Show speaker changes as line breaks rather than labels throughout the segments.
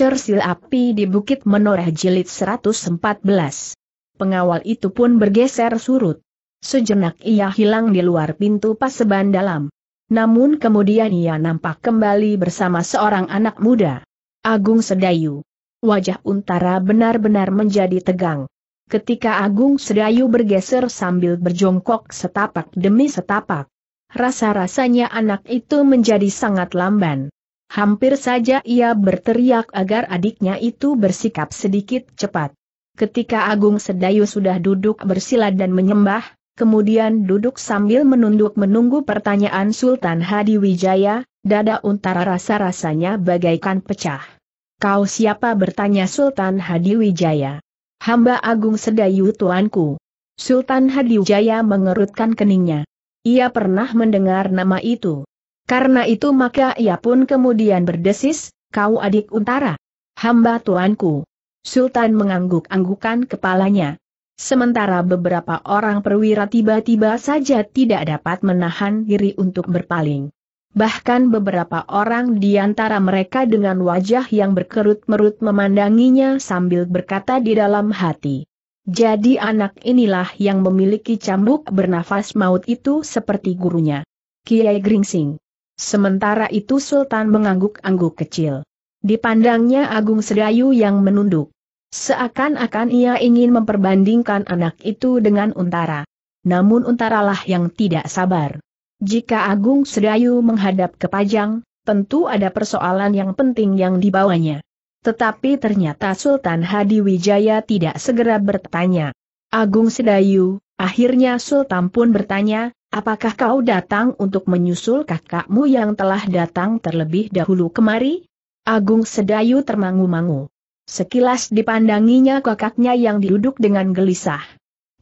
Cersil Api di Bukit Menoreh Jilid 114. Pengawal itu pun bergeser surut. Sejenak ia hilang di luar pintu paseban dalam. Namun kemudian ia nampak kembali bersama seorang anak muda. Agung Sedayu. Wajah Untara benar-benar menjadi tegang. Ketika Agung Sedayu bergeser sambil berjongkok setapak demi setapak. Rasa-rasanya anak itu menjadi sangat lamban. Hampir saja ia berteriak agar adiknya itu bersikap sedikit cepat. Ketika Agung Sedayu sudah duduk bersila dan menyembah, kemudian duduk sambil menunduk menunggu pertanyaan Sultan Hadi Wijaya, dada untara rasa-rasanya bagaikan pecah. Kau siapa bertanya Sultan Hadi Wijaya? Hamba Agung Sedayu tuanku. Sultan Hadi Wijaya mengerutkan keningnya. Ia pernah mendengar nama itu. Karena itu maka ia pun kemudian berdesis, kau adik untara. Hamba tuanku. Sultan mengangguk-anggukan kepalanya. Sementara beberapa orang perwira tiba-tiba saja tidak dapat menahan diri untuk berpaling. Bahkan beberapa orang di antara mereka dengan wajah yang berkerut-merut memandanginya sambil berkata di dalam hati. Jadi anak inilah yang memiliki cambuk bernafas maut itu seperti gurunya. Kiai Gringsing. Sementara itu Sultan mengangguk-angguk kecil. Dipandangnya Agung Sedayu yang menunduk. Seakan-akan ia ingin memperbandingkan anak itu dengan Untara. Namun Untaralah yang tidak sabar. Jika Agung Sedayu menghadap ke Pajang, tentu ada persoalan yang penting yang dibawanya. Tetapi ternyata Sultan Hadi Wijaya tidak segera bertanya. Agung Sedayu, Akhirnya Sultan pun bertanya, apakah kau datang untuk menyusul kakakmu yang telah datang terlebih dahulu kemari? Agung Sedayu termangu-mangu. Sekilas dipandanginya kakaknya yang duduk dengan gelisah.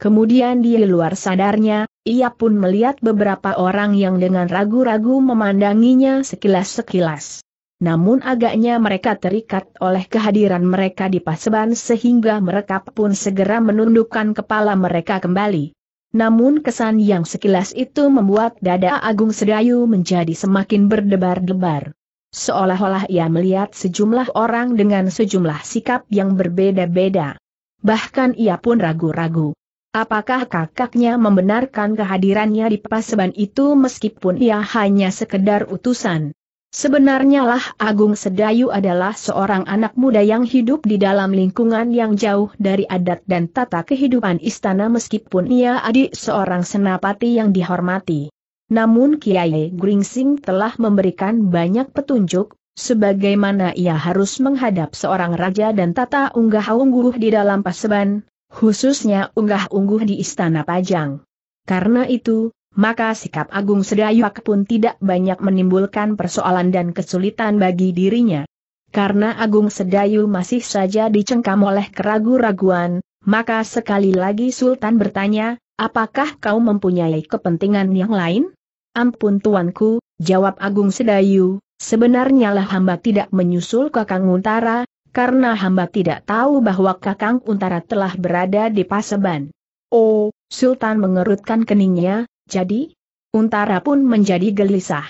Kemudian di luar sadarnya, ia pun melihat beberapa orang yang dengan ragu-ragu memandanginya sekilas-sekilas. Namun agaknya mereka terikat oleh kehadiran mereka di paseban sehingga mereka pun segera menundukkan kepala mereka kembali. Namun kesan yang sekilas itu membuat dada Agung Sedayu menjadi semakin berdebar-debar. Seolah-olah ia melihat sejumlah orang dengan sejumlah sikap yang berbeda-beda. Bahkan ia pun ragu-ragu. Apakah kakaknya membenarkan kehadirannya di paseban itu meskipun ia hanya sekedar utusan? Sebenarnya lah Agung Sedayu adalah seorang anak muda yang hidup di dalam lingkungan yang jauh dari adat dan tata kehidupan istana meskipun ia adik seorang senapati yang dihormati. Namun Kiai Gringsing telah memberikan banyak petunjuk, sebagaimana ia harus menghadap seorang raja dan tata unggah-ungguh di dalam paseban, khususnya unggah-ungguh di istana Pajang. Karena itu, maka sikap Agung Sedayu pun tidak banyak menimbulkan persoalan dan kesulitan bagi dirinya. Karena Agung Sedayu masih saja dicengkam oleh keragu-raguan, maka sekali lagi Sultan bertanya, apakah kau mempunyai kepentingan yang lain? Ampun tuanku, jawab Agung Sedayu, sebenarnya lah hamba tidak menyusul Kakang Untara, karena hamba tidak tahu bahwa Kakang Untara telah berada di Paseban. Oh, Sultan mengerutkan keningnya, jadi, Untara pun menjadi gelisah.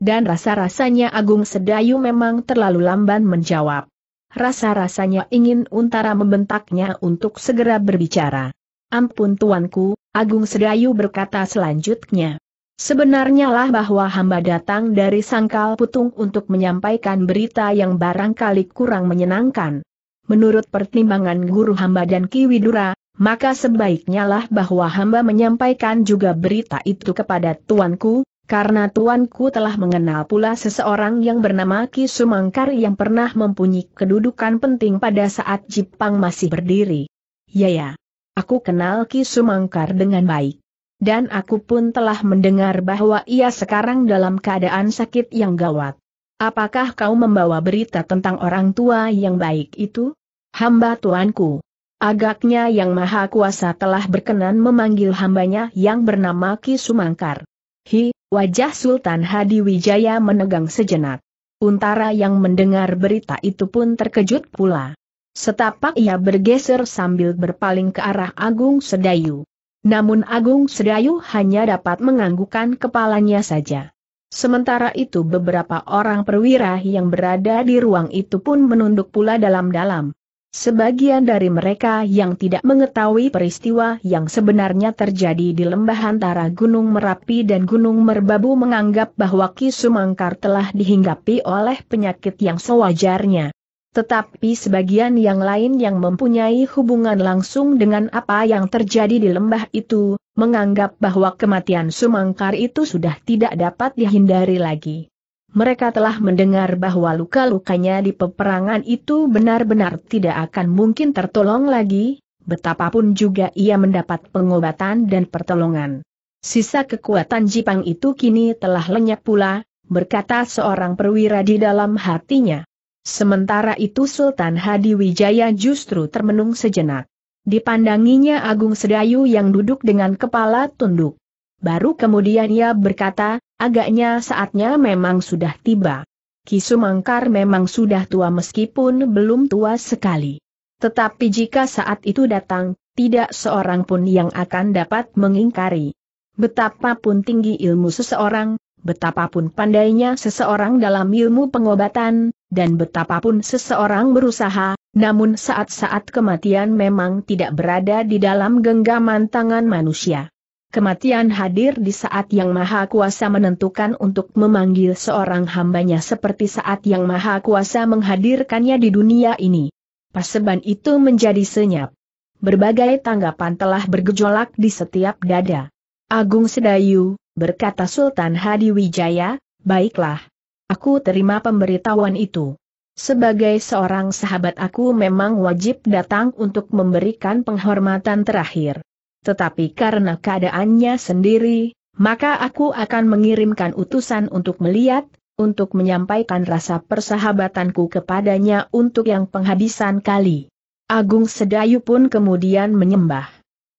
Dan rasa-rasanya Agung Sedayu memang terlalu lamban menjawab. Rasa-rasanya ingin Untara membentaknya untuk segera berbicara. Ampun tuanku, Agung Sedayu berkata selanjutnya. Sebenarnya lah bahwa hamba datang dari sangkal putung untuk menyampaikan berita yang barangkali kurang menyenangkan. Menurut pertimbangan guru hamba dan Ki Widura, maka sebaiknya lah bahwa hamba menyampaikan juga berita itu kepada tuanku, karena tuanku telah mengenal pula seseorang yang bernama Ki Sumangkar yang pernah mempunyai kedudukan penting pada saat Jepang masih berdiri. Ya ya, aku kenal Ki Sumangkar dengan baik. Dan aku pun telah mendengar bahwa ia sekarang dalam keadaan sakit yang gawat. Apakah kau membawa berita tentang orang tua yang baik itu? Hamba tuanku. Agaknya Yang Maha Kuasa telah berkenan memanggil hambanya yang bernama Ki Sumangkar. Hi, wajah Sultan Hadi Wijaya menegang sejenak. Untara yang mendengar berita itu pun terkejut pula. Setapak ia bergeser sambil berpaling ke arah Agung Sedayu. Namun Agung Sedayu hanya dapat menganggukkan kepalanya saja. Sementara itu beberapa orang perwira yang berada di ruang itu pun menunduk pula dalam-dalam. Sebagian dari mereka yang tidak mengetahui peristiwa yang sebenarnya terjadi di lembah antara Gunung Merapi dan Gunung Merbabu menganggap bahwa Ki Sumangkar telah dihinggapi oleh penyakit yang sewajarnya. Tetapi sebagian yang lain yang mempunyai hubungan langsung dengan apa yang terjadi di lembah itu, menganggap bahwa kematian Sumangkar itu sudah tidak dapat dihindari lagi mereka telah mendengar bahwa luka-lukanya di peperangan itu benar-benar tidak akan mungkin tertolong lagi, betapapun juga ia mendapat pengobatan dan pertolongan. Sisa kekuatan Jipang itu kini telah lenyap pula, berkata seorang perwira di dalam hatinya. Sementara itu Sultan Hadi Wijaya justru termenung sejenak. Dipandanginya Agung Sedayu yang duduk dengan kepala tunduk. Baru kemudian ia berkata, Agaknya saatnya memang sudah tiba. Kisumangkar memang sudah tua meskipun belum tua sekali. Tetapi jika saat itu datang, tidak seorang pun yang akan dapat mengingkari. Betapapun tinggi ilmu seseorang, betapapun pandainya seseorang dalam ilmu pengobatan, dan betapapun seseorang berusaha, namun saat-saat kematian memang tidak berada di dalam genggaman tangan manusia. Kematian hadir di saat yang maha kuasa menentukan untuk memanggil seorang hambanya seperti saat yang maha kuasa menghadirkannya di dunia ini. Paseban itu menjadi senyap. Berbagai tanggapan telah bergejolak di setiap dada. Agung Sedayu, berkata Sultan Hadiwijaya, baiklah. Aku terima pemberitahuan itu. Sebagai seorang sahabat aku memang wajib datang untuk memberikan penghormatan terakhir tetapi karena keadaannya sendiri, maka aku akan mengirimkan utusan untuk melihat, untuk menyampaikan rasa persahabatanku kepadanya untuk yang penghabisan kali. Agung Sedayu pun kemudian menyembah.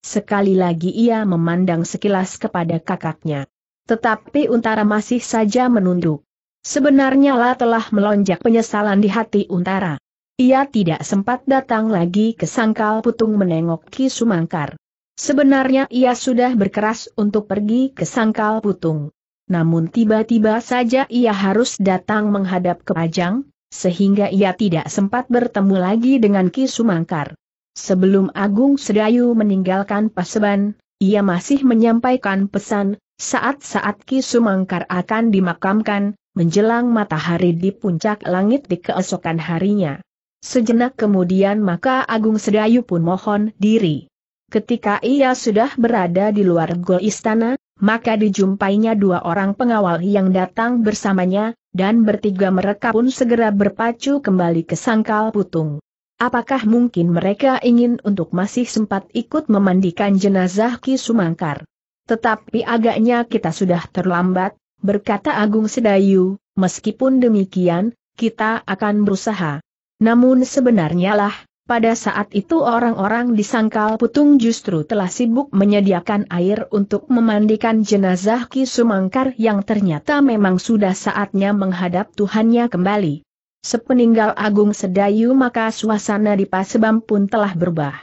Sekali lagi ia memandang sekilas kepada kakaknya. Tetapi Untara masih saja menunduk. Sebenarnya lah telah melonjak penyesalan di hati Untara. Ia tidak sempat datang lagi ke Sangkal Putung menengok Ki Sumangkar. Sebenarnya ia sudah berkeras untuk pergi ke Sangkal Putung. Namun tiba-tiba saja ia harus datang menghadap ke Pajang, sehingga ia tidak sempat bertemu lagi dengan Ki Sumangkar. Sebelum Agung Sedayu meninggalkan Paseban, ia masih menyampaikan pesan, saat-saat Ki Sumangkar akan dimakamkan, menjelang matahari di puncak langit di keesokan harinya. Sejenak kemudian maka Agung Sedayu pun mohon diri. Ketika ia sudah berada di luar gol istana, maka dijumpainya dua orang pengawal yang datang bersamanya, dan bertiga mereka pun segera berpacu kembali ke sangkal putung. Apakah mungkin mereka ingin untuk masih sempat ikut memandikan jenazah Ki Sumangkar? Tetapi agaknya kita sudah terlambat, berkata Agung Sedayu, meskipun demikian, kita akan berusaha. Namun sebenarnya lah, pada saat itu orang-orang di sangkal putung justru telah sibuk menyediakan air untuk memandikan jenazah Ki Sumangkar yang ternyata memang sudah saatnya menghadap Tuhannya kembali. Sepeninggal Agung Sedayu maka suasana di Pasebam pun telah berubah.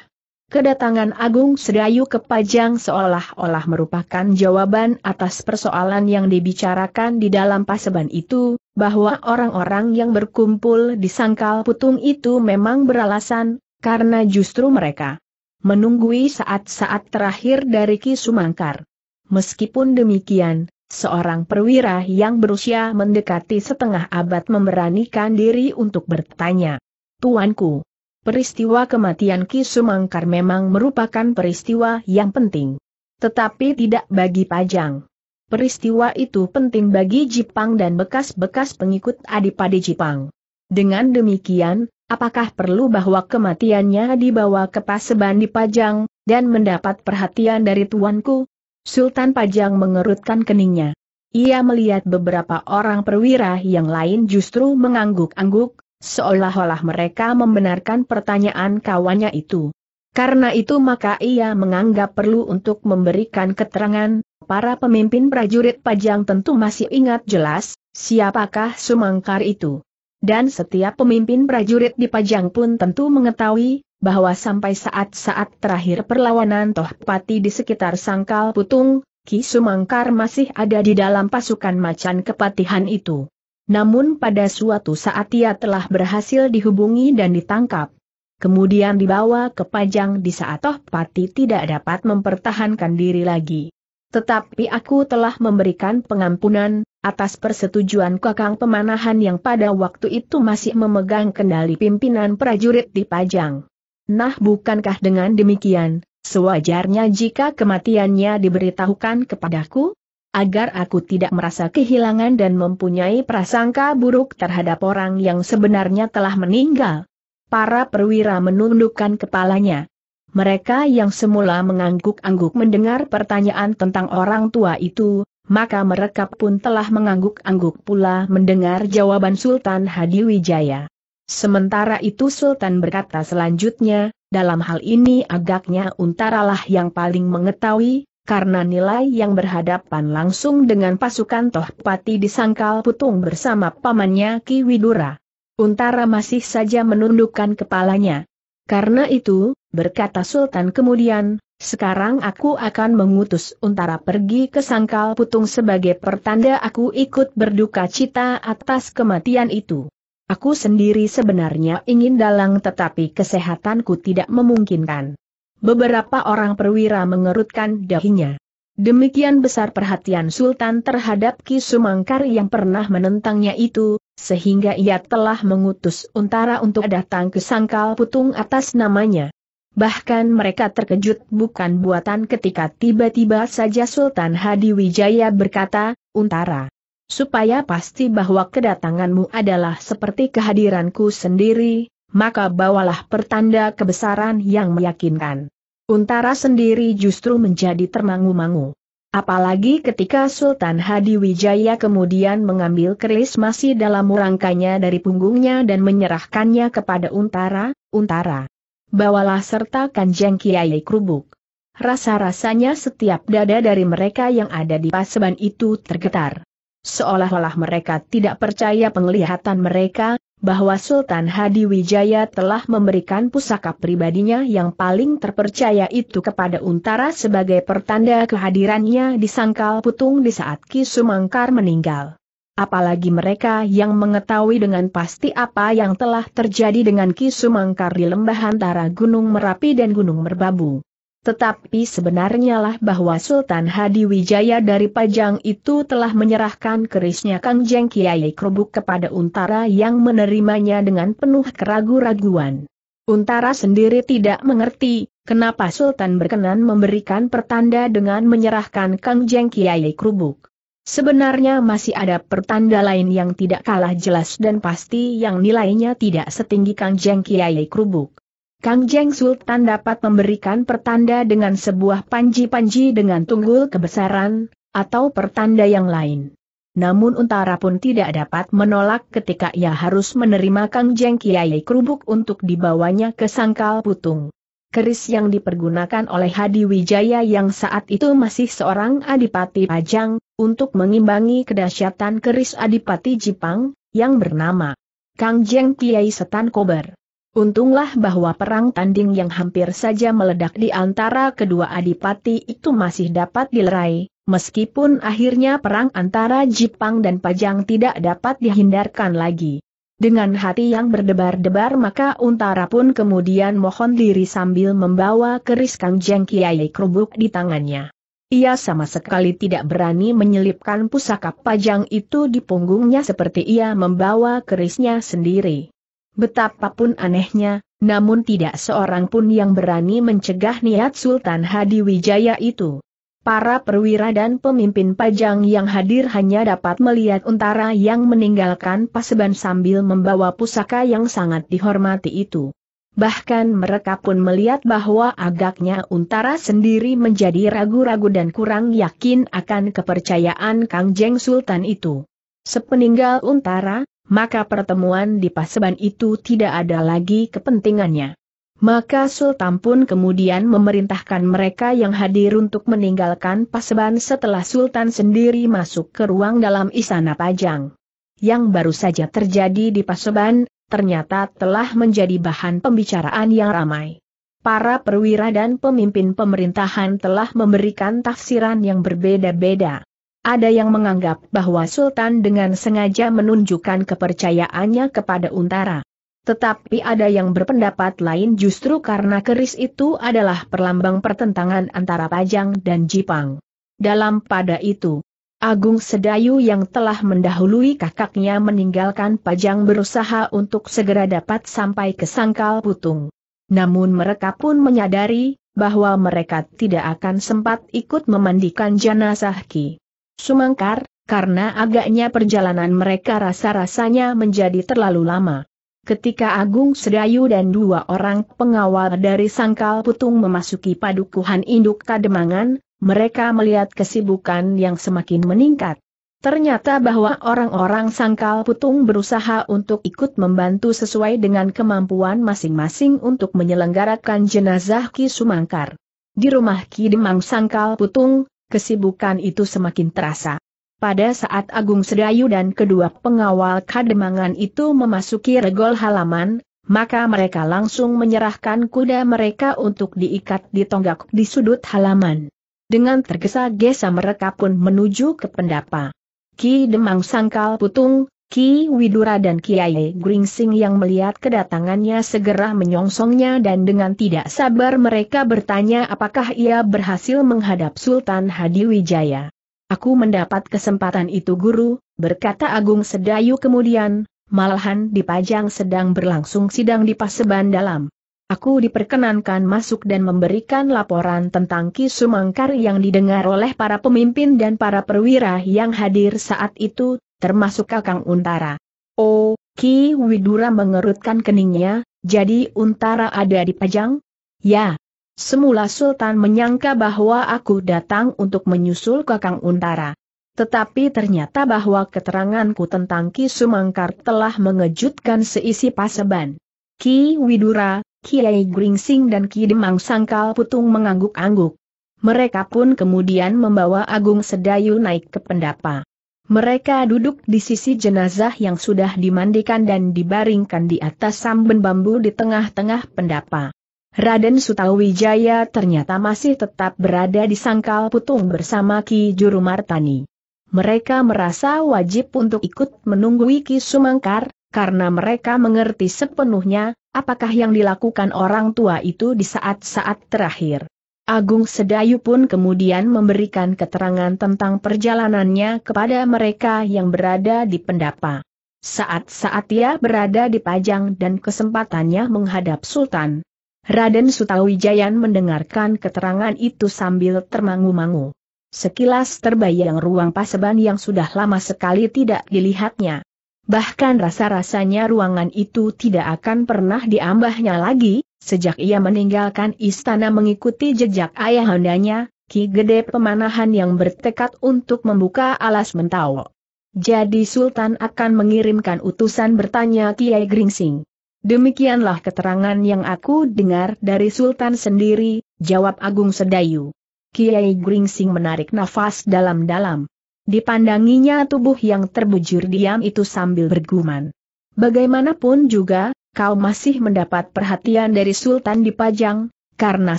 Kedatangan Agung Sedayu ke Pajang seolah-olah merupakan jawaban atas persoalan yang dibicarakan di dalam paseban itu, bahwa orang-orang yang berkumpul di sangkal putung itu memang beralasan, karena justru mereka menunggui saat-saat terakhir dari Ki Sumangkar. Meskipun demikian, seorang perwira yang berusia mendekati setengah abad memberanikan diri untuk bertanya. Tuanku, peristiwa kematian Ki Sumangkar memang merupakan peristiwa yang penting. Tetapi tidak bagi Pajang. Peristiwa itu penting bagi Jipang dan bekas-bekas pengikut adipati Jipang. Dengan demikian, Apakah perlu bahwa kematiannya dibawa ke Paseban Pajang dan mendapat perhatian dari tuanku? Sultan Pajang mengerutkan keningnya. Ia melihat beberapa orang perwira yang lain justru mengangguk-angguk, seolah-olah mereka membenarkan pertanyaan kawannya itu. Karena itu maka ia menganggap perlu untuk memberikan keterangan, para pemimpin prajurit Pajang tentu masih ingat jelas, siapakah Sumangkar itu dan setiap pemimpin prajurit di Pajang pun tentu mengetahui, bahwa sampai saat-saat terakhir perlawanan Tohpati di sekitar Sangkal Putung, Ki Sumangkar masih ada di dalam pasukan macan kepatihan itu. Namun pada suatu saat ia telah berhasil dihubungi dan ditangkap. Kemudian dibawa ke Pajang di saat Tohpati tidak dapat mempertahankan diri lagi. Tetapi aku telah memberikan pengampunan, atas persetujuan Kakang Pemanahan yang pada waktu itu masih memegang kendali pimpinan prajurit di Pajang. Nah bukankah dengan demikian, sewajarnya jika kematiannya diberitahukan kepadaku? Agar aku tidak merasa kehilangan dan mempunyai prasangka buruk terhadap orang yang sebenarnya telah meninggal. Para perwira menundukkan kepalanya. Mereka yang semula mengangguk-angguk mendengar pertanyaan tentang orang tua itu, maka mereka pun telah mengangguk-angguk pula mendengar jawaban Sultan Hadi Wijaya. Sementara itu Sultan berkata selanjutnya, dalam hal ini agaknya untaralah yang paling mengetahui, karena nilai yang berhadapan langsung dengan pasukan Tohpati di Sangkal Putung bersama pamannya Ki Widura. Untara masih saja menundukkan kepalanya. Karena itu, berkata Sultan kemudian, sekarang aku akan mengutus Untara pergi ke Sangkal Putung sebagai pertanda aku ikut berduka cita atas kematian itu. Aku sendiri sebenarnya ingin dalang tetapi kesehatanku tidak memungkinkan. Beberapa orang perwira mengerutkan dahinya. Demikian besar perhatian Sultan terhadap Ki Sumangkar yang pernah menentangnya itu, sehingga ia telah mengutus Untara untuk datang ke Sangkal Putung atas namanya. Bahkan mereka terkejut bukan buatan ketika tiba-tiba saja Sultan Hadi Wijaya berkata, Untara. Supaya pasti bahwa kedatanganmu adalah seperti kehadiranku sendiri, maka bawalah pertanda kebesaran yang meyakinkan. Untara sendiri justru menjadi termangu-mangu. Apalagi ketika Sultan Hadi Wijaya kemudian mengambil keris masih dalam rangkanya dari punggungnya dan menyerahkannya kepada Untara, Untara bawalah serta kanjeng Kiai Krubuk. Rasa-rasanya setiap dada dari mereka yang ada di paseban itu tergetar. Seolah-olah mereka tidak percaya penglihatan mereka, bahwa Sultan Hadi Wijaya telah memberikan pusaka pribadinya yang paling terpercaya itu kepada Untara sebagai pertanda kehadirannya di Sangkal Putung di saat Ki Sumangkar meninggal apalagi mereka yang mengetahui dengan pasti apa yang telah terjadi dengan Ki Sumangkar di lembah antara Gunung Merapi dan Gunung Merbabu. Tetapi sebenarnya lah bahwa Sultan Hadi Wijaya dari Pajang itu telah menyerahkan kerisnya Kang Jeng Kiai Kerubuk kepada Untara yang menerimanya dengan penuh keragu-raguan. Untara sendiri tidak mengerti, kenapa Sultan berkenan memberikan pertanda dengan menyerahkan Kang Jeng Kiai Kerubuk. Sebenarnya masih ada pertanda lain yang tidak kalah jelas dan pasti yang nilainya tidak setinggi Kang Jeng Kiai Krubuk. Kang Jeng Sultan dapat memberikan pertanda dengan sebuah panji-panji dengan tunggul kebesaran, atau pertanda yang lain. Namun Untara pun tidak dapat menolak ketika ia harus menerima Kang Jeng Kiai Krubuk untuk dibawanya ke Sangkal Putung keris yang dipergunakan oleh Hadi Wijaya yang saat itu masih seorang adipati Pajang, untuk mengimbangi kedahsyatan keris adipati Jipang, yang bernama Kang Jeng Kiai Setan Kober. Untunglah bahwa perang tanding yang hampir saja meledak di antara kedua adipati itu masih dapat dilerai, meskipun akhirnya perang antara Jipang dan Pajang tidak dapat dihindarkan lagi. Dengan hati yang berdebar-debar maka Untara pun kemudian mohon diri sambil membawa keris Kang Jeng Kiai Kerubuk di tangannya. Ia sama sekali tidak berani menyelipkan pusaka pajang itu di punggungnya seperti ia membawa kerisnya sendiri. Betapapun anehnya, namun tidak seorang pun yang berani mencegah niat Sultan Hadi Wijaya itu. Para perwira dan pemimpin pajang yang hadir hanya dapat melihat untara yang meninggalkan paseban sambil membawa pusaka yang sangat dihormati itu. Bahkan mereka pun melihat bahwa agaknya Untara sendiri menjadi ragu-ragu dan kurang yakin akan kepercayaan Kang Jeng Sultan itu. Sepeninggal Untara, maka pertemuan di paseban itu tidak ada lagi kepentingannya. Maka Sultan pun kemudian memerintahkan mereka yang hadir untuk meninggalkan paseban setelah Sultan sendiri masuk ke ruang dalam istana Pajang. Yang baru saja terjadi di paseban, ternyata telah menjadi bahan pembicaraan yang ramai. Para perwira dan pemimpin pemerintahan telah memberikan tafsiran yang berbeda-beda. Ada yang menganggap bahwa Sultan dengan sengaja menunjukkan kepercayaannya kepada Untara. Tetapi ada yang berpendapat lain justru karena keris itu adalah perlambang pertentangan antara Pajang dan Jipang. Dalam pada itu, Agung Sedayu yang telah mendahului kakaknya meninggalkan Pajang berusaha untuk segera dapat sampai ke Sangkal Putung. Namun mereka pun menyadari bahwa mereka tidak akan sempat ikut memandikan jenazah Ki Sumangkar, karena agaknya perjalanan mereka rasa-rasanya menjadi terlalu lama. Ketika Agung Sedayu dan dua orang pengawal dari Sangkal Putung memasuki padukuhan induk Kademangan, mereka melihat kesibukan yang semakin meningkat. Ternyata bahwa orang-orang Sangkal Putung berusaha untuk ikut membantu sesuai dengan kemampuan masing-masing untuk menyelenggarakan jenazah Ki Sumangkar. Di rumah Ki Demang Sangkal Putung, kesibukan itu semakin terasa. Pada saat Agung Sedayu dan kedua pengawal kademangan itu memasuki regol halaman, maka mereka langsung menyerahkan kuda mereka untuk diikat di tonggak di sudut halaman. Dengan tergesa-gesa mereka pun menuju ke pendapa. Ki Demang Sangkal Putung, Ki Widura dan Kiai Gringsing yang melihat kedatangannya segera menyongsongnya dan dengan tidak sabar mereka bertanya apakah ia berhasil menghadap Sultan Hadiwijaya. Aku mendapat kesempatan itu guru, berkata Agung Sedayu kemudian, malahan di pajang sedang berlangsung sidang di Paseban Dalam. Aku diperkenankan masuk dan memberikan laporan tentang kisumangkar yang didengar oleh para pemimpin dan para perwira yang hadir saat itu, termasuk Kakang Untara. Oh, Ki Widura mengerutkan keningnya, jadi Untara ada di Pajang? Ya, Semula Sultan menyangka bahwa aku datang untuk menyusul Kakang Untara. Tetapi ternyata bahwa keteranganku tentang Ki Sumangkar telah mengejutkan seisi paseban. Ki Widura, Kiai Gringsing dan Ki Demang Sangkal Putung mengangguk-angguk. Mereka pun kemudian membawa Agung Sedayu naik ke pendapa. Mereka duduk di sisi jenazah yang sudah dimandikan dan dibaringkan di atas samben bambu di tengah-tengah pendapa. Raden Sutawijaya ternyata masih tetap berada di sangkal putung bersama Ki Juru Martani. Mereka merasa wajib untuk ikut menunggui Ki Sumangkar, karena mereka mengerti sepenuhnya, apakah yang dilakukan orang tua itu di saat-saat terakhir. Agung Sedayu pun kemudian memberikan keterangan tentang perjalanannya kepada mereka yang berada di pendapa. Saat-saat ia berada di Pajang dan kesempatannya menghadap Sultan, Raden Sutawijayan mendengarkan keterangan itu sambil termangu-mangu. Sekilas terbayang ruang paseban yang sudah lama sekali tidak dilihatnya. Bahkan rasa-rasanya ruangan itu tidak akan pernah diambahnya lagi, sejak ia meninggalkan istana mengikuti jejak ayahandanya, Ki Gede Pemanahan yang bertekad untuk membuka alas mentawok. Jadi Sultan akan mengirimkan utusan bertanya Kiai Gringsing. Demikianlah keterangan yang aku dengar dari Sultan sendiri, jawab Agung Sedayu. Kiai Gringsing menarik nafas dalam-dalam. Dipandanginya tubuh yang terbujur diam itu sambil berguman. Bagaimanapun juga, kau masih mendapat perhatian dari Sultan di Pajang, karena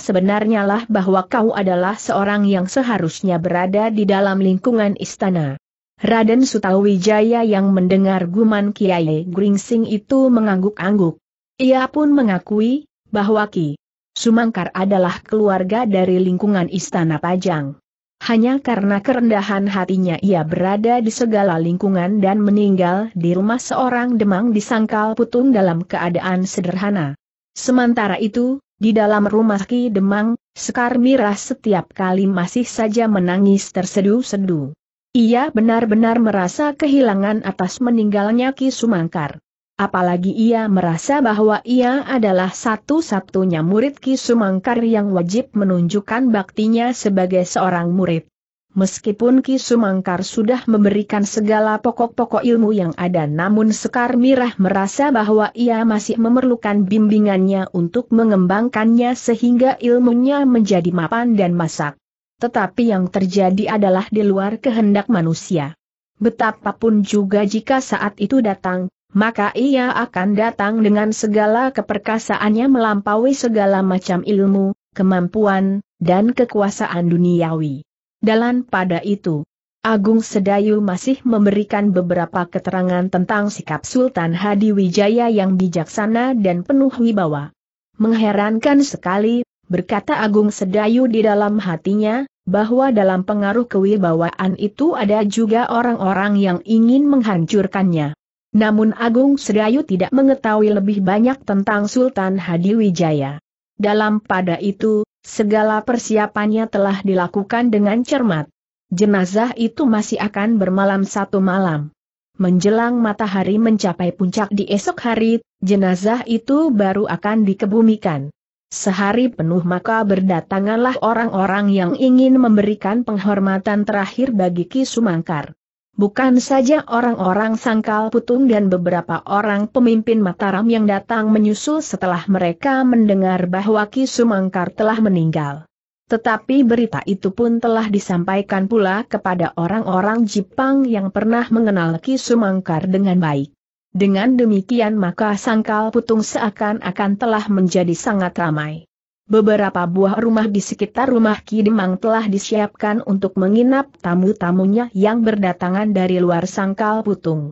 sebenarnya lah bahwa kau adalah seorang yang seharusnya berada di dalam lingkungan istana. Raden Sutawijaya yang mendengar guman Kiai Gringsing itu mengangguk-angguk. Ia pun mengakui, bahwa Ki Sumangkar adalah keluarga dari lingkungan Istana Pajang. Hanya karena kerendahan hatinya ia berada di segala lingkungan dan meninggal di rumah seorang demang di Sangkal putung dalam keadaan sederhana. Sementara itu, di dalam rumah Ki Demang, Sekar Mirah setiap kali masih saja menangis terseduh-seduh. Ia benar-benar merasa kehilangan atas meninggalnya Ki Sumangkar. Apalagi ia merasa bahwa ia adalah satu-satunya murid Ki Sumangkar yang wajib menunjukkan baktinya sebagai seorang murid. Meskipun Ki Sumangkar sudah memberikan segala pokok-pokok ilmu yang ada namun Sekar Mirah merasa bahwa ia masih memerlukan bimbingannya untuk mengembangkannya sehingga ilmunya menjadi mapan dan masak tetapi yang terjadi adalah di luar kehendak manusia. Betapapun juga jika saat itu datang, maka ia akan datang dengan segala keperkasaannya melampaui segala macam ilmu, kemampuan, dan kekuasaan duniawi. Dalam pada itu, Agung Sedayu masih memberikan beberapa keterangan tentang sikap Sultan Hadi Wijaya yang bijaksana dan penuh wibawa. Mengherankan sekali berkata Agung Sedayu di dalam hatinya, bahwa dalam pengaruh kewibawaan itu ada juga orang-orang yang ingin menghancurkannya. Namun Agung Sedayu tidak mengetahui lebih banyak tentang Sultan Hadiwijaya. Dalam pada itu, segala persiapannya telah dilakukan dengan cermat. Jenazah itu masih akan bermalam satu malam. Menjelang matahari mencapai puncak di esok hari, jenazah itu baru akan dikebumikan. Sehari penuh maka berdatanganlah orang-orang yang ingin memberikan penghormatan terakhir bagi Ki Sumangkar. Bukan saja orang-orang sangkal putung dan beberapa orang pemimpin Mataram yang datang menyusul setelah mereka mendengar bahwa Ki Sumangkar telah meninggal. Tetapi berita itu pun telah disampaikan pula kepada orang-orang Jepang yang pernah mengenal Ki Sumangkar dengan baik. Dengan demikian maka sangkal putung seakan-akan telah menjadi sangat ramai. Beberapa buah rumah di sekitar rumah Kidemang telah disiapkan untuk menginap tamu-tamunya yang berdatangan dari luar sangkal putung.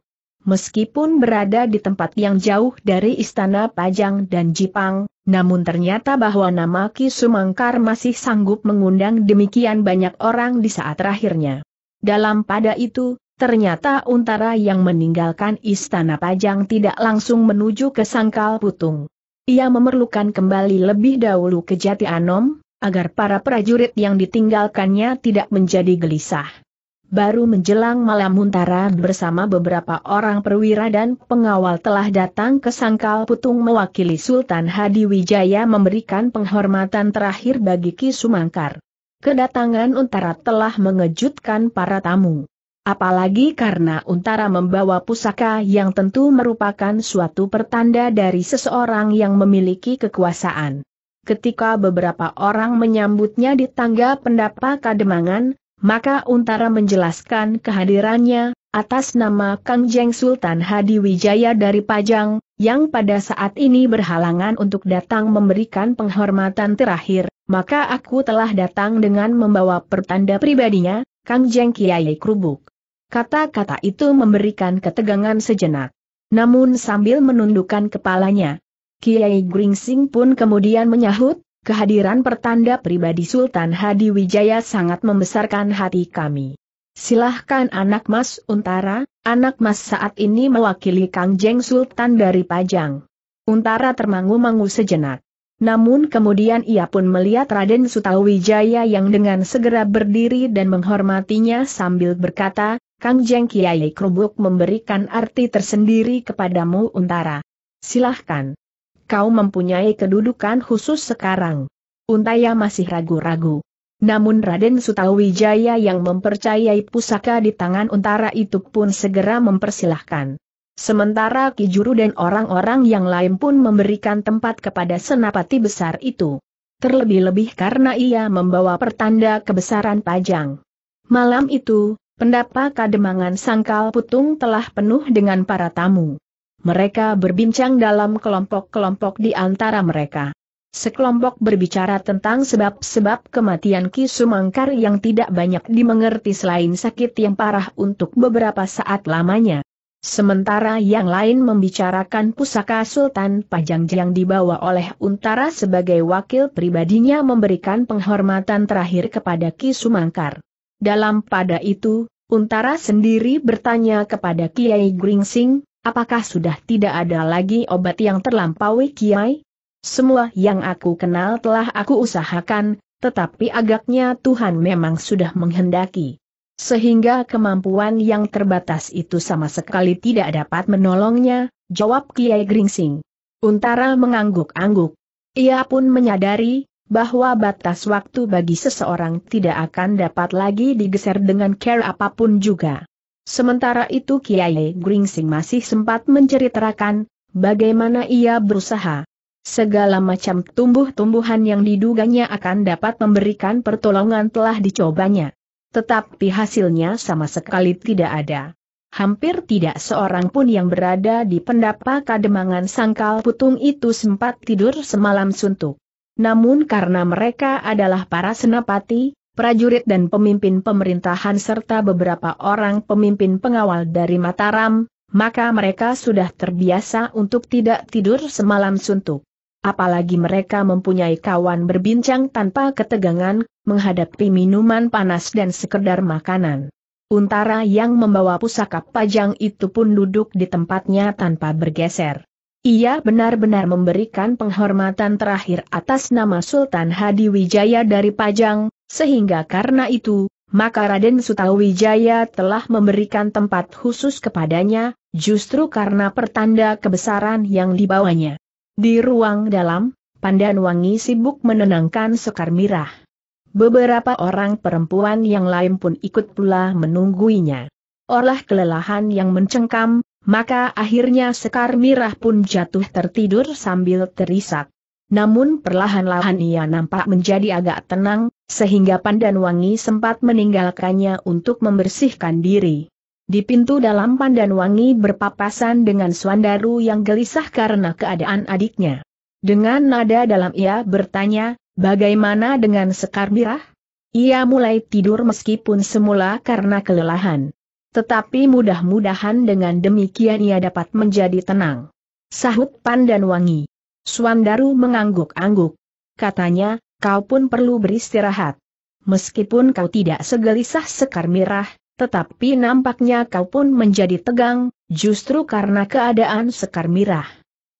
Meskipun berada di tempat yang jauh dari istana Pajang dan Jipang, namun ternyata bahwa nama Ki Sumangkar masih sanggup mengundang demikian banyak orang di saat terakhirnya. Dalam pada itu, Ternyata Untara yang meninggalkan istana Pajang tidak langsung menuju ke Sangkal Putung. Ia memerlukan kembali lebih dahulu ke Jati Anom, agar para prajurit yang ditinggalkannya tidak menjadi gelisah. Baru menjelang malam Untara bersama beberapa orang perwira dan pengawal telah datang ke Sangkal Putung mewakili Sultan Hadi Wijaya memberikan penghormatan terakhir bagi Ki Sumangkar. Kedatangan Untara telah mengejutkan para tamu. Apalagi karena Untara membawa pusaka yang tentu merupakan suatu pertanda dari seseorang yang memiliki kekuasaan. Ketika beberapa orang menyambutnya di tangga pendapa Kademangan, maka Untara menjelaskan kehadirannya atas nama Kang Jeng Sultan Hadi Wijaya dari Pajang, yang pada saat ini berhalangan untuk datang memberikan penghormatan terakhir, maka aku telah datang dengan membawa pertanda pribadinya, Kang Jeng Kiai Krubuk. Kata-kata itu memberikan ketegangan sejenak. Namun sambil menundukkan kepalanya, Kiai Gringsing pun kemudian menyahut, kehadiran pertanda pribadi Sultan Hadi Wijaya sangat membesarkan hati kami. Silahkan anak mas Untara, anak mas saat ini mewakili Kang Jeng Sultan dari Pajang. Untara termangu-mangu sejenak. Namun kemudian ia pun melihat Raden Sutawijaya yang dengan segera berdiri dan menghormatinya sambil berkata, Kang Jeng Kiai Krubuk memberikan arti tersendiri kepadamu Untara. Silahkan. Kau mempunyai kedudukan khusus sekarang. Untaya masih ragu-ragu. Namun Raden Sutawijaya yang mempercayai pusaka di tangan Untara itu pun segera mempersilahkan. Sementara Kijuru dan orang-orang yang lain pun memberikan tempat kepada senapati besar itu. Terlebih-lebih karena ia membawa pertanda kebesaran Pajang. Malam itu, Pendapa kademangan sangkal putung telah penuh dengan para tamu. Mereka berbincang dalam kelompok-kelompok di antara mereka. Sekelompok berbicara tentang sebab-sebab kematian Ki Sumangkar yang tidak banyak dimengerti selain sakit yang parah untuk beberapa saat lamanya. Sementara yang lain membicarakan pusaka Sultan Pajang yang dibawa oleh Untara sebagai wakil pribadinya memberikan penghormatan terakhir kepada Ki Sumangkar. Dalam pada itu, Untara sendiri bertanya kepada Kiai Gringsing, apakah sudah tidak ada lagi obat yang terlampaui Kiai? Semua yang aku kenal telah aku usahakan, tetapi agaknya Tuhan memang sudah menghendaki. Sehingga kemampuan yang terbatas itu sama sekali tidak dapat menolongnya, jawab Kiai Gringsing. Untara mengangguk-angguk. Ia pun menyadari, bahwa batas waktu bagi seseorang tidak akan dapat lagi digeser dengan care apapun juga. Sementara itu Kiai Gringsing masih sempat menceritakan bagaimana ia berusaha. Segala macam tumbuh-tumbuhan yang diduganya akan dapat memberikan pertolongan telah dicobanya. Tetapi hasilnya sama sekali tidak ada. Hampir tidak seorang pun yang berada di pendapa kademangan sangkal putung itu sempat tidur semalam suntuk. Namun karena mereka adalah para senapati, prajurit dan pemimpin pemerintahan serta beberapa orang pemimpin pengawal dari Mataram, maka mereka sudah terbiasa untuk tidak tidur semalam suntuk. Apalagi mereka mempunyai kawan berbincang tanpa ketegangan, menghadapi minuman panas dan sekedar makanan. Untara yang membawa pusaka pajang itu pun duduk di tempatnya tanpa bergeser. Ia benar-benar memberikan penghormatan terakhir atas nama Sultan Hadi Wijaya dari Pajang, sehingga karena itu, maka Raden Sutawijaya telah memberikan tempat khusus kepadanya, justru karena pertanda kebesaran yang dibawanya. Di ruang dalam, Pandan Wangi sibuk menenangkan Sekar Mirah. Beberapa orang perempuan yang lain pun ikut pula menungguinya. Olah kelelahan yang mencengkam, maka akhirnya Sekar Mirah pun jatuh tertidur sambil terisak. Namun perlahan-lahan ia nampak menjadi agak tenang, sehingga Pandan Wangi sempat meninggalkannya untuk membersihkan diri. Di pintu dalam Pandan Wangi berpapasan dengan Swandaru yang gelisah karena keadaan adiknya. Dengan nada dalam ia bertanya, bagaimana dengan Sekar Mirah? Ia mulai tidur meskipun semula karena kelelahan. Tetapi mudah-mudahan dengan demikian ia dapat menjadi tenang. Sahut Pan dan Wangi. Swandaru mengangguk-angguk. Katanya, kau pun perlu beristirahat. Meskipun kau tidak segelisah sekar mirah, tetapi nampaknya kau pun menjadi tegang, justru karena keadaan sekar mirah.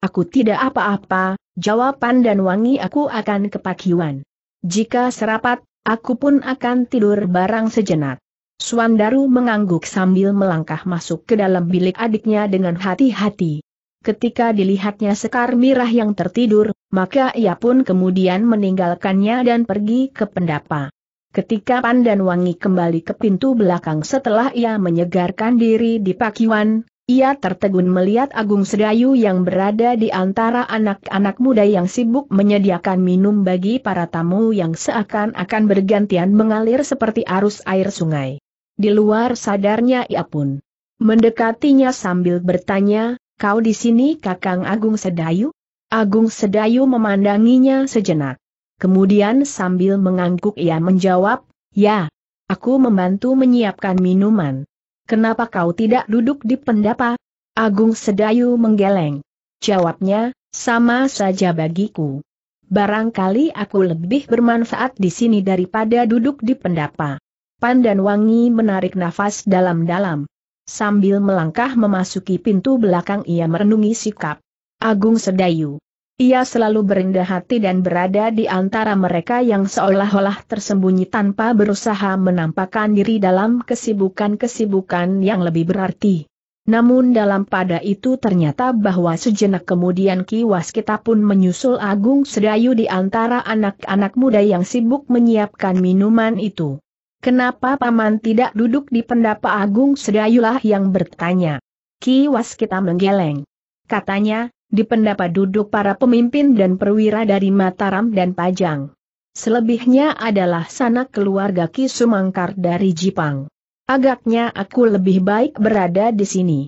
Aku tidak apa-apa, jawab dan Wangi aku akan kepakiwan. Jika serapat, aku pun akan tidur barang sejenak. Suandaru mengangguk sambil melangkah masuk ke dalam bilik adiknya dengan hati-hati. Ketika dilihatnya Sekar Mirah yang tertidur, maka ia pun kemudian meninggalkannya dan pergi ke pendapa. Ketika Pandan Wangi kembali ke pintu belakang setelah ia menyegarkan diri di Pakiwan, ia tertegun melihat Agung Sedayu yang berada di antara anak-anak muda yang sibuk menyediakan minum bagi para tamu yang seakan-akan bergantian mengalir seperti arus air sungai. Di luar sadarnya ia pun mendekatinya sambil bertanya, kau di sini kakang Agung Sedayu? Agung Sedayu memandanginya sejenak. Kemudian sambil mengangguk ia menjawab, ya, aku membantu menyiapkan minuman. Kenapa kau tidak duduk di pendapa? Agung Sedayu menggeleng. Jawabnya, sama saja bagiku. Barangkali aku lebih bermanfaat di sini daripada duduk di pendapa. Pandan Wangi menarik nafas dalam-dalam. Sambil melangkah memasuki pintu belakang ia merenungi sikap Agung Sedayu. Ia selalu berendah hati dan berada di antara mereka yang seolah-olah tersembunyi tanpa berusaha menampakkan diri dalam kesibukan-kesibukan yang lebih berarti. Namun dalam pada itu ternyata bahwa sejenak kemudian Ki Waskita pun menyusul Agung Sedayu di antara anak-anak muda yang sibuk menyiapkan minuman itu. Kenapa Paman tidak duduk di pendapa agung Sedayulah yang bertanya? Ki Waskita menggeleng. Katanya, di pendapa duduk para pemimpin dan perwira dari Mataram dan Pajang. Selebihnya adalah sanak keluarga Ki Sumangkar dari Jipang. Agaknya aku lebih baik berada di sini.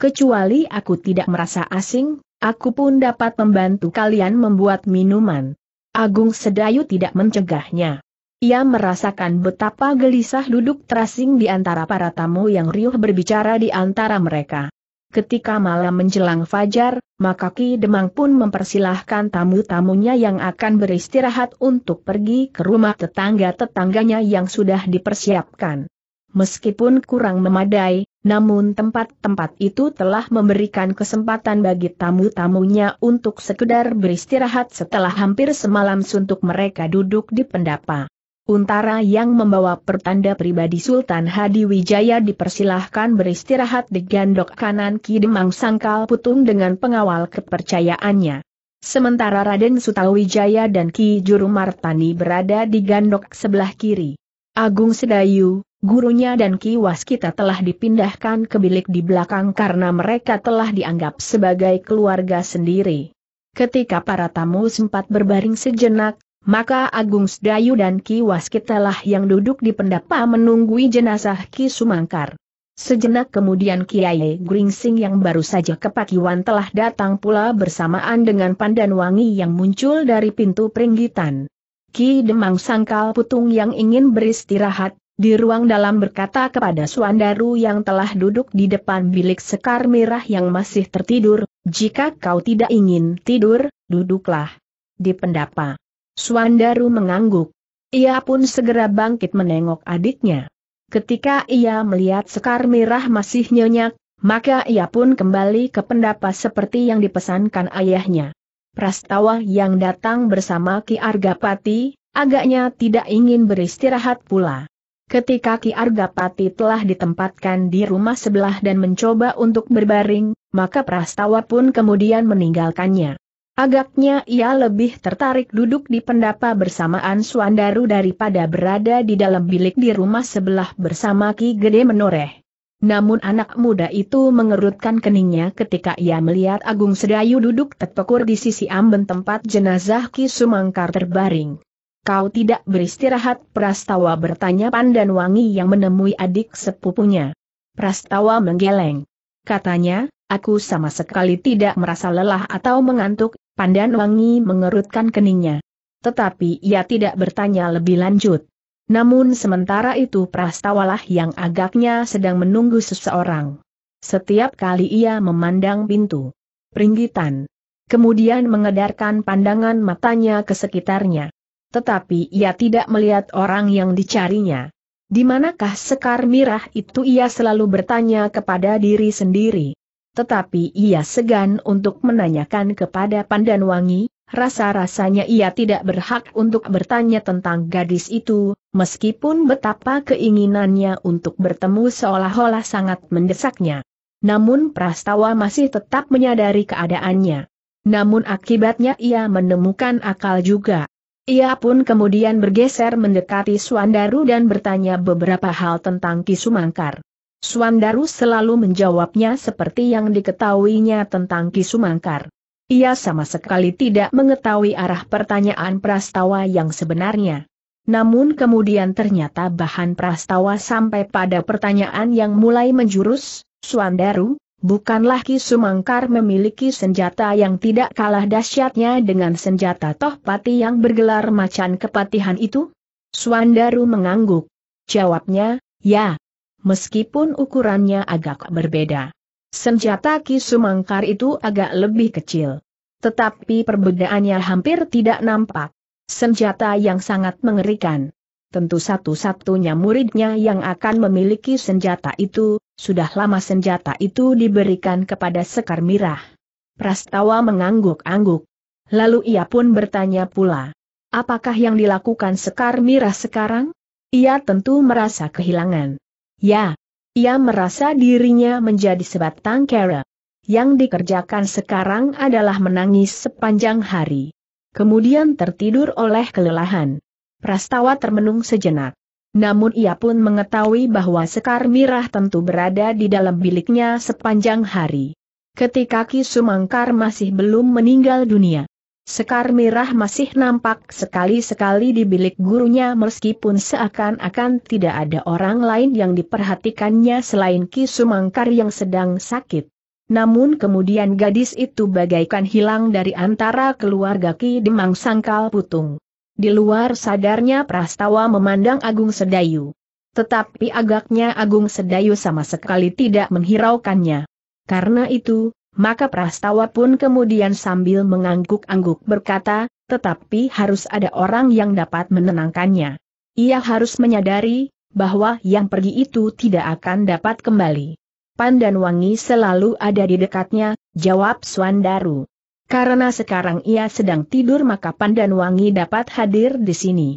Kecuali aku tidak merasa asing, aku pun dapat membantu kalian membuat minuman. Agung Sedayu tidak mencegahnya. Ia merasakan betapa gelisah duduk terasing di antara para tamu yang riuh berbicara di antara mereka. Ketika malam menjelang fajar, maka Ki Demang pun mempersilahkan tamu-tamunya yang akan beristirahat untuk pergi ke rumah tetangga-tetangganya yang sudah dipersiapkan. Meskipun kurang memadai, namun tempat-tempat itu telah memberikan kesempatan bagi tamu-tamunya untuk sekedar beristirahat setelah hampir semalam suntuk mereka duduk di pendapa. Untara yang membawa pertanda pribadi Sultan Hadi Wijaya dipersilahkan beristirahat di gandok kanan Kidemang Sangkal Putung dengan pengawal kepercayaannya. Sementara Raden Sutawijaya dan Ki Juru Martani berada di gandok sebelah kiri. Agung Sedayu, gurunya dan Ki Waskita telah dipindahkan ke bilik di belakang karena mereka telah dianggap sebagai keluarga sendiri. Ketika para tamu sempat berbaring sejenak, maka Agung Sedayu dan Ki Waskitalah yang duduk di pendapa menunggui jenazah Ki Sumangkar. Sejenak kemudian Kiai Gringsing yang baru saja kepakiwan telah datang pula bersamaan dengan pandan wangi yang muncul dari pintu peringgitan. Ki Demang Sangkal Putung yang ingin beristirahat, di ruang dalam berkata kepada Suandaru yang telah duduk di depan bilik sekar merah yang masih tertidur, jika kau tidak ingin tidur, duduklah di pendapa. Suandaru mengangguk. Ia pun segera bangkit menengok adiknya. Ketika ia melihat sekar merah masih nyenyak, maka ia pun kembali ke pendapat seperti yang dipesankan ayahnya. Prastawa yang datang bersama Ki Argapati, agaknya tidak ingin beristirahat pula. Ketika Ki Argapati telah ditempatkan di rumah sebelah dan mencoba untuk berbaring, maka Prastawa pun kemudian meninggalkannya. Agaknya ia lebih tertarik duduk di pendapa bersamaan Suandaru daripada berada di dalam bilik di rumah sebelah bersama Ki Gede Menoreh. Namun anak muda itu mengerutkan keningnya ketika ia melihat Agung Sedayu duduk terpekur di sisi amben tempat jenazah Ki Sumangkar terbaring. Kau tidak beristirahat Prastawa bertanya Pandan Wangi yang menemui adik sepupunya. Prastawa menggeleng. Katanya, Aku sama sekali tidak merasa lelah atau mengantuk, Pandan Wangi mengerutkan keningnya. Tetapi ia tidak bertanya lebih lanjut. Namun sementara itu prastawalah yang agaknya sedang menunggu seseorang. Setiap kali ia memandang pintu. Peringgitan. Kemudian mengedarkan pandangan matanya ke sekitarnya. Tetapi ia tidak melihat orang yang dicarinya. Di manakah Sekar Mirah itu ia selalu bertanya kepada diri sendiri tetapi ia segan untuk menanyakan kepada Pandanwangi, rasa-rasanya ia tidak berhak untuk bertanya tentang gadis itu, meskipun betapa keinginannya untuk bertemu seolah-olah sangat mendesaknya. Namun Prastawa masih tetap menyadari keadaannya. Namun akibatnya ia menemukan akal juga. Ia pun kemudian bergeser mendekati Suandaru dan bertanya beberapa hal tentang Kisumangkar. Suandaru selalu menjawabnya seperti yang diketahuinya tentang Kisumangkar. Ia sama sekali tidak mengetahui arah pertanyaan Prastawa yang sebenarnya. Namun kemudian ternyata bahan Prastawa sampai pada pertanyaan yang mulai menjurus, Suandaru, bukanlah Ki Sumangkar memiliki senjata yang tidak kalah dahsyatnya dengan senjata Tohpati yang bergelar macan kepatihan itu? Suandaru mengangguk. Jawabnya, ya meskipun ukurannya agak berbeda. Senjata Ki Sumangkar itu agak lebih kecil. Tetapi perbedaannya hampir tidak nampak. Senjata yang sangat mengerikan. Tentu satu-satunya muridnya yang akan memiliki senjata itu, sudah lama senjata itu diberikan kepada Sekar Mirah. Prastawa mengangguk-angguk. Lalu ia pun bertanya pula, apakah yang dilakukan Sekar Mirah sekarang? Ia tentu merasa kehilangan. Ya, ia merasa dirinya menjadi sebatang kera. Yang dikerjakan sekarang adalah menangis sepanjang hari. Kemudian tertidur oleh kelelahan. Prastawa termenung sejenak. Namun ia pun mengetahui bahwa Sekar Mirah tentu berada di dalam biliknya sepanjang hari. Ketika Ki Sumangkar masih belum meninggal dunia, Sekar Mirah masih nampak sekali-sekali di bilik gurunya meskipun seakan-akan tidak ada orang lain yang diperhatikannya selain Ki Sumangkar yang sedang sakit. Namun kemudian gadis itu bagaikan hilang dari antara keluarga Ki Demang Sangkal Putung. Di luar sadarnya Prastawa memandang Agung Sedayu. Tetapi agaknya Agung Sedayu sama sekali tidak menghiraukannya. Karena itu, maka Prastawa pun kemudian sambil mengangguk-angguk berkata, tetapi harus ada orang yang dapat menenangkannya. Ia harus menyadari, bahwa yang pergi itu tidak akan dapat kembali. Pandan Wangi selalu ada di dekatnya, jawab Swandaru. Karena sekarang ia sedang tidur maka Pandan Wangi dapat hadir di sini.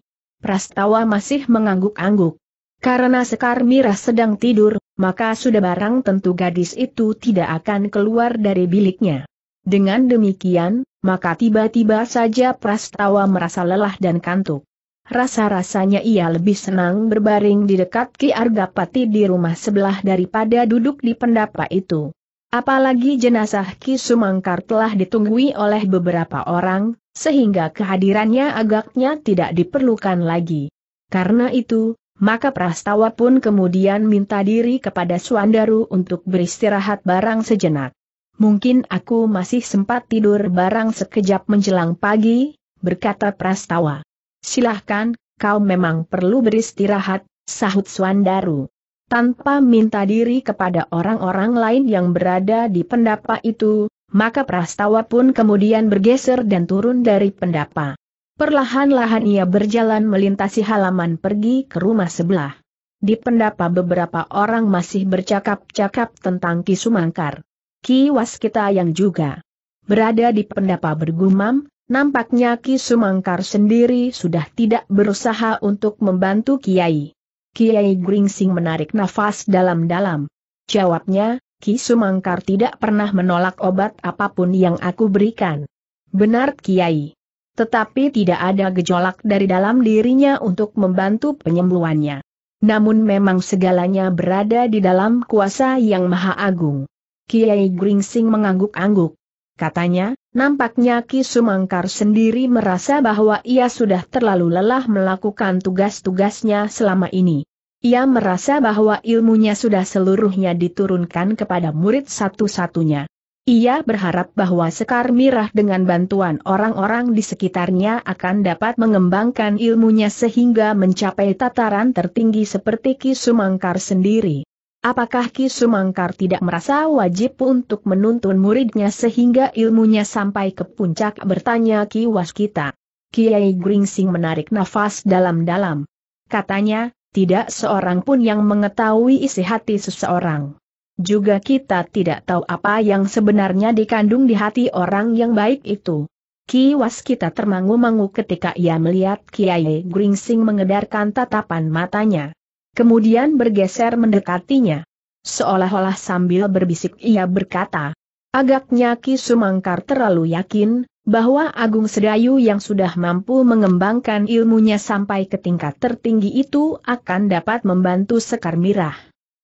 Prastawa masih mengangguk-angguk. Karena Sekar Mirah sedang tidur, maka sudah barang tentu gadis itu tidak akan keluar dari biliknya. Dengan demikian, maka tiba-tiba saja Prastawa merasa lelah dan kantuk. Rasa-rasanya ia lebih senang berbaring di dekat Ki Argapati di rumah sebelah daripada duduk di pendapa itu. Apalagi jenazah Ki Sumangkar telah ditunggui oleh beberapa orang, sehingga kehadirannya agaknya tidak diperlukan lagi. Karena itu, maka Prastawa pun kemudian minta diri kepada Suandaru untuk beristirahat barang sejenak. Mungkin aku masih sempat tidur barang sekejap menjelang pagi, berkata Prastawa. Silahkan, kau memang perlu beristirahat, sahut Suandaru. Tanpa minta diri kepada orang-orang lain yang berada di pendapa itu, maka Prastawa pun kemudian bergeser dan turun dari pendapa. Perlahan-lahan ia berjalan melintasi halaman pergi ke rumah sebelah. Di pendapa beberapa orang masih bercakap-cakap tentang Ki Sumangkar. Ki Waskita yang juga berada di pendapa bergumam, nampaknya Ki Sumangkar sendiri sudah tidak berusaha untuk membantu Kiai. Kiai Gringsing menarik nafas dalam-dalam. Jawabnya, Ki Sumangkar tidak pernah menolak obat apapun yang aku berikan. Benar Kiai tetapi tidak ada gejolak dari dalam dirinya untuk membantu penyembuhannya. Namun memang segalanya berada di dalam kuasa yang maha agung. Kiai Gringsing mengangguk-angguk. Katanya, nampaknya Ki Sumangkar sendiri merasa bahwa ia sudah terlalu lelah melakukan tugas-tugasnya selama ini. Ia merasa bahwa ilmunya sudah seluruhnya diturunkan kepada murid satu-satunya. Ia berharap bahwa Sekar Mirah dengan bantuan orang-orang di sekitarnya akan dapat mengembangkan ilmunya sehingga mencapai tataran tertinggi seperti Ki Sumangkar sendiri. Apakah Ki Sumangkar tidak merasa wajib untuk menuntun muridnya sehingga ilmunya sampai ke puncak bertanya Ki Waskita. Kiai Gringsing menarik nafas dalam-dalam. Katanya, tidak seorang pun yang mengetahui isi hati seseorang. Juga kita tidak tahu apa yang sebenarnya dikandung di hati orang yang baik itu. Kiwas kita termangu-mangu ketika ia melihat Kiai Gringsing mengedarkan tatapan matanya. Kemudian bergeser mendekatinya. Seolah-olah sambil berbisik ia berkata, Agaknya Ki Sumangkar terlalu yakin, bahwa Agung Sedayu yang sudah mampu mengembangkan ilmunya sampai ke tingkat tertinggi itu akan dapat membantu Sekar Mirah.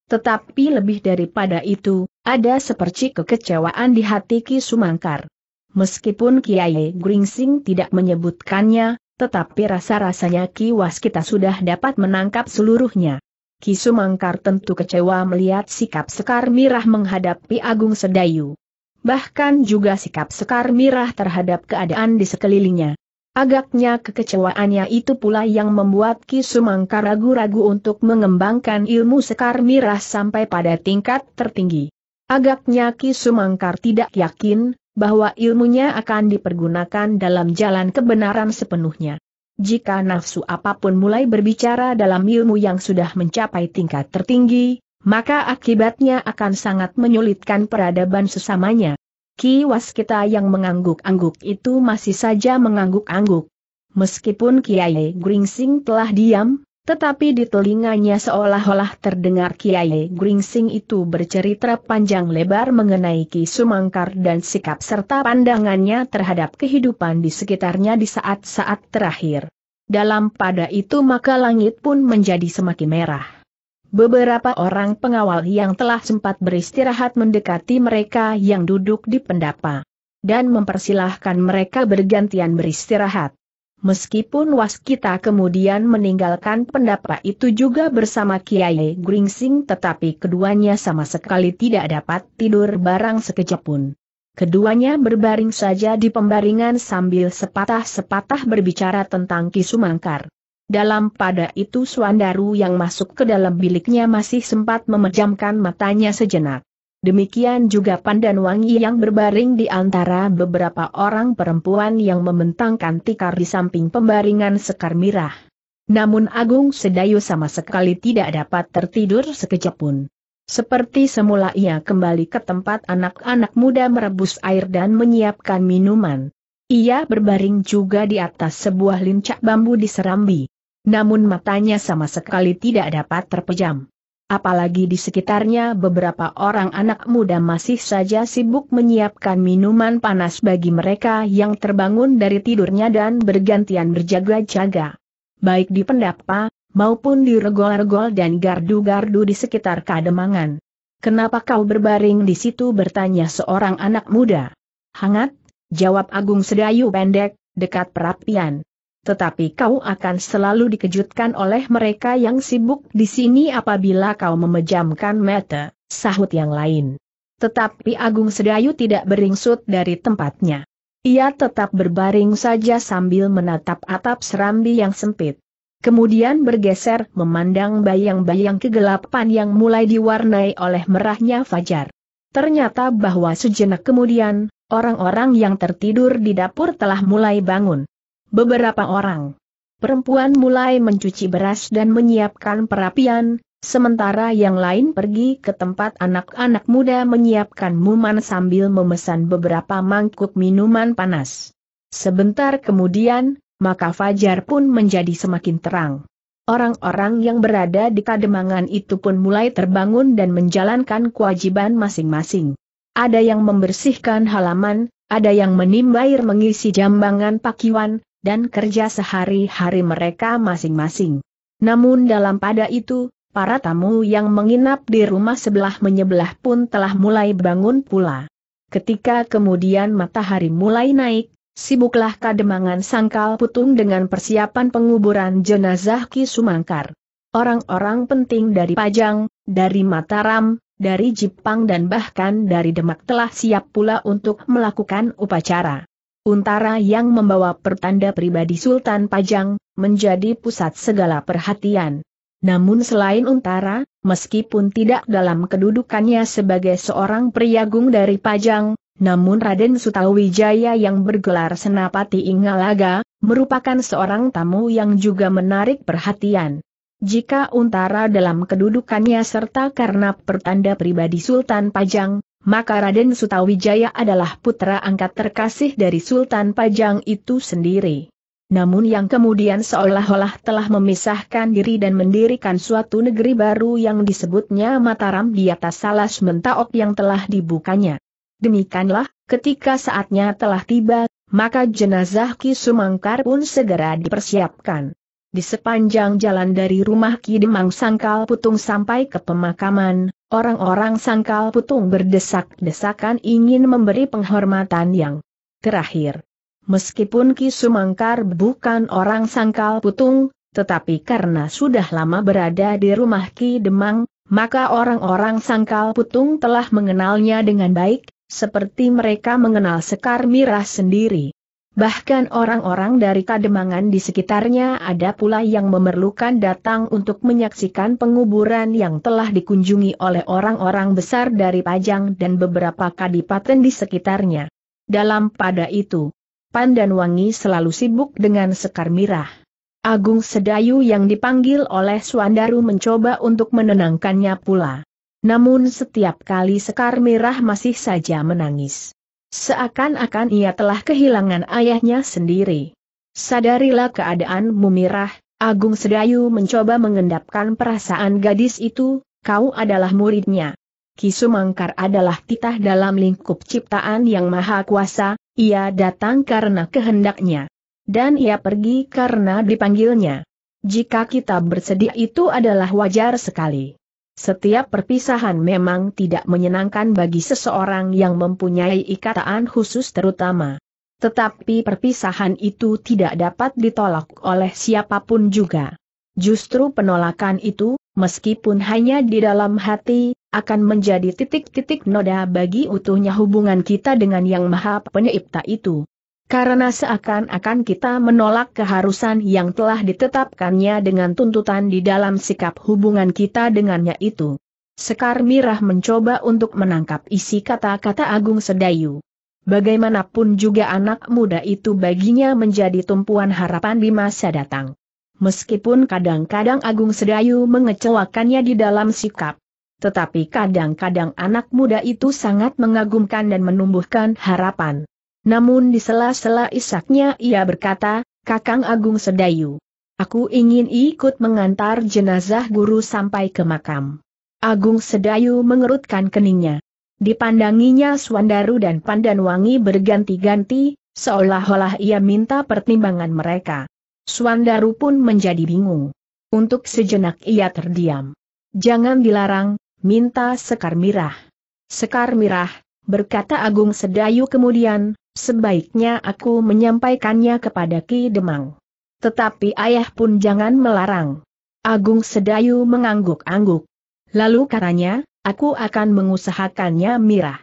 Tetapi lebih daripada itu, ada sepercik kekecewaan di hati Ki Sumangkar. Meskipun Kiai Gringsing tidak menyebutkannya, tetapi rasa-rasanya Ki Waskita sudah dapat menangkap seluruhnya. Ki Sumangkar tentu kecewa melihat sikap Sekar Mirah menghadapi Agung Sedayu. Bahkan juga sikap Sekar Mirah terhadap keadaan di sekelilingnya. Agaknya kekecewaannya itu pula yang membuat Ki Sumangka ragu-ragu untuk mengembangkan ilmu sekar mirah sampai pada tingkat tertinggi. Agaknya Ki Sumangkar tidak yakin bahwa ilmunya akan dipergunakan dalam jalan kebenaran sepenuhnya. Jika nafsu apapun mulai berbicara dalam ilmu yang sudah mencapai tingkat tertinggi, maka akibatnya akan sangat menyulitkan peradaban sesamanya. Ki Waskita yang mengangguk-angguk itu masih saja mengangguk-angguk. Meskipun Kiai Gringsing telah diam, tetapi di telinganya seolah-olah terdengar Kiai Gringsing itu bercerita panjang lebar mengenai Ki Sumangkar dan sikap serta pandangannya terhadap kehidupan di sekitarnya di saat-saat terakhir. Dalam pada itu maka langit pun menjadi semakin merah. Beberapa orang pengawal yang telah sempat beristirahat mendekati mereka yang duduk di pendapa. Dan mempersilahkan mereka bergantian beristirahat. Meskipun waskita kemudian meninggalkan pendapa itu juga bersama Kiai Gringsing tetapi keduanya sama sekali tidak dapat tidur barang sekejap pun. Keduanya berbaring saja di pembaringan sambil sepatah-sepatah berbicara tentang Kisumangkar. Dalam pada itu Suandaru yang masuk ke dalam biliknya masih sempat memejamkan matanya sejenak. Demikian juga Pandan Wangi yang berbaring di antara beberapa orang perempuan yang membentangkan tikar di samping pembaringan sekar mirah. Namun Agung Sedayu sama sekali tidak dapat tertidur sekejap pun. Seperti semula ia kembali ke tempat anak-anak muda merebus air dan menyiapkan minuman. Ia berbaring juga di atas sebuah lincak bambu di Serambi. Namun matanya sama sekali tidak dapat terpejam. Apalagi di sekitarnya beberapa orang anak muda masih saja sibuk menyiapkan minuman panas bagi mereka yang terbangun dari tidurnya dan bergantian berjaga-jaga. Baik di pendapa, maupun di regol-regol dan gardu-gardu di sekitar kademangan. Kenapa kau berbaring di situ bertanya seorang anak muda? Hangat, jawab Agung Sedayu pendek, dekat perapian tetapi kau akan selalu dikejutkan oleh mereka yang sibuk di sini apabila kau memejamkan mata, sahut yang lain. Tetapi Agung Sedayu tidak beringsut dari tempatnya. Ia tetap berbaring saja sambil menatap atap serambi yang sempit. Kemudian bergeser memandang bayang-bayang kegelapan yang mulai diwarnai oleh merahnya fajar. Ternyata bahwa sejenak kemudian, orang-orang yang tertidur di dapur telah mulai bangun. Beberapa orang perempuan mulai mencuci beras dan menyiapkan perapian, sementara yang lain pergi ke tempat anak-anak muda menyiapkan muman sambil memesan beberapa mangkuk minuman panas. Sebentar kemudian, maka fajar pun menjadi semakin terang. Orang-orang yang berada di kademangan itu pun mulai terbangun dan menjalankan kewajiban masing-masing. Ada yang membersihkan halaman, ada yang menimba air mengisi jambangan pakiwan, dan kerja sehari-hari mereka masing-masing. Namun dalam pada itu, para tamu yang menginap di rumah sebelah menyebelah pun telah mulai bangun pula. Ketika kemudian matahari mulai naik, sibuklah kademangan sangkal putung dengan persiapan penguburan jenazah Ki Sumangkar. Orang-orang penting dari Pajang, dari Mataram, dari Jepang dan bahkan dari Demak telah siap pula untuk melakukan upacara. Untara yang membawa pertanda pribadi Sultan Pajang, menjadi pusat segala perhatian. Namun selain Untara, meskipun tidak dalam kedudukannya sebagai seorang priagung dari Pajang, namun Raden Sutawijaya yang bergelar Senapati Ingalaga, merupakan seorang tamu yang juga menarik perhatian. Jika Untara dalam kedudukannya serta karena pertanda pribadi Sultan Pajang, maka Raden Sutawijaya adalah putra angkat terkasih dari Sultan Pajang itu sendiri. Namun yang kemudian seolah-olah telah memisahkan diri dan mendirikan suatu negeri baru yang disebutnya Mataram di atas salas mentaok yang telah dibukanya. Demikianlah, ketika saatnya telah tiba, maka jenazah Ki Sumangkar pun segera dipersiapkan. Di sepanjang jalan dari rumah Ki Demang Sangkal Putung sampai ke pemakaman, orang-orang Sangkal Putung berdesak-desakan ingin memberi penghormatan yang terakhir. Meskipun Ki Sumangkar bukan orang Sangkal Putung, tetapi karena sudah lama berada di rumah Ki Demang, maka orang-orang Sangkal Putung telah mengenalnya dengan baik, seperti mereka mengenal Sekar Mirah sendiri. Bahkan orang-orang dari Kademangan di sekitarnya ada pula yang memerlukan datang untuk menyaksikan penguburan yang telah dikunjungi oleh orang-orang besar dari Pajang dan beberapa kadipaten di sekitarnya. Dalam pada itu, Wangi selalu sibuk dengan sekar mirah. Agung Sedayu yang dipanggil oleh Suandaru mencoba untuk menenangkannya pula. Namun setiap kali Sekar Mirah masih saja menangis. Seakan-akan ia telah kehilangan ayahnya sendiri. Sadarilah keadaan mumirah, Agung Sedayu mencoba mengendapkan perasaan gadis itu, kau adalah muridnya. Kisumangkar adalah titah dalam lingkup ciptaan yang maha kuasa, ia datang karena kehendaknya. Dan ia pergi karena dipanggilnya. Jika kita bersedih itu adalah wajar sekali. Setiap perpisahan memang tidak menyenangkan bagi seseorang yang mempunyai ikatan khusus terutama. Tetapi perpisahan itu tidak dapat ditolak oleh siapapun juga. Justru penolakan itu, meskipun hanya di dalam hati, akan menjadi titik-titik noda bagi utuhnya hubungan kita dengan Yang Maha Penyipta itu. Karena seakan-akan kita menolak keharusan yang telah ditetapkannya dengan tuntutan di dalam sikap hubungan kita dengannya itu. Sekar Mirah mencoba untuk menangkap isi kata-kata Agung Sedayu. Bagaimanapun juga anak muda itu baginya menjadi tumpuan harapan di masa datang. Meskipun kadang-kadang Agung Sedayu mengecewakannya di dalam sikap, tetapi kadang-kadang anak muda itu sangat mengagumkan dan menumbuhkan harapan. Namun di sela-sela isaknya ia berkata, Kakang Agung Sedayu. Aku ingin ikut mengantar jenazah guru sampai ke makam. Agung Sedayu mengerutkan keningnya. Dipandanginya Swandaru dan Pandanwangi berganti-ganti, seolah-olah ia minta pertimbangan mereka. Swandaru pun menjadi bingung. Untuk sejenak ia terdiam. Jangan dilarang, minta Sekar Mirah. Sekar Mirah, berkata Agung Sedayu kemudian, Sebaiknya aku menyampaikannya kepada Ki Demang. Tetapi ayah pun jangan melarang. Agung Sedayu mengangguk-angguk. Lalu katanya, aku akan mengusahakannya mirah.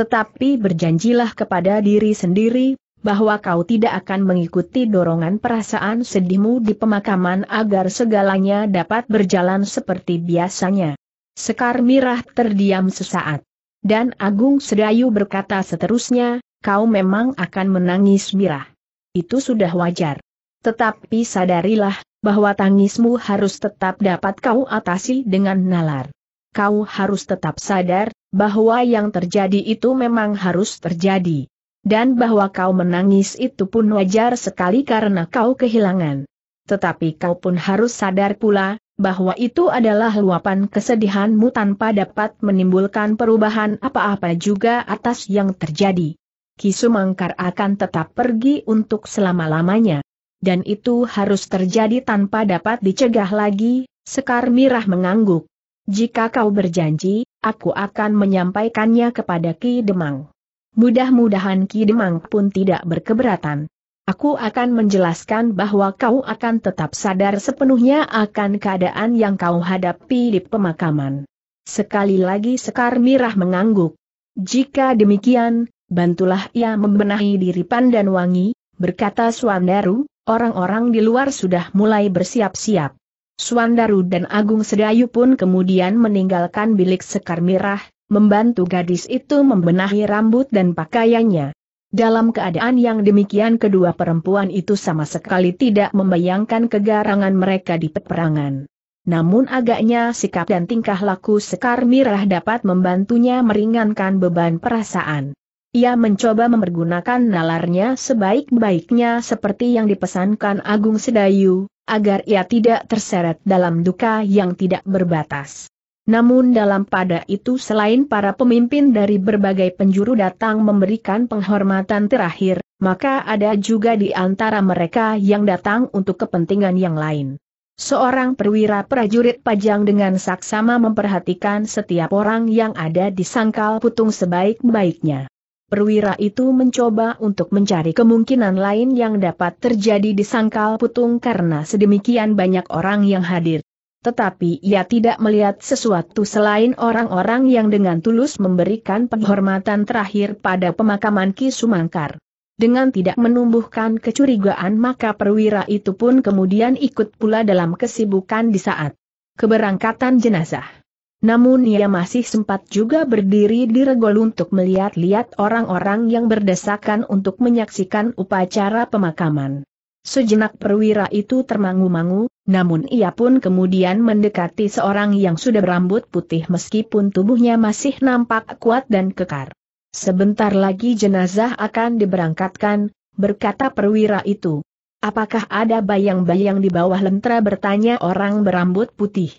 Tetapi berjanjilah kepada diri sendiri, bahwa kau tidak akan mengikuti dorongan perasaan sedihmu di pemakaman agar segalanya dapat berjalan seperti biasanya. Sekar Mirah terdiam sesaat. Dan Agung Sedayu berkata seterusnya, kau memang akan menangis birah. Itu sudah wajar. Tetapi sadarilah, bahwa tangismu harus tetap dapat kau atasi dengan nalar. Kau harus tetap sadar, bahwa yang terjadi itu memang harus terjadi. Dan bahwa kau menangis itu pun wajar sekali karena kau kehilangan. Tetapi kau pun harus sadar pula, bahwa itu adalah luapan kesedihanmu tanpa dapat menimbulkan perubahan apa-apa juga atas yang terjadi. Kisumangkar akan tetap pergi untuk selama-lamanya. Dan itu harus terjadi tanpa dapat dicegah lagi, Sekar Mirah mengangguk. Jika kau berjanji, aku akan menyampaikannya kepada Ki Demang. Mudah-mudahan Ki Demang pun tidak berkeberatan. Aku akan menjelaskan bahwa kau akan tetap sadar sepenuhnya akan keadaan yang kau hadapi di pemakaman. Sekali lagi Sekar Mirah mengangguk. Jika demikian, bantulah ia membenahi diri Pandan Wangi, berkata Suandaru, orang-orang di luar sudah mulai bersiap-siap. Suandaru dan Agung Sedayu pun kemudian meninggalkan bilik sekar mirah, membantu gadis itu membenahi rambut dan pakaiannya. Dalam keadaan yang demikian kedua perempuan itu sama sekali tidak membayangkan kegarangan mereka di peperangan. Namun agaknya sikap dan tingkah laku Sekar Mirah dapat membantunya meringankan beban perasaan. Ia mencoba mempergunakan nalarnya sebaik-baiknya seperti yang dipesankan Agung Sedayu, agar ia tidak terseret dalam duka yang tidak berbatas. Namun dalam pada itu selain para pemimpin dari berbagai penjuru datang memberikan penghormatan terakhir, maka ada juga di antara mereka yang datang untuk kepentingan yang lain. Seorang perwira prajurit pajang dengan saksama memperhatikan setiap orang yang ada di sangkal putung sebaik-baiknya perwira itu mencoba untuk mencari kemungkinan lain yang dapat terjadi di sangkal putung karena sedemikian banyak orang yang hadir. Tetapi ia tidak melihat sesuatu selain orang-orang yang dengan tulus memberikan penghormatan terakhir pada pemakaman Ki Sumangkar. Dengan tidak menumbuhkan kecurigaan maka perwira itu pun kemudian ikut pula dalam kesibukan di saat keberangkatan jenazah. Namun ia masih sempat juga berdiri di regol untuk melihat-lihat orang-orang yang berdesakan untuk menyaksikan upacara pemakaman. Sejenak perwira itu termangu-mangu, namun ia pun kemudian mendekati seorang yang sudah berambut putih meskipun tubuhnya masih nampak kuat dan kekar. Sebentar lagi jenazah akan diberangkatkan, berkata perwira itu. Apakah ada bayang-bayang di bawah lentera bertanya orang berambut putih?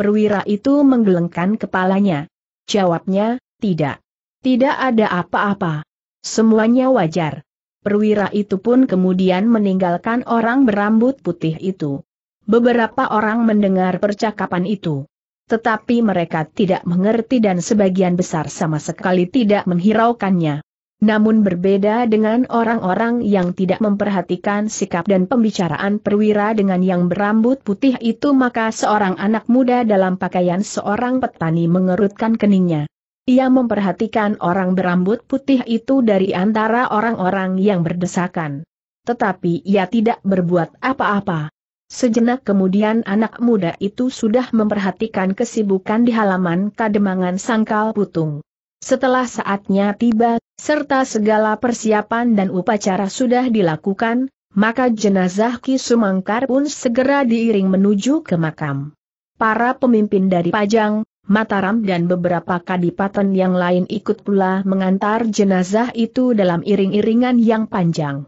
Perwira itu menggelengkan kepalanya. Jawabnya, tidak. Tidak ada apa-apa. Semuanya wajar. Perwira itu pun kemudian meninggalkan orang berambut putih itu. Beberapa orang mendengar percakapan itu. Tetapi mereka tidak mengerti dan sebagian besar sama sekali tidak menghiraukannya. Namun berbeda dengan orang-orang yang tidak memperhatikan sikap dan pembicaraan perwira dengan yang berambut putih itu maka seorang anak muda dalam pakaian seorang petani mengerutkan keningnya. Ia memperhatikan orang berambut putih itu dari antara orang-orang yang berdesakan. Tetapi ia tidak berbuat apa-apa. Sejenak kemudian anak muda itu sudah memperhatikan kesibukan di halaman kademangan sangkal putung. Setelah saatnya tiba, serta segala persiapan dan upacara sudah dilakukan, maka jenazah Ki Sumangkar pun segera diiring menuju ke makam. Para pemimpin dari Pajang, Mataram dan beberapa kadipaten yang lain ikut pula mengantar jenazah itu dalam iring-iringan yang panjang.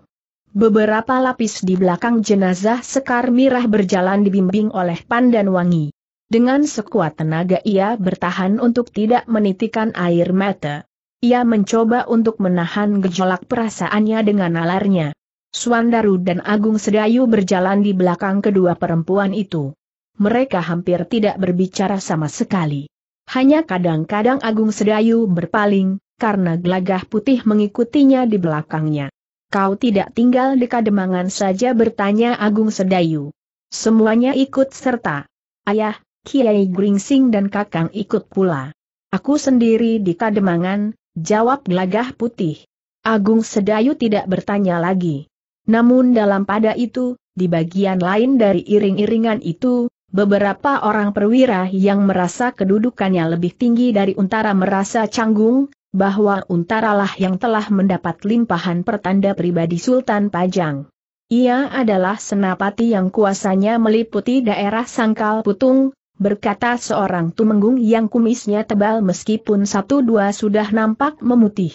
Beberapa lapis di belakang jenazah Sekar Mirah berjalan dibimbing oleh Pandan Wangi. Dengan sekuat tenaga ia bertahan untuk tidak menitikan air mata. Ia mencoba untuk menahan gejolak perasaannya dengan nalarnya. Suandaru dan Agung Sedayu berjalan di belakang kedua perempuan itu. Mereka hampir tidak berbicara sama sekali. Hanya kadang-kadang Agung Sedayu berpaling, karena gelagah putih mengikutinya di belakangnya. Kau tidak tinggal di kademangan saja bertanya Agung Sedayu. Semuanya ikut serta. Ayah, Kiai Gringsing dan Kakang ikut pula. Aku sendiri di Kademangan, jawab gelagah putih. Agung Sedayu tidak bertanya lagi. Namun dalam pada itu, di bagian lain dari iring-iringan itu, beberapa orang perwira yang merasa kedudukannya lebih tinggi dari Untara merasa canggung, bahwa Untara lah yang telah mendapat limpahan pertanda pribadi Sultan Pajang. Ia adalah senapati yang kuasanya meliputi daerah Sangkal Putung, berkata seorang tumenggung yang kumisnya tebal meskipun satu dua sudah nampak memutih.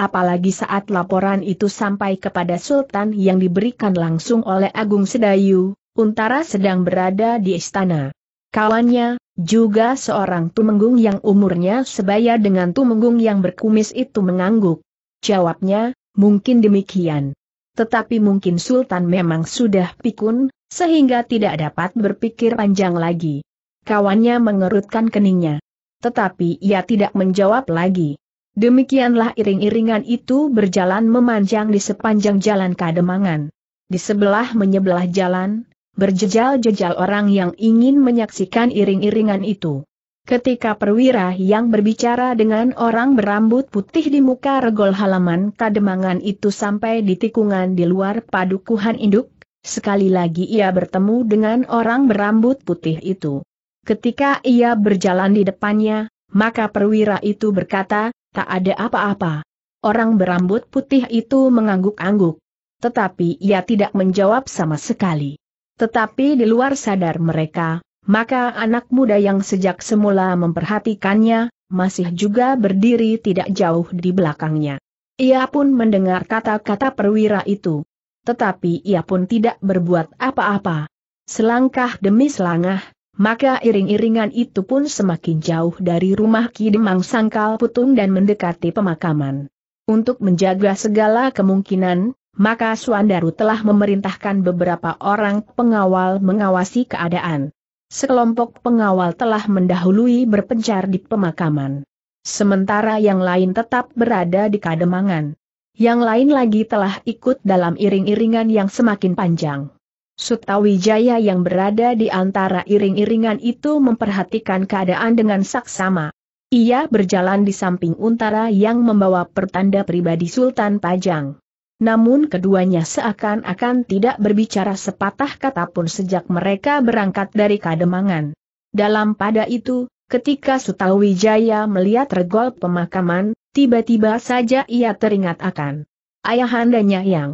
Apalagi saat laporan itu sampai kepada Sultan yang diberikan langsung oleh Agung Sedayu, Untara sedang berada di istana. Kawannya, juga seorang tumenggung yang umurnya sebaya dengan tumenggung yang berkumis itu mengangguk. Jawabnya, mungkin demikian. Tetapi mungkin Sultan memang sudah pikun, sehingga tidak dapat berpikir panjang lagi. Kawannya mengerutkan keningnya. Tetapi ia tidak menjawab lagi. Demikianlah iring-iringan itu berjalan memanjang di sepanjang jalan Kademangan. Di sebelah menyebelah jalan, berjejal-jejal orang yang ingin menyaksikan iring-iringan itu. Ketika perwira yang berbicara dengan orang berambut putih di muka regol halaman Kademangan itu sampai di tikungan di luar padukuhan induk, sekali lagi ia bertemu dengan orang berambut putih itu. Ketika ia berjalan di depannya, maka perwira itu berkata, tak ada apa-apa. Orang berambut putih itu mengangguk-angguk. Tetapi ia tidak menjawab sama sekali. Tetapi di luar sadar mereka, maka anak muda yang sejak semula memperhatikannya, masih juga berdiri tidak jauh di belakangnya. Ia pun mendengar kata-kata perwira itu. Tetapi ia pun tidak berbuat apa-apa. Selangkah demi selangkah maka iring-iringan itu pun semakin jauh dari rumah Ki Demang Sangkal Putung dan mendekati pemakaman. Untuk menjaga segala kemungkinan, maka Suandaru telah memerintahkan beberapa orang pengawal mengawasi keadaan. Sekelompok pengawal telah mendahului berpencar di pemakaman. Sementara yang lain tetap berada di kademangan. Yang lain lagi telah ikut dalam iring-iringan yang semakin panjang. Sutawijaya yang berada di antara iring-iringan itu memperhatikan keadaan dengan saksama. Ia berjalan di samping untara yang membawa pertanda pribadi Sultan Pajang. Namun keduanya seakan-akan tidak berbicara sepatah kata pun sejak mereka berangkat dari Kademangan. Dalam pada itu, Ketika Sutawijaya melihat regol pemakaman, tiba-tiba saja ia teringat akan ayahandanya yang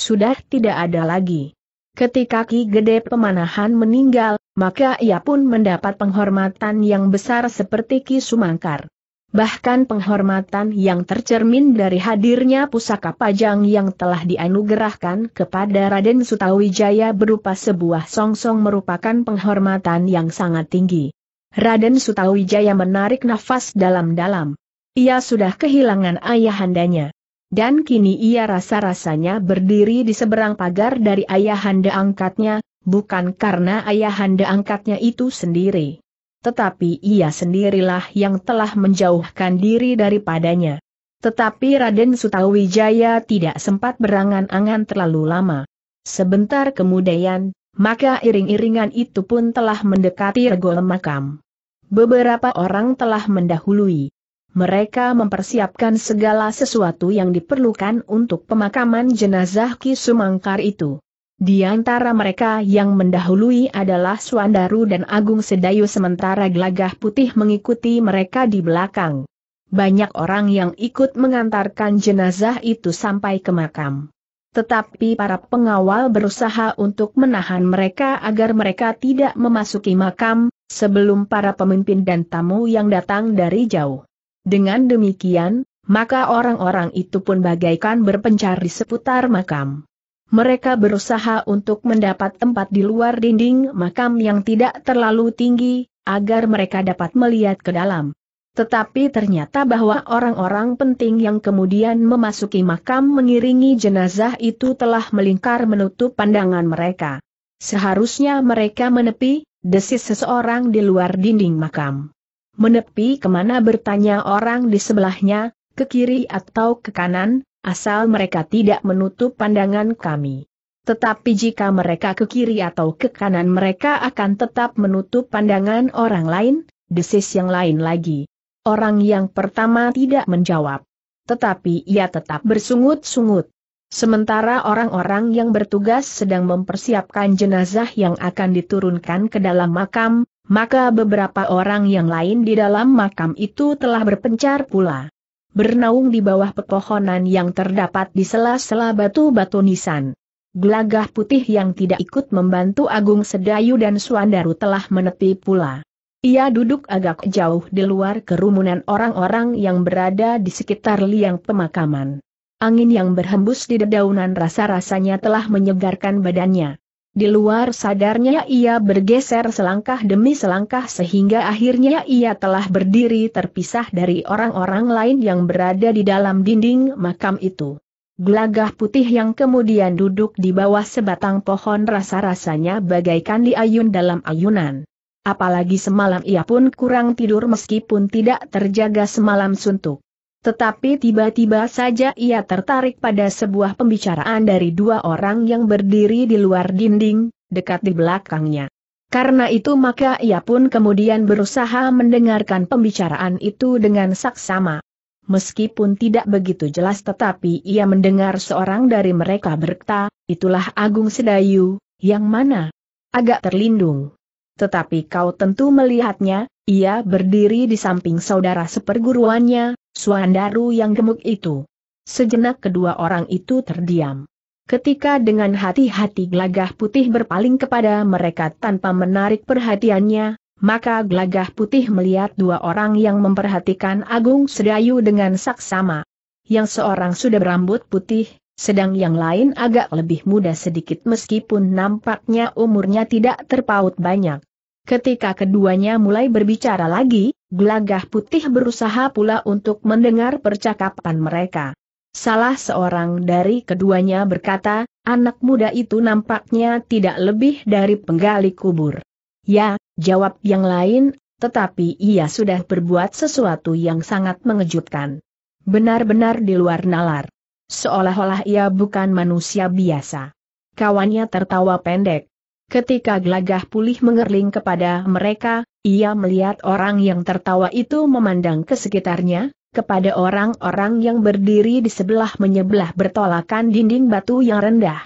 sudah tidak ada lagi. Ketika Ki Gede Pemanahan meninggal, maka ia pun mendapat penghormatan yang besar seperti Ki Sumangkar. Bahkan penghormatan yang tercermin dari hadirnya pusaka pajang yang telah dianugerahkan kepada Raden Sutawijaya berupa sebuah songsong merupakan penghormatan yang sangat tinggi. Raden Sutawijaya menarik nafas dalam-dalam. Ia sudah kehilangan ayahandanya. Dan kini ia rasa-rasanya berdiri di seberang pagar dari ayahanda angkatnya, bukan karena ayahanda angkatnya itu sendiri. Tetapi ia sendirilah yang telah menjauhkan diri daripadanya. Tetapi Raden Sutawijaya tidak sempat berangan-angan terlalu lama. Sebentar kemudian, maka iring-iringan itu pun telah mendekati regol makam. Beberapa orang telah mendahului. Mereka mempersiapkan segala sesuatu yang diperlukan untuk pemakaman jenazah Ki Sumangkar itu. Di antara mereka yang mendahului adalah Suandaru dan Agung Sedayu sementara Gelagah Putih mengikuti mereka di belakang. Banyak orang yang ikut mengantarkan jenazah itu sampai ke makam. Tetapi para pengawal berusaha untuk menahan mereka agar mereka tidak memasuki makam, sebelum para pemimpin dan tamu yang datang dari jauh dengan demikian, maka orang-orang itu pun bagaikan berpencar di seputar makam. Mereka berusaha untuk mendapat tempat di luar dinding makam yang tidak terlalu tinggi, agar mereka dapat melihat ke dalam. Tetapi ternyata bahwa orang-orang penting yang kemudian memasuki makam mengiringi jenazah itu telah melingkar menutup pandangan mereka. Seharusnya mereka menepi, desis seseorang di luar dinding makam. Menepi kemana bertanya orang di sebelahnya, ke kiri atau ke kanan, asal mereka tidak menutup pandangan kami. Tetapi jika mereka ke kiri atau ke kanan mereka akan tetap menutup pandangan orang lain, desis yang lain lagi. Orang yang pertama tidak menjawab. Tetapi ia tetap bersungut-sungut. Sementara orang-orang yang bertugas sedang mempersiapkan jenazah yang akan diturunkan ke dalam makam, maka beberapa orang yang lain di dalam makam itu telah berpencar pula. Bernaung di bawah pepohonan yang terdapat di sela-sela batu-batu nisan. Gelagah putih yang tidak ikut membantu Agung Sedayu dan Suandaru telah menepi pula. Ia duduk agak jauh di luar kerumunan orang-orang yang berada di sekitar liang pemakaman. Angin yang berhembus di dedaunan rasa-rasanya telah menyegarkan badannya. Di luar sadarnya ia bergeser selangkah demi selangkah sehingga akhirnya ia telah berdiri terpisah dari orang-orang lain yang berada di dalam dinding makam itu. Gelagah putih yang kemudian duduk di bawah sebatang pohon rasa-rasanya bagaikan diayun dalam ayunan. Apalagi semalam ia pun kurang tidur meskipun tidak terjaga semalam suntuk. Tetapi tiba-tiba saja ia tertarik pada sebuah pembicaraan dari dua orang yang berdiri di luar dinding, dekat di belakangnya. Karena itu maka ia pun kemudian berusaha mendengarkan pembicaraan itu dengan saksama. Meskipun tidak begitu jelas tetapi ia mendengar seorang dari mereka berkata, itulah Agung Sedayu, yang mana? Agak terlindung. Tetapi kau tentu melihatnya, ia berdiri di samping saudara seperguruannya, Suandaru yang gemuk itu. Sejenak kedua orang itu terdiam. Ketika dengan hati-hati gelagah putih berpaling kepada mereka tanpa menarik perhatiannya, maka gelagah putih melihat dua orang yang memperhatikan Agung Sedayu dengan saksama. Yang seorang sudah berambut putih, sedang yang lain agak lebih muda sedikit meskipun nampaknya umurnya tidak terpaut banyak. Ketika keduanya mulai berbicara lagi, Gelagah putih berusaha pula untuk mendengar percakapan mereka. Salah seorang dari keduanya berkata, anak muda itu nampaknya tidak lebih dari penggali kubur. Ya, jawab yang lain, tetapi ia sudah berbuat sesuatu yang sangat mengejutkan. Benar-benar di luar nalar. Seolah-olah ia bukan manusia biasa. Kawannya tertawa pendek. Ketika gelagah pulih mengerling kepada mereka, ia melihat orang yang tertawa itu memandang ke sekitarnya, kepada orang-orang yang berdiri di sebelah menyebelah bertolakan dinding batu yang rendah.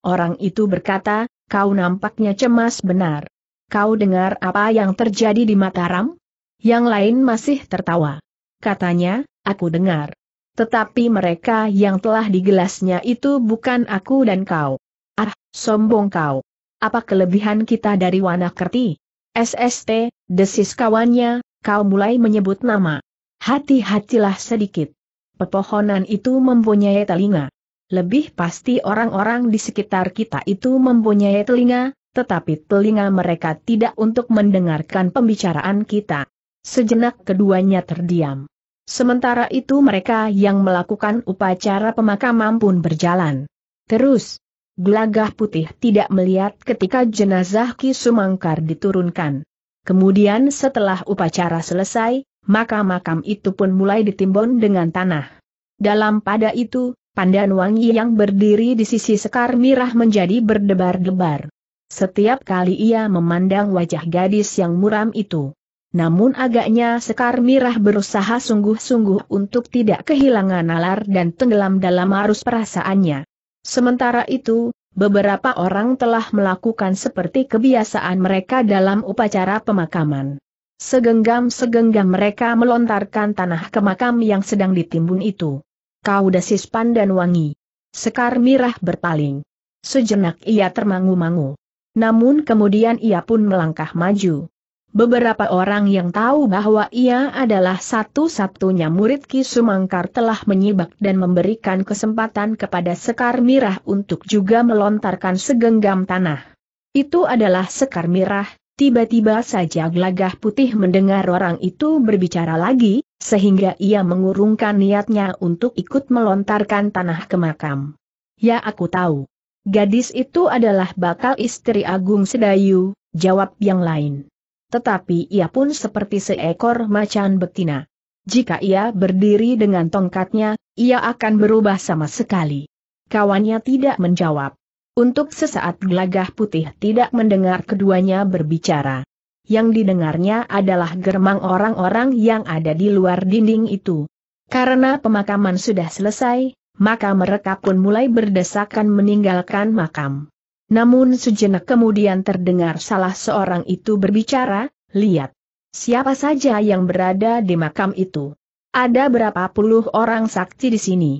Orang itu berkata, kau nampaknya cemas benar. Kau dengar apa yang terjadi di Mataram? Yang lain masih tertawa. Katanya, aku dengar. Tetapi mereka yang telah digelasnya itu bukan aku dan kau. Ah, sombong kau. Apa kelebihan kita dari Wanakerti? SST, desis kawannya, kau mulai menyebut nama. Hati-hatilah sedikit. Pepohonan itu mempunyai telinga. Lebih pasti orang-orang di sekitar kita itu mempunyai telinga, tetapi telinga mereka tidak untuk mendengarkan pembicaraan kita. Sejenak keduanya terdiam. Sementara itu mereka yang melakukan upacara pemakaman pun berjalan. Terus, Gelagah putih tidak melihat ketika jenazah Ki Sumangkar diturunkan. Kemudian setelah upacara selesai, maka makam itu pun mulai ditimbun dengan tanah. Dalam pada itu, pandan wangi yang berdiri di sisi sekar mirah menjadi berdebar-debar. Setiap kali ia memandang wajah gadis yang muram itu. Namun agaknya Sekar Mirah berusaha sungguh-sungguh untuk tidak kehilangan nalar dan tenggelam dalam arus perasaannya. Sementara itu, beberapa orang telah melakukan seperti kebiasaan mereka dalam upacara pemakaman. Segenggam-segenggam mereka melontarkan tanah ke makam yang sedang ditimbun itu. Kau dasis pandan wangi. Sekar Mirah berpaling. Sejenak ia termangu-mangu. Namun kemudian ia pun melangkah maju. Beberapa orang yang tahu bahwa ia adalah satu-satunya murid Ki Sumangkar telah menyibak dan memberikan kesempatan kepada Sekar Mirah untuk juga melontarkan segenggam tanah. Itu adalah Sekar Mirah, tiba-tiba saja gelagah putih mendengar orang itu berbicara lagi, sehingga ia mengurungkan niatnya untuk ikut melontarkan tanah ke makam. Ya aku tahu. Gadis itu adalah bakal istri Agung Sedayu, jawab yang lain tetapi ia pun seperti seekor macan betina. Jika ia berdiri dengan tongkatnya, ia akan berubah sama sekali. Kawannya tidak menjawab. Untuk sesaat gelagah putih tidak mendengar keduanya berbicara. Yang didengarnya adalah germang orang-orang yang ada di luar dinding itu. Karena pemakaman sudah selesai, maka mereka pun mulai berdesakan meninggalkan makam. Namun sejenak kemudian terdengar salah seorang itu berbicara, lihat. Siapa saja yang berada di makam itu? Ada berapa puluh orang sakti di sini?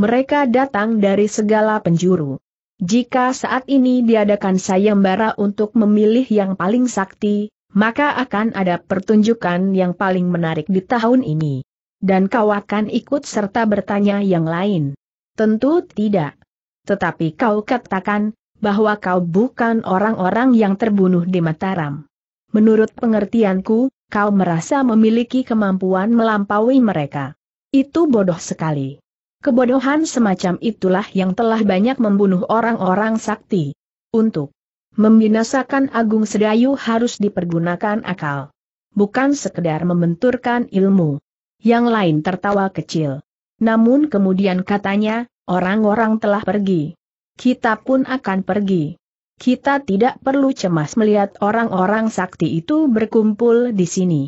Mereka datang dari segala penjuru. Jika saat ini diadakan sayembara untuk memilih yang paling sakti, maka akan ada pertunjukan yang paling menarik di tahun ini. Dan kau akan ikut serta bertanya yang lain. Tentu tidak. Tetapi kau katakan, bahwa kau bukan orang-orang yang terbunuh di Mataram. Menurut pengertianku, kau merasa memiliki kemampuan melampaui mereka. Itu bodoh sekali. Kebodohan semacam itulah yang telah banyak membunuh orang-orang sakti. Untuk membinasakan Agung Sedayu harus dipergunakan akal. Bukan sekedar membenturkan ilmu. Yang lain tertawa kecil. Namun kemudian katanya, orang-orang telah pergi kita pun akan pergi. Kita tidak perlu cemas melihat orang-orang sakti itu berkumpul di sini.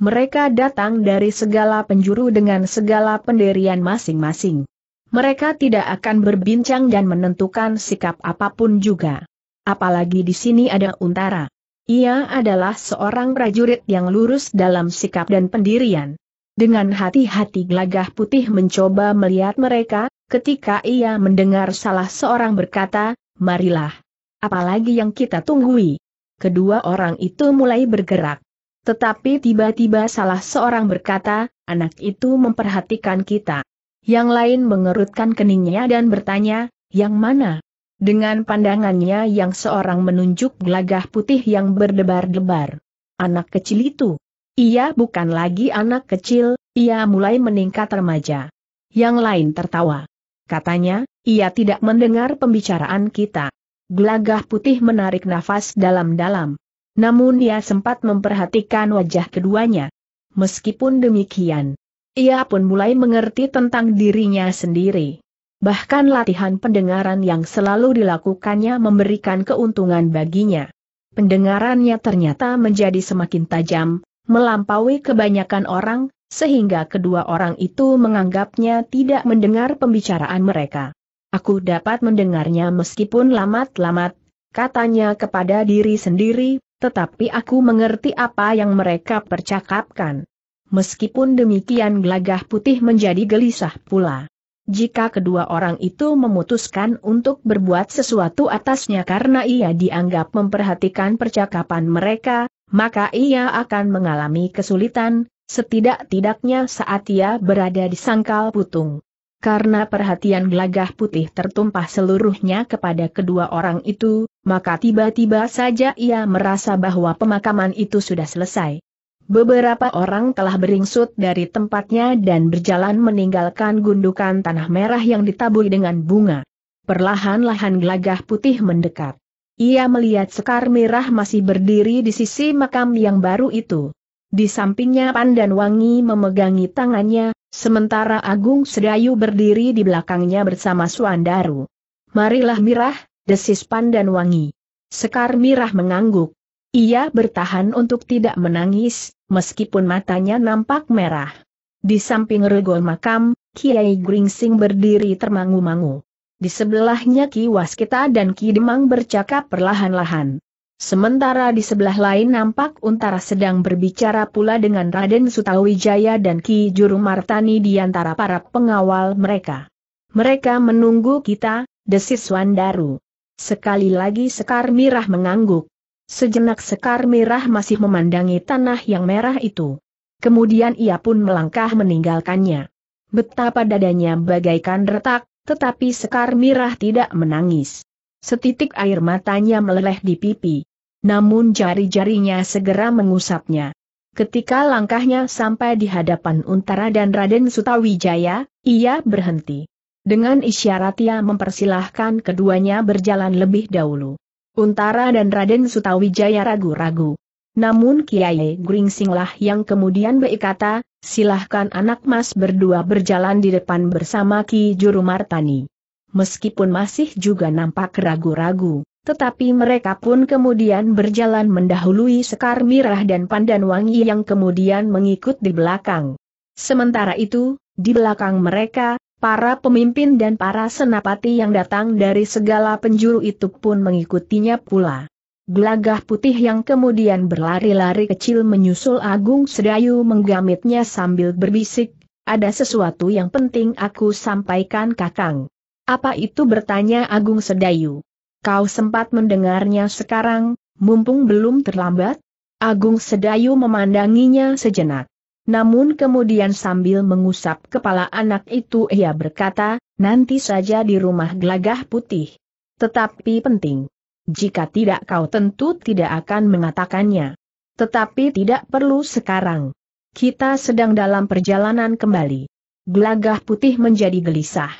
Mereka datang dari segala penjuru dengan segala pendirian masing-masing. Mereka tidak akan berbincang dan menentukan sikap apapun juga. Apalagi di sini ada Untara. Ia adalah seorang prajurit yang lurus dalam sikap dan pendirian. Dengan hati-hati gelagah putih mencoba melihat mereka, Ketika ia mendengar salah seorang berkata, marilah. Apalagi yang kita tunggui. Kedua orang itu mulai bergerak. Tetapi tiba-tiba salah seorang berkata, anak itu memperhatikan kita. Yang lain mengerutkan keningnya dan bertanya, yang mana? Dengan pandangannya yang seorang menunjuk gelagah putih yang berdebar-debar. Anak kecil itu. Ia bukan lagi anak kecil, ia mulai meningkat remaja. Yang lain tertawa. Katanya, ia tidak mendengar pembicaraan kita. Gelagah putih menarik nafas dalam-dalam. Namun ia sempat memperhatikan wajah keduanya. Meskipun demikian, ia pun mulai mengerti tentang dirinya sendiri. Bahkan latihan pendengaran yang selalu dilakukannya memberikan keuntungan baginya. Pendengarannya ternyata menjadi semakin tajam, melampaui kebanyakan orang, sehingga kedua orang itu menganggapnya tidak mendengar pembicaraan mereka. Aku dapat mendengarnya meskipun lamat-lamat, katanya kepada diri sendiri, tetapi aku mengerti apa yang mereka percakapkan. Meskipun demikian gelagah putih menjadi gelisah pula. Jika kedua orang itu memutuskan untuk berbuat sesuatu atasnya karena ia dianggap memperhatikan percakapan mereka, maka ia akan mengalami kesulitan, setidak-tidaknya saat ia berada di sangkal putung. Karena perhatian gelagah putih tertumpah seluruhnya kepada kedua orang itu, maka tiba-tiba saja ia merasa bahwa pemakaman itu sudah selesai. Beberapa orang telah beringsut dari tempatnya dan berjalan meninggalkan gundukan tanah merah yang ditaburi dengan bunga. Perlahan-lahan gelagah putih mendekat. Ia melihat Sekar Merah masih berdiri di sisi makam yang baru itu. Di sampingnya Pandan Wangi memegangi tangannya, sementara Agung Sedayu berdiri di belakangnya bersama Suandaru. Marilah Mirah, desis Pandan Wangi. Sekar Mirah mengangguk. Ia bertahan untuk tidak menangis, meskipun matanya nampak merah. Di samping regol makam, Kiai Gringsing berdiri termangu-mangu. Di sebelahnya Ki Waskita dan Ki Demang bercakap perlahan-lahan. Sementara di sebelah lain nampak Untara sedang berbicara pula dengan Raden Sutawijaya dan Ki Jurumartani di antara para pengawal mereka. Mereka menunggu kita, desis Wandaru. Sekali lagi Sekar Mirah mengangguk. Sejenak Sekar Mirah masih memandangi tanah yang merah itu. Kemudian ia pun melangkah meninggalkannya. Betapa dadanya bagaikan retak, tetapi Sekar Mirah tidak menangis. Setitik air matanya meleleh di pipi. Namun jari-jarinya segera mengusapnya. Ketika langkahnya sampai di hadapan Untara dan Raden Sutawijaya, ia berhenti. Dengan isyarat ia mempersilahkan keduanya berjalan lebih dahulu. Untara dan Raden Sutawijaya ragu-ragu. Namun Kiai Gringsinglah yang kemudian berkata, silahkan anak mas berdua berjalan di depan bersama Ki Juru Martani. Meskipun masih juga nampak ragu-ragu. Tetapi mereka pun kemudian berjalan mendahului Sekar Mirah dan Pandan Wangi yang kemudian mengikut di belakang. Sementara itu, di belakang mereka, para pemimpin dan para senapati yang datang dari segala penjuru itu pun mengikutinya pula. Gelagah putih yang kemudian berlari-lari kecil menyusul Agung Sedayu menggamitnya sambil berbisik, ada sesuatu yang penting aku sampaikan kakang. Apa itu bertanya Agung Sedayu? Kau sempat mendengarnya sekarang, mumpung belum terlambat? Agung Sedayu memandanginya sejenak. Namun kemudian sambil mengusap kepala anak itu ia berkata, nanti saja di rumah gelagah putih. Tetapi penting. Jika tidak kau tentu tidak akan mengatakannya. Tetapi tidak perlu sekarang. Kita sedang dalam perjalanan kembali. Gelagah putih menjadi gelisah.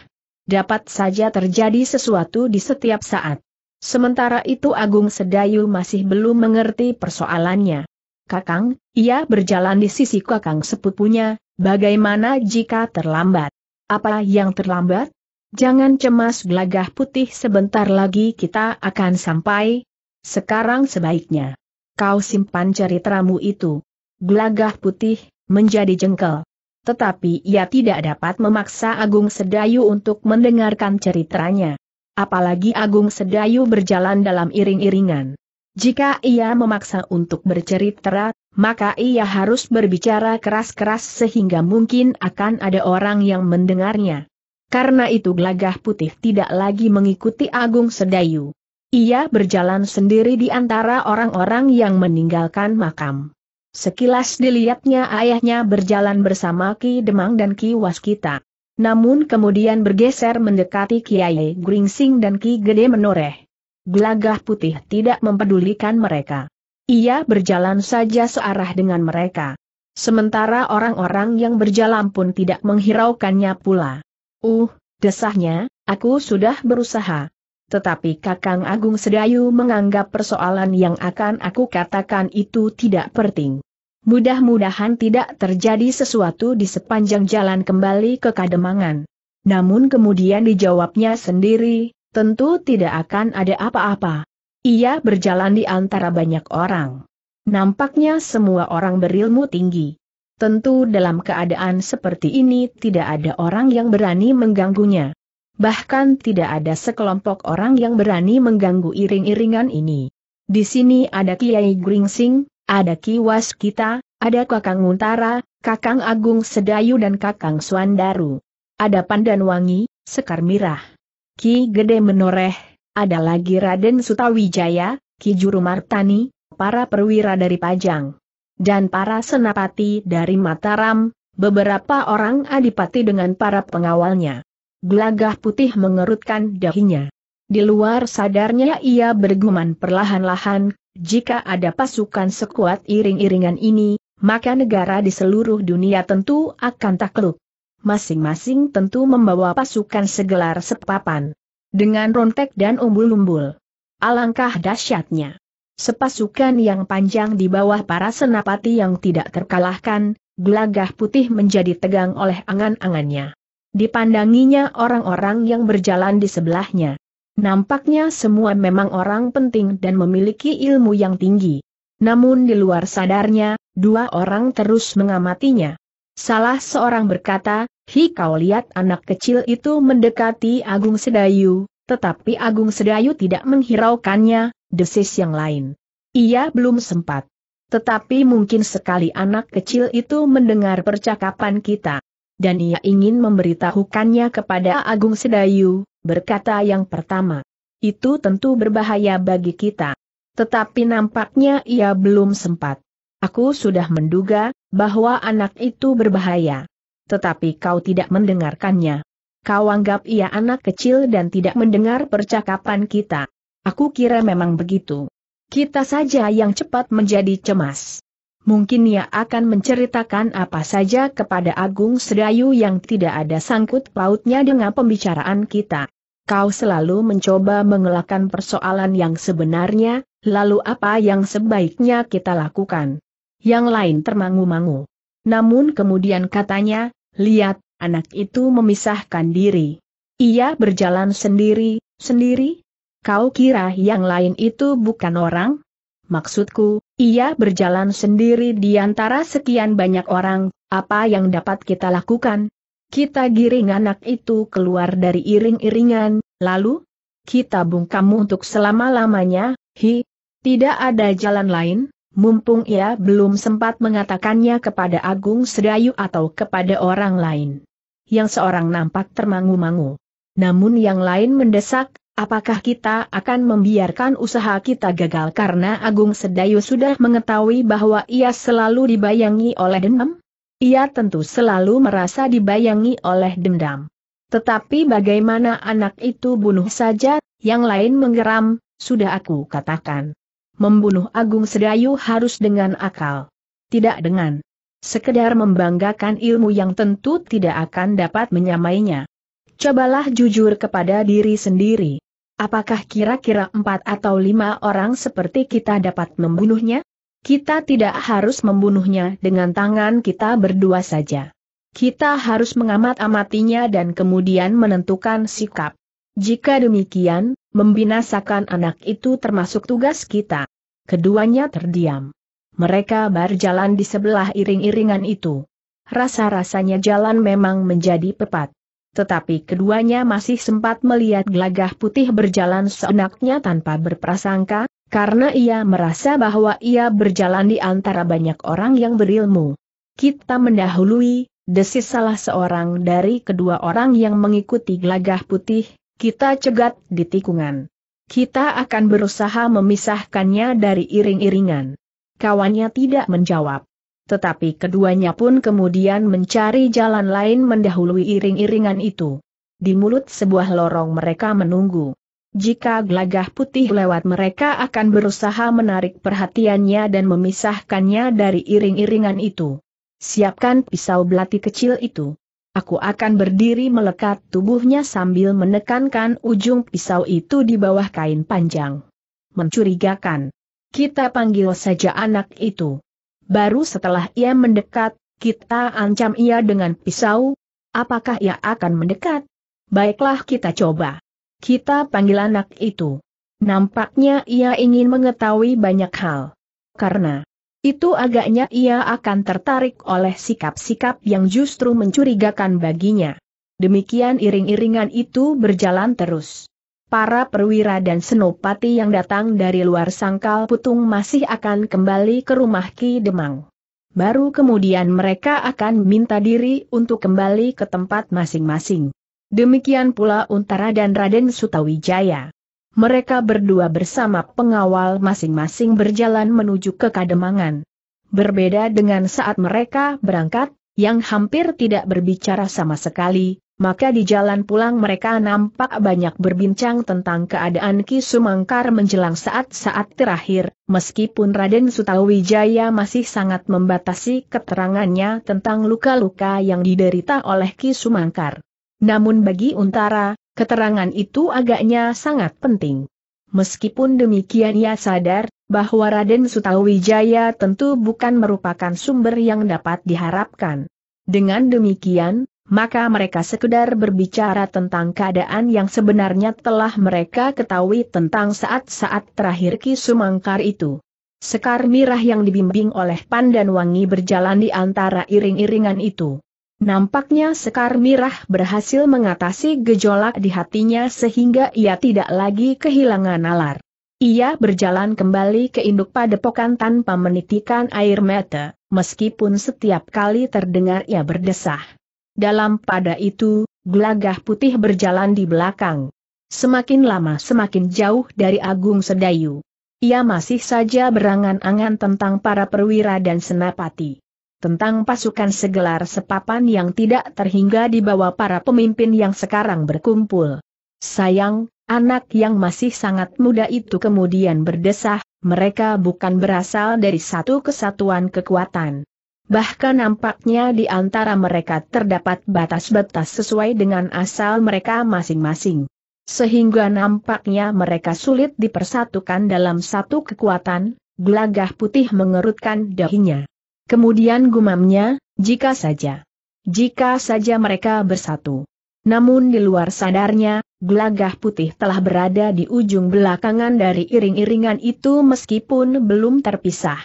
Dapat saja terjadi sesuatu di setiap saat. Sementara itu Agung Sedayu masih belum mengerti persoalannya. Kakang, ia berjalan di sisi kakang sepupunya, bagaimana jika terlambat? Apa yang terlambat? Jangan cemas gelagah putih sebentar lagi kita akan sampai. Sekarang sebaiknya. Kau simpan ceritamu itu. Gelagah putih, menjadi jengkel. Tetapi ia tidak dapat memaksa Agung Sedayu untuk mendengarkan ceritanya apalagi Agung Sedayu berjalan dalam iring-iringan. Jika ia memaksa untuk bercerita, maka ia harus berbicara keras-keras sehingga mungkin akan ada orang yang mendengarnya. Karena itu gelagah putih tidak lagi mengikuti Agung Sedayu. Ia berjalan sendiri di antara orang-orang yang meninggalkan makam. Sekilas dilihatnya ayahnya berjalan bersama Ki Demang dan Ki Waskita namun kemudian bergeser mendekati Kiai Gringsing dan Ki Gede menoreh. Gelagah putih tidak mempedulikan mereka. Ia berjalan saja searah dengan mereka. Sementara orang-orang yang berjalan pun tidak menghiraukannya pula. Uh, desahnya, aku sudah berusaha. Tetapi Kakang Agung Sedayu menganggap persoalan yang akan aku katakan itu tidak penting. Mudah-mudahan tidak terjadi sesuatu di sepanjang jalan kembali ke Kademangan. Namun kemudian dijawabnya sendiri, tentu tidak akan ada apa-apa. Ia berjalan di antara banyak orang. Nampaknya semua orang berilmu tinggi. Tentu dalam keadaan seperti ini tidak ada orang yang berani mengganggunya. Bahkan tidak ada sekelompok orang yang berani mengganggu iring-iringan ini. Di sini ada Kiai Gringsing, ada Kiwas kita, ada Kakang Untara, Kakang Agung Sedayu dan Kakang Suandaru. Ada Pandan Wangi, Sekar Mirah. Ki Gede Menoreh, ada lagi Raden Sutawijaya, Ki Juru Martani, para perwira dari Pajang. Dan para senapati dari Mataram, beberapa orang adipati dengan para pengawalnya. Glagah putih mengerutkan dahinya. Di luar sadarnya ia bergumam perlahan-lahan, jika ada pasukan sekuat iring-iringan ini, maka negara di seluruh dunia tentu akan takluk. Masing-masing tentu membawa pasukan segelar sepapan. Dengan rontek dan umbul-umbul. Alangkah dahsyatnya. Sepasukan yang panjang di bawah para senapati yang tidak terkalahkan, gelagah putih menjadi tegang oleh angan-angannya. Dipandanginya orang-orang yang berjalan di sebelahnya. Nampaknya semua memang orang penting dan memiliki ilmu yang tinggi. Namun di luar sadarnya, dua orang terus mengamatinya. Salah seorang berkata, Hi kau lihat anak kecil itu mendekati Agung Sedayu, tetapi Agung Sedayu tidak menghiraukannya, desis yang lain. Ia belum sempat. Tetapi mungkin sekali anak kecil itu mendengar percakapan kita. Dan ia ingin memberitahukannya kepada Agung Sedayu, berkata yang pertama. Itu tentu berbahaya bagi kita. Tetapi nampaknya ia belum sempat. Aku sudah menduga bahwa anak itu berbahaya. Tetapi kau tidak mendengarkannya. Kau anggap ia anak kecil dan tidak mendengar percakapan kita. Aku kira memang begitu. Kita saja yang cepat menjadi cemas mungkin ia akan menceritakan apa saja kepada Agung Sedayu yang tidak ada sangkut pautnya dengan pembicaraan kita. Kau selalu mencoba mengelakkan persoalan yang sebenarnya, lalu apa yang sebaiknya kita lakukan? Yang lain termangu-mangu. Namun kemudian katanya, lihat, anak itu memisahkan diri. Ia berjalan sendiri, sendiri? Kau kira yang lain itu bukan orang? Maksudku, ia berjalan sendiri di antara sekian banyak orang, apa yang dapat kita lakukan? Kita giring anak itu keluar dari iring-iringan, lalu? Kita bungkamu untuk selama-lamanya, hi. Tidak ada jalan lain, mumpung ia belum sempat mengatakannya kepada Agung Sedayu atau kepada orang lain. Yang seorang nampak termangu-mangu. Namun yang lain mendesak, Apakah kita akan membiarkan usaha kita gagal karena Agung Sedayu sudah mengetahui bahwa ia selalu dibayangi oleh dendam? Ia tentu selalu merasa dibayangi oleh dendam. Tetapi bagaimana anak itu bunuh saja, yang lain menggeram, sudah aku katakan. Membunuh Agung Sedayu harus dengan akal. Tidak dengan sekedar membanggakan ilmu yang tentu tidak akan dapat menyamainya. Cobalah jujur kepada diri sendiri. Apakah kira-kira empat atau lima orang seperti kita dapat membunuhnya? Kita tidak harus membunuhnya dengan tangan kita berdua saja. Kita harus mengamat-amatinya dan kemudian menentukan sikap. Jika demikian, membinasakan anak itu termasuk tugas kita. Keduanya terdiam. Mereka berjalan di sebelah iring-iringan itu. Rasa-rasanya jalan memang menjadi pepat tetapi keduanya masih sempat melihat gelagah putih berjalan seenaknya tanpa berprasangka, karena ia merasa bahwa ia berjalan di antara banyak orang yang berilmu. Kita mendahului, desis salah seorang dari kedua orang yang mengikuti gelagah putih, kita cegat di tikungan. Kita akan berusaha memisahkannya dari iring-iringan. Kawannya tidak menjawab tetapi keduanya pun kemudian mencari jalan lain mendahului iring-iringan itu. Di mulut sebuah lorong mereka menunggu. Jika gelagah putih lewat mereka akan berusaha menarik perhatiannya dan memisahkannya dari iring-iringan itu. Siapkan pisau belati kecil itu. Aku akan berdiri melekat tubuhnya sambil menekankan ujung pisau itu di bawah kain panjang. Mencurigakan. Kita panggil saja anak itu. Baru setelah ia mendekat, kita ancam ia dengan pisau. Apakah ia akan mendekat? Baiklah kita coba. Kita panggil anak itu. Nampaknya ia ingin mengetahui banyak hal. Karena itu agaknya ia akan tertarik oleh sikap-sikap yang justru mencurigakan baginya. Demikian iring-iringan itu berjalan terus para perwira dan senopati yang datang dari luar sangkal putung masih akan kembali ke rumah Ki Demang. Baru kemudian mereka akan minta diri untuk kembali ke tempat masing-masing. Demikian pula Untara dan Raden Sutawijaya. Mereka berdua bersama pengawal masing-masing berjalan menuju ke Kademangan. Berbeda dengan saat mereka berangkat, yang hampir tidak berbicara sama sekali, maka di jalan pulang mereka nampak banyak berbincang tentang keadaan Ki Sumangkar menjelang saat-saat terakhir, meskipun Raden Sutawijaya masih sangat membatasi keterangannya tentang luka-luka yang diderita oleh Ki Sumangkar. Namun bagi Untara, keterangan itu agaknya sangat penting. Meskipun demikian ia sadar, bahwa Raden Sutawijaya tentu bukan merupakan sumber yang dapat diharapkan. Dengan demikian, maka mereka sekedar berbicara tentang keadaan yang sebenarnya telah mereka ketahui tentang saat-saat terakhir Ki Sumangkar itu. Sekar mirah yang dibimbing oleh Pandan Wangi berjalan di antara iring-iringan itu. Nampaknya Sekar Mirah berhasil mengatasi gejolak di hatinya sehingga ia tidak lagi kehilangan nalar. Ia berjalan kembali ke induk padepokan tanpa menitikan air mata, meskipun setiap kali terdengar ia berdesah. Dalam pada itu, gelagah putih berjalan di belakang. Semakin lama semakin jauh dari Agung Sedayu. Ia masih saja berangan-angan tentang para perwira dan senapati. Tentang pasukan segelar sepapan yang tidak terhingga di bawah para pemimpin yang sekarang berkumpul. Sayang, anak yang masih sangat muda itu kemudian berdesah, mereka bukan berasal dari satu kesatuan kekuatan. Bahkan nampaknya di antara mereka terdapat batas-batas sesuai dengan asal mereka masing-masing. Sehingga nampaknya mereka sulit dipersatukan dalam satu kekuatan, gelagah putih mengerutkan dahinya. Kemudian gumamnya, jika saja. Jika saja mereka bersatu. Namun di luar sadarnya, gelagah putih telah berada di ujung belakangan dari iring-iringan itu meskipun belum terpisah.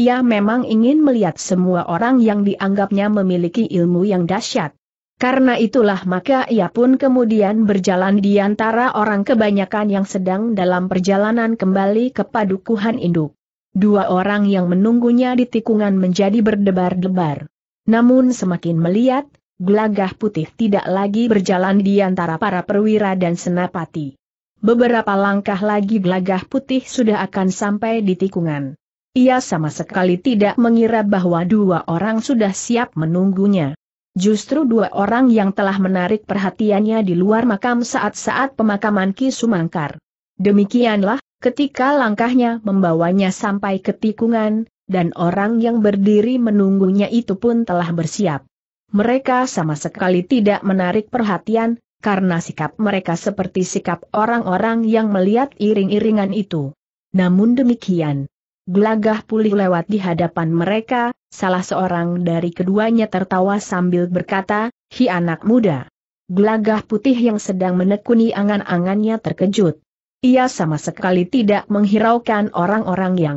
Ia memang ingin melihat semua orang yang dianggapnya memiliki ilmu yang dahsyat. Karena itulah maka ia pun kemudian berjalan di antara orang kebanyakan yang sedang dalam perjalanan kembali ke padukuhan induk. Dua orang yang menunggunya di tikungan menjadi berdebar-debar. Namun semakin melihat, gelagah putih tidak lagi berjalan di antara para perwira dan senapati. Beberapa langkah lagi gelagah putih sudah akan sampai di tikungan. Ia sama sekali tidak mengira bahwa dua orang sudah siap menunggunya. Justru dua orang yang telah menarik perhatiannya di luar makam saat-saat pemakaman Ki Sumangkar. Demikianlah, ketika langkahnya membawanya sampai ke tikungan, dan orang yang berdiri menunggunya itu pun telah bersiap. Mereka sama sekali tidak menarik perhatian, karena sikap mereka seperti sikap orang-orang yang melihat iring-iringan itu. Namun demikian, Gelagah pulih lewat di hadapan mereka, salah seorang dari keduanya tertawa sambil berkata, Hi anak muda. Gelagah putih yang sedang menekuni angan-angannya terkejut. Ia sama sekali tidak menghiraukan orang-orang yang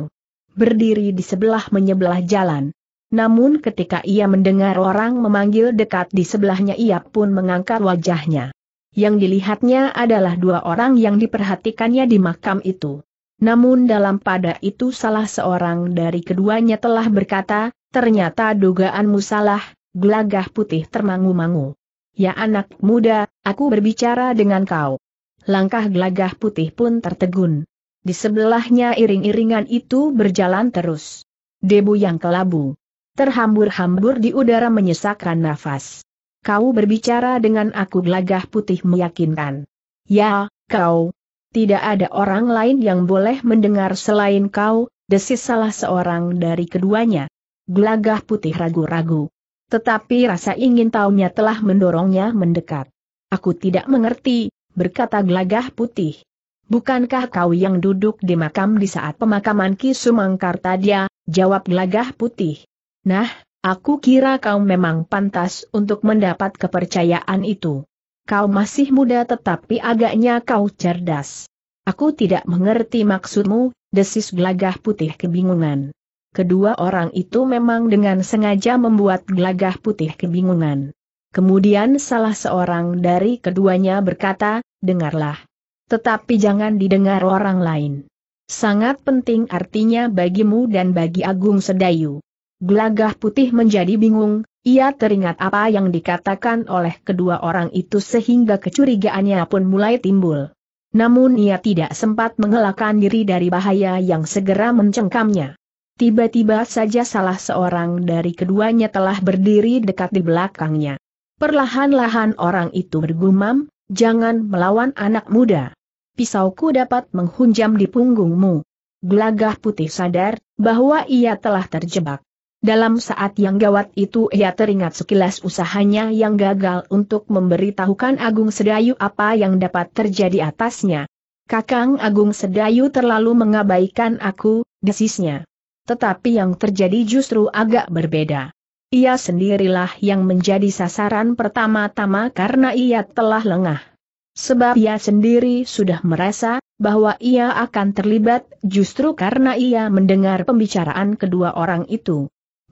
berdiri di sebelah menyebelah jalan. Namun ketika ia mendengar orang memanggil dekat di sebelahnya ia pun mengangkat wajahnya. Yang dilihatnya adalah dua orang yang diperhatikannya di makam itu. Namun dalam pada itu salah seorang dari keduanya telah berkata, ternyata dugaanmu salah, gelagah putih termangu-mangu. Ya anak muda, aku berbicara dengan kau. Langkah gelagah putih pun tertegun. Di sebelahnya iring-iringan itu berjalan terus. Debu yang kelabu. Terhambur-hambur di udara menyesakkan nafas. Kau berbicara dengan aku gelagah putih meyakinkan. Ya, kau, tidak ada orang lain yang boleh mendengar selain kau, desis salah seorang dari keduanya. Gelagah putih ragu-ragu. Tetapi rasa ingin tahunya telah mendorongnya mendekat. Aku tidak mengerti, berkata gelagah putih. Bukankah kau yang duduk di makam di saat pemakaman Ki Sumangkartadia, jawab gelagah putih. Nah, aku kira kau memang pantas untuk mendapat kepercayaan itu. Kau masih muda tetapi agaknya kau cerdas. Aku tidak mengerti maksudmu, desis gelagah putih kebingungan. Kedua orang itu memang dengan sengaja membuat gelagah putih kebingungan. Kemudian salah seorang dari keduanya berkata, dengarlah. Tetapi jangan didengar orang lain. Sangat penting artinya bagimu dan bagi Agung Sedayu. Gelagah putih menjadi bingung, ia teringat apa yang dikatakan oleh kedua orang itu sehingga kecurigaannya pun mulai timbul. Namun ia tidak sempat mengelakkan diri dari bahaya yang segera mencengkamnya. Tiba-tiba saja salah seorang dari keduanya telah berdiri dekat di belakangnya. Perlahan-lahan orang itu bergumam, jangan melawan anak muda. Pisauku dapat menghunjam di punggungmu. Gelagah putih sadar, bahwa ia telah terjebak. Dalam saat yang gawat itu ia teringat sekilas usahanya yang gagal untuk memberitahukan Agung Sedayu apa yang dapat terjadi atasnya. Kakang Agung Sedayu terlalu mengabaikan aku, desisnya. Tetapi yang terjadi justru agak berbeda. Ia sendirilah yang menjadi sasaran pertama-tama karena ia telah lengah. Sebab ia sendiri sudah merasa bahwa ia akan terlibat justru karena ia mendengar pembicaraan kedua orang itu.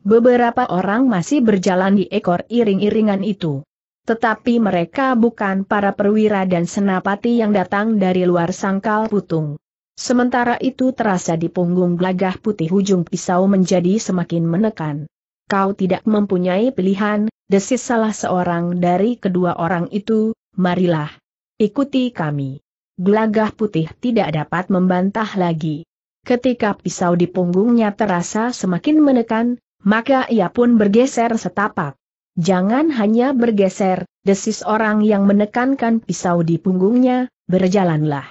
Beberapa orang masih berjalan di ekor iring-iringan itu. Tetapi mereka bukan para perwira dan senapati yang datang dari luar sangkal putung. Sementara itu terasa di punggung gelagah putih ujung pisau menjadi semakin menekan. Kau tidak mempunyai pilihan, desis salah seorang dari kedua orang itu, marilah. Ikuti kami. Gelagah putih tidak dapat membantah lagi. Ketika pisau di punggungnya terasa semakin menekan, maka ia pun bergeser setapak. Jangan hanya bergeser, desis orang yang menekankan pisau di punggungnya, berjalanlah.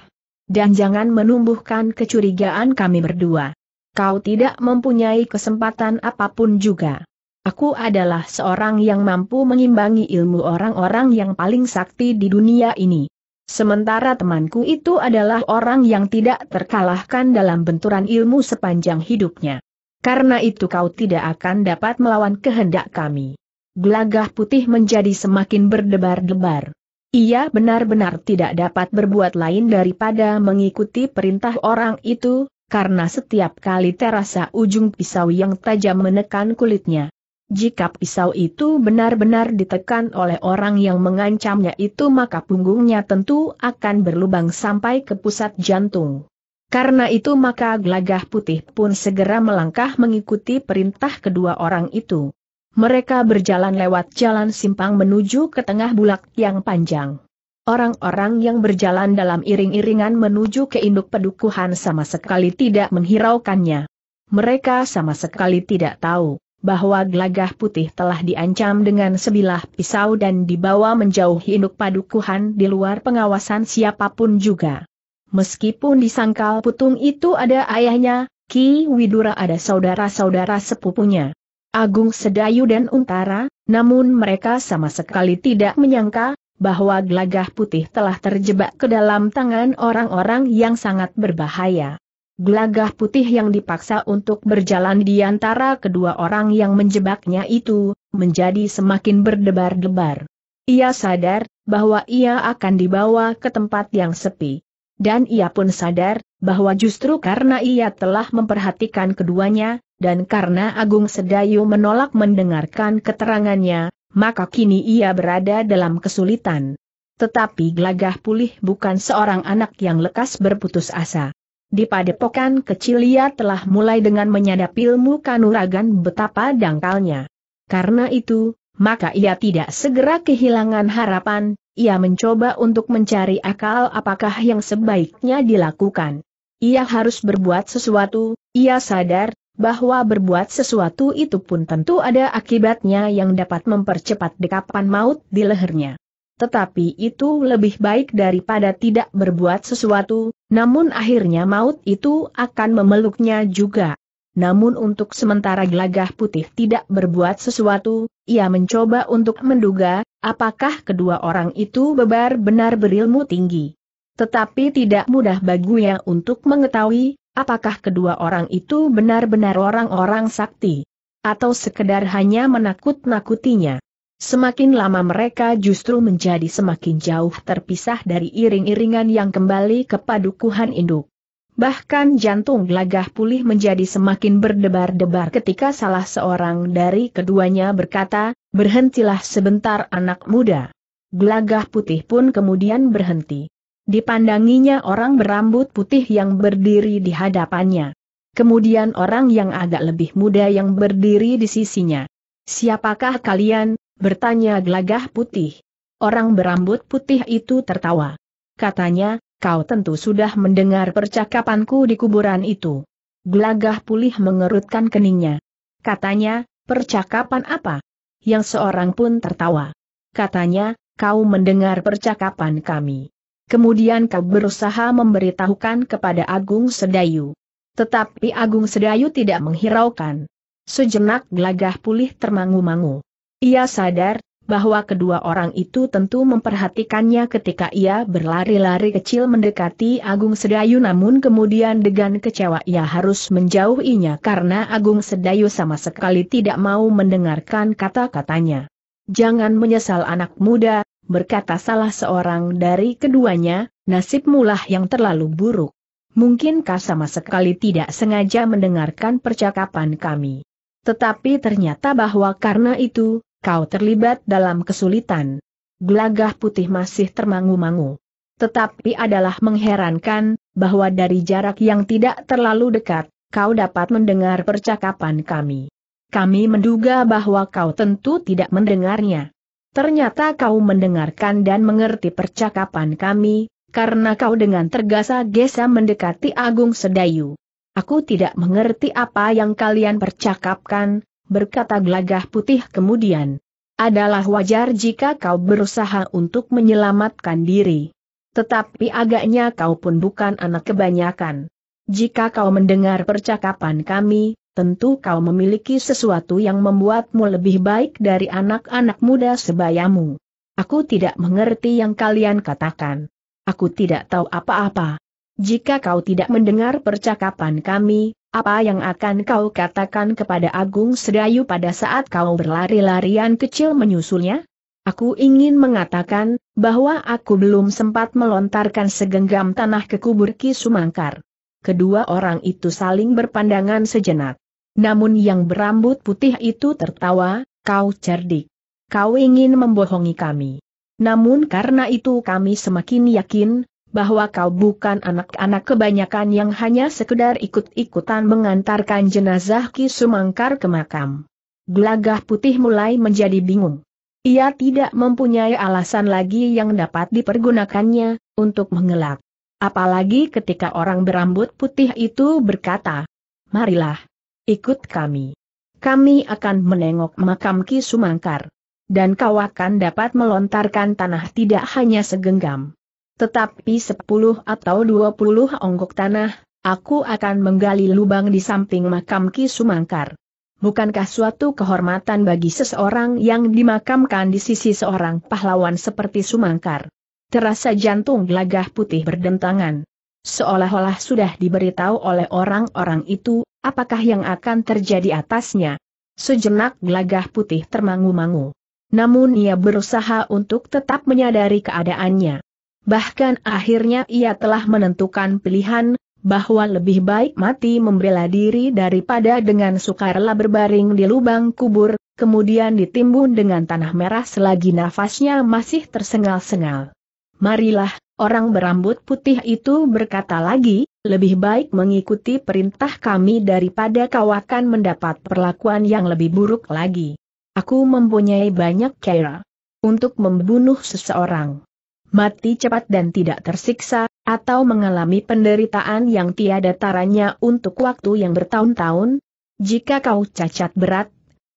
Dan jangan menumbuhkan kecurigaan kami berdua. Kau tidak mempunyai kesempatan apapun juga. Aku adalah seorang yang mampu mengimbangi ilmu orang-orang yang paling sakti di dunia ini. Sementara temanku itu adalah orang yang tidak terkalahkan dalam benturan ilmu sepanjang hidupnya. Karena itu kau tidak akan dapat melawan kehendak kami. Gelagah putih menjadi semakin berdebar-debar. Ia benar-benar tidak dapat berbuat lain daripada mengikuti perintah orang itu, karena setiap kali terasa ujung pisau yang tajam menekan kulitnya. Jika pisau itu benar-benar ditekan oleh orang yang mengancamnya itu maka punggungnya tentu akan berlubang sampai ke pusat jantung. Karena itu maka glagah putih pun segera melangkah mengikuti perintah kedua orang itu. Mereka berjalan lewat jalan simpang menuju ke tengah bulak yang panjang. Orang-orang yang berjalan dalam iring-iringan menuju ke induk pedukuhan sama sekali tidak menghiraukannya. Mereka sama sekali tidak tahu bahwa glagah putih telah diancam dengan sebilah pisau dan dibawa menjauhi induk padukuhan di luar pengawasan siapapun juga. Meskipun disangkal putung itu ada ayahnya, Ki Widura ada saudara-saudara sepupunya. Agung Sedayu dan Untara, namun mereka sama sekali tidak menyangka, bahwa Glagah putih telah terjebak ke dalam tangan orang-orang yang sangat berbahaya. Glagah putih yang dipaksa untuk berjalan di antara kedua orang yang menjebaknya itu, menjadi semakin berdebar-debar. Ia sadar, bahwa ia akan dibawa ke tempat yang sepi. Dan ia pun sadar, bahwa justru karena ia telah memperhatikan keduanya, dan karena Agung Sedayu menolak mendengarkan keterangannya, maka kini ia berada dalam kesulitan. Tetapi Gelagah Pulih bukan seorang anak yang lekas berputus asa. Di padepokan kecil ia telah mulai dengan menyadap ilmu kanuragan betapa dangkalnya. Karena itu, maka ia tidak segera kehilangan harapan, ia mencoba untuk mencari akal apakah yang sebaiknya dilakukan. Ia harus berbuat sesuatu, ia sadar, bahwa berbuat sesuatu itu pun tentu ada akibatnya yang dapat mempercepat dekapan maut di lehernya. Tetapi itu lebih baik daripada tidak berbuat sesuatu, namun akhirnya maut itu akan memeluknya juga namun untuk sementara gelagah putih tidak berbuat sesuatu, ia mencoba untuk menduga, apakah kedua orang itu benar-benar berilmu tinggi. Tetapi tidak mudah baginya untuk mengetahui, apakah kedua orang itu benar-benar orang-orang sakti. Atau sekedar hanya menakut-nakutinya. Semakin lama mereka justru menjadi semakin jauh terpisah dari iring-iringan yang kembali ke padukuhan induk. Bahkan jantung gelagah pulih menjadi semakin berdebar-debar ketika salah seorang dari keduanya berkata, berhentilah sebentar anak muda. Gelagah putih pun kemudian berhenti. Dipandanginya orang berambut putih yang berdiri di hadapannya. Kemudian orang yang agak lebih muda yang berdiri di sisinya. Siapakah kalian? bertanya gelagah putih. Orang berambut putih itu tertawa. Katanya, kau tentu sudah mendengar percakapanku di kuburan itu. Gelagah pulih mengerutkan keningnya. Katanya, percakapan apa? Yang seorang pun tertawa. Katanya, kau mendengar percakapan kami. Kemudian kau berusaha memberitahukan kepada Agung Sedayu. Tetapi Agung Sedayu tidak menghiraukan. Sejenak gelagah pulih termangu-mangu. Ia sadar, bahwa kedua orang itu tentu memperhatikannya ketika ia berlari-lari kecil mendekati Agung Sedayu namun kemudian dengan kecewa ia harus menjauhinya karena Agung Sedayu sama sekali tidak mau mendengarkan kata-katanya. Jangan menyesal anak muda, berkata salah seorang dari keduanya, nasib mulah yang terlalu buruk. Mungkinkah sama sekali tidak sengaja mendengarkan percakapan kami. Tetapi ternyata bahwa karena itu, kau terlibat dalam kesulitan. Gelagah putih masih termangu-mangu. Tetapi adalah mengherankan, bahwa dari jarak yang tidak terlalu dekat, kau dapat mendengar percakapan kami. Kami menduga bahwa kau tentu tidak mendengarnya. Ternyata kau mendengarkan dan mengerti percakapan kami, karena kau dengan tergesa-gesa mendekati Agung Sedayu. Aku tidak mengerti apa yang kalian percakapkan, berkata gelagah putih kemudian. Adalah wajar jika kau berusaha untuk menyelamatkan diri. Tetapi agaknya kau pun bukan anak kebanyakan. Jika kau mendengar percakapan kami, tentu kau memiliki sesuatu yang membuatmu lebih baik dari anak-anak muda sebayamu. Aku tidak mengerti yang kalian katakan. Aku tidak tahu apa-apa. Jika kau tidak mendengar percakapan kami, apa yang akan kau katakan kepada Agung Sedayu pada saat kau berlari-larian kecil menyusulnya? Aku ingin mengatakan, bahwa aku belum sempat melontarkan segenggam tanah ke kubur Ki Sumangkar. Kedua orang itu saling berpandangan sejenak. Namun yang berambut putih itu tertawa, kau cerdik. Kau ingin membohongi kami. Namun karena itu kami semakin yakin, bahwa kau bukan anak-anak kebanyakan yang hanya sekedar ikut-ikutan mengantarkan jenazah Ki Sumangkar ke makam. Gelagah putih mulai menjadi bingung. Ia tidak mempunyai alasan lagi yang dapat dipergunakannya, untuk mengelak. Apalagi ketika orang berambut putih itu berkata, Marilah, ikut kami. Kami akan menengok makam Ki Sumangkar. Dan kau akan dapat melontarkan tanah tidak hanya segenggam tetapi sepuluh atau dua puluh onggok tanah, aku akan menggali lubang di samping makam Ki Sumangkar. Bukankah suatu kehormatan bagi seseorang yang dimakamkan di sisi seorang pahlawan seperti Sumangkar? Terasa jantung gelagah putih berdentangan. Seolah-olah sudah diberitahu oleh orang-orang itu, apakah yang akan terjadi atasnya. Sejenak gelagah putih termangu-mangu. Namun ia berusaha untuk tetap menyadari keadaannya bahkan akhirnya ia telah menentukan pilihan, bahwa lebih baik mati membela diri daripada dengan sukarela berbaring di lubang kubur, kemudian ditimbun dengan tanah merah selagi nafasnya masih tersengal-sengal. Marilah, orang berambut putih itu berkata lagi, lebih baik mengikuti perintah kami daripada kau akan mendapat perlakuan yang lebih buruk lagi. Aku mempunyai banyak cara untuk membunuh seseorang mati cepat dan tidak tersiksa, atau mengalami penderitaan yang tiada taranya untuk waktu yang bertahun-tahun? Jika kau cacat berat,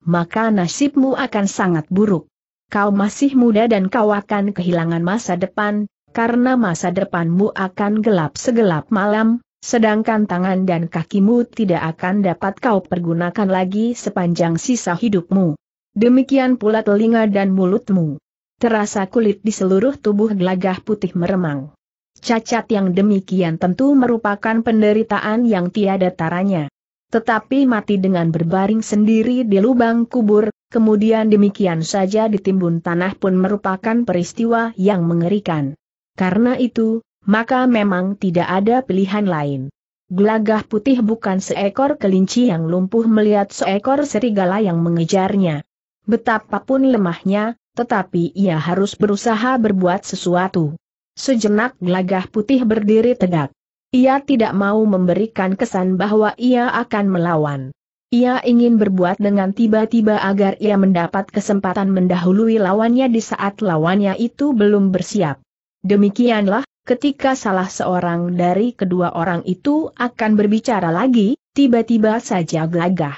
maka nasibmu akan sangat buruk. Kau masih muda dan kau akan kehilangan masa depan, karena masa depanmu akan gelap segelap malam, sedangkan tangan dan kakimu tidak akan dapat kau pergunakan lagi sepanjang sisa hidupmu. Demikian pula telinga dan mulutmu. Terasa kulit di seluruh tubuh gelagah putih meremang. Cacat yang demikian tentu merupakan penderitaan yang tiada taranya. Tetapi mati dengan berbaring sendiri di lubang kubur, kemudian demikian saja ditimbun tanah pun merupakan peristiwa yang mengerikan. Karena itu, maka memang tidak ada pilihan lain. Gelagah putih bukan seekor kelinci yang lumpuh melihat seekor serigala yang mengejarnya. Betapapun lemahnya, tetapi ia harus berusaha berbuat sesuatu. Sejenak gelagah putih berdiri tegak. Ia tidak mau memberikan kesan bahwa ia akan melawan. Ia ingin berbuat dengan tiba-tiba agar ia mendapat kesempatan mendahului lawannya di saat lawannya itu belum bersiap. Demikianlah, ketika salah seorang dari kedua orang itu akan berbicara lagi, tiba-tiba saja gelagah.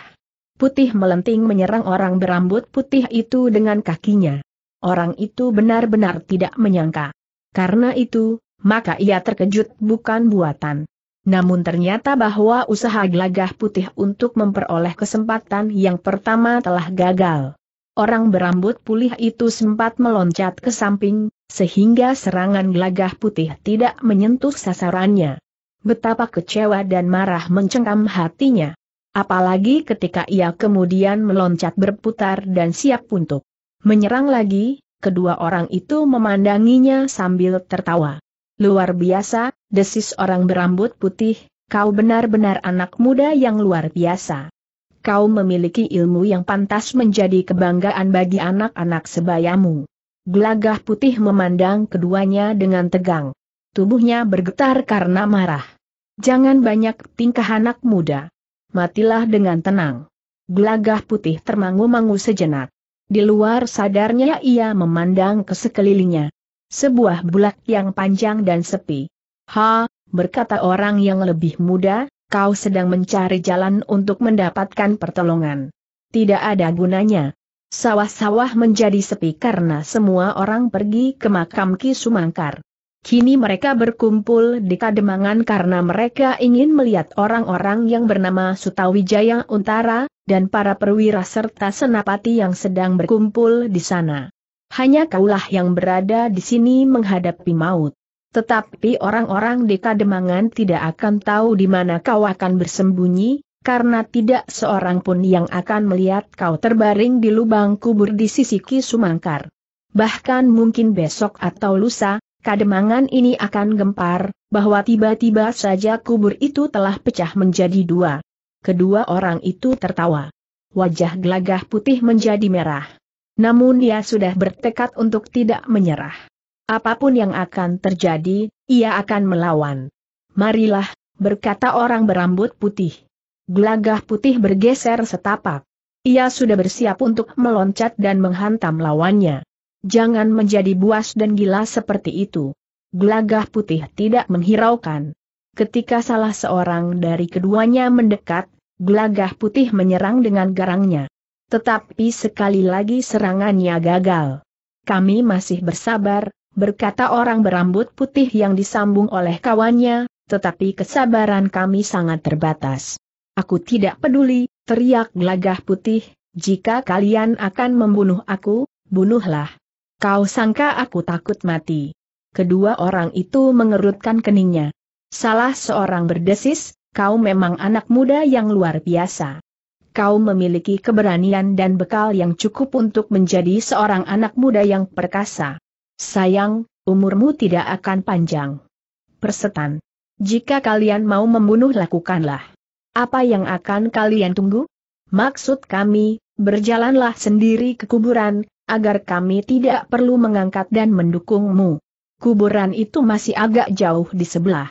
Putih melenting menyerang orang berambut putih itu dengan kakinya. Orang itu benar-benar tidak menyangka. Karena itu, maka ia terkejut bukan buatan. Namun ternyata bahwa usaha gelagah putih untuk memperoleh kesempatan yang pertama telah gagal. Orang berambut pulih itu sempat meloncat ke samping, sehingga serangan gelagah putih tidak menyentuh sasarannya. Betapa kecewa dan marah mencengkam hatinya. Apalagi ketika ia kemudian meloncat berputar dan siap untuk Menyerang lagi, kedua orang itu memandanginya sambil tertawa. Luar biasa, desis orang berambut putih, kau benar-benar anak muda yang luar biasa. Kau memiliki ilmu yang pantas menjadi kebanggaan bagi anak-anak sebayamu. Gelagah putih memandang keduanya dengan tegang. Tubuhnya bergetar karena marah. Jangan banyak tingkah anak muda. Matilah dengan tenang. Gelagah putih termangu-mangu sejenak. Di luar sadarnya ia memandang ke sekelilingnya. Sebuah bulak yang panjang dan sepi. Ha, berkata orang yang lebih muda, kau sedang mencari jalan untuk mendapatkan pertolongan. Tidak ada gunanya. Sawah-sawah menjadi sepi karena semua orang pergi ke makam Ki Sumangkar. Kini mereka berkumpul di Kademangan karena mereka ingin melihat orang-orang yang bernama Sutawijaya Untara, dan para perwira serta senapati yang sedang berkumpul di sana. Hanya kaulah yang berada di sini menghadapi maut. Tetapi orang-orang di Kademangan tidak akan tahu di mana kau akan bersembunyi, karena tidak seorang pun yang akan melihat kau terbaring di lubang kubur di sisi Ki Sumangkar. Bahkan mungkin besok atau lusa, Kademangan ini akan gempar, bahwa tiba-tiba saja kubur itu telah pecah menjadi dua. Kedua orang itu tertawa. Wajah gelagah putih menjadi merah. Namun ia sudah bertekad untuk tidak menyerah. Apapun yang akan terjadi, ia akan melawan. Marilah, berkata orang berambut putih. Gelagah putih bergeser setapak. Ia sudah bersiap untuk meloncat dan menghantam lawannya. Jangan menjadi buas dan gila seperti itu. Gelagah putih tidak menghiraukan. Ketika salah seorang dari keduanya mendekat, gelagah putih menyerang dengan garangnya. Tetapi sekali lagi serangannya gagal. Kami masih bersabar, berkata orang berambut putih yang disambung oleh kawannya, tetapi kesabaran kami sangat terbatas. Aku tidak peduli, teriak gelagah putih, jika kalian akan membunuh aku, bunuhlah. Kau sangka aku takut mati. Kedua orang itu mengerutkan keningnya. Salah seorang berdesis, kau memang anak muda yang luar biasa. Kau memiliki keberanian dan bekal yang cukup untuk menjadi seorang anak muda yang perkasa. Sayang, umurmu tidak akan panjang. Persetan. Jika kalian mau membunuh lakukanlah. Apa yang akan kalian tunggu? Maksud kami, berjalanlah sendiri ke kuburan, agar kami tidak perlu mengangkat dan mendukungmu. Kuburan itu masih agak jauh di sebelah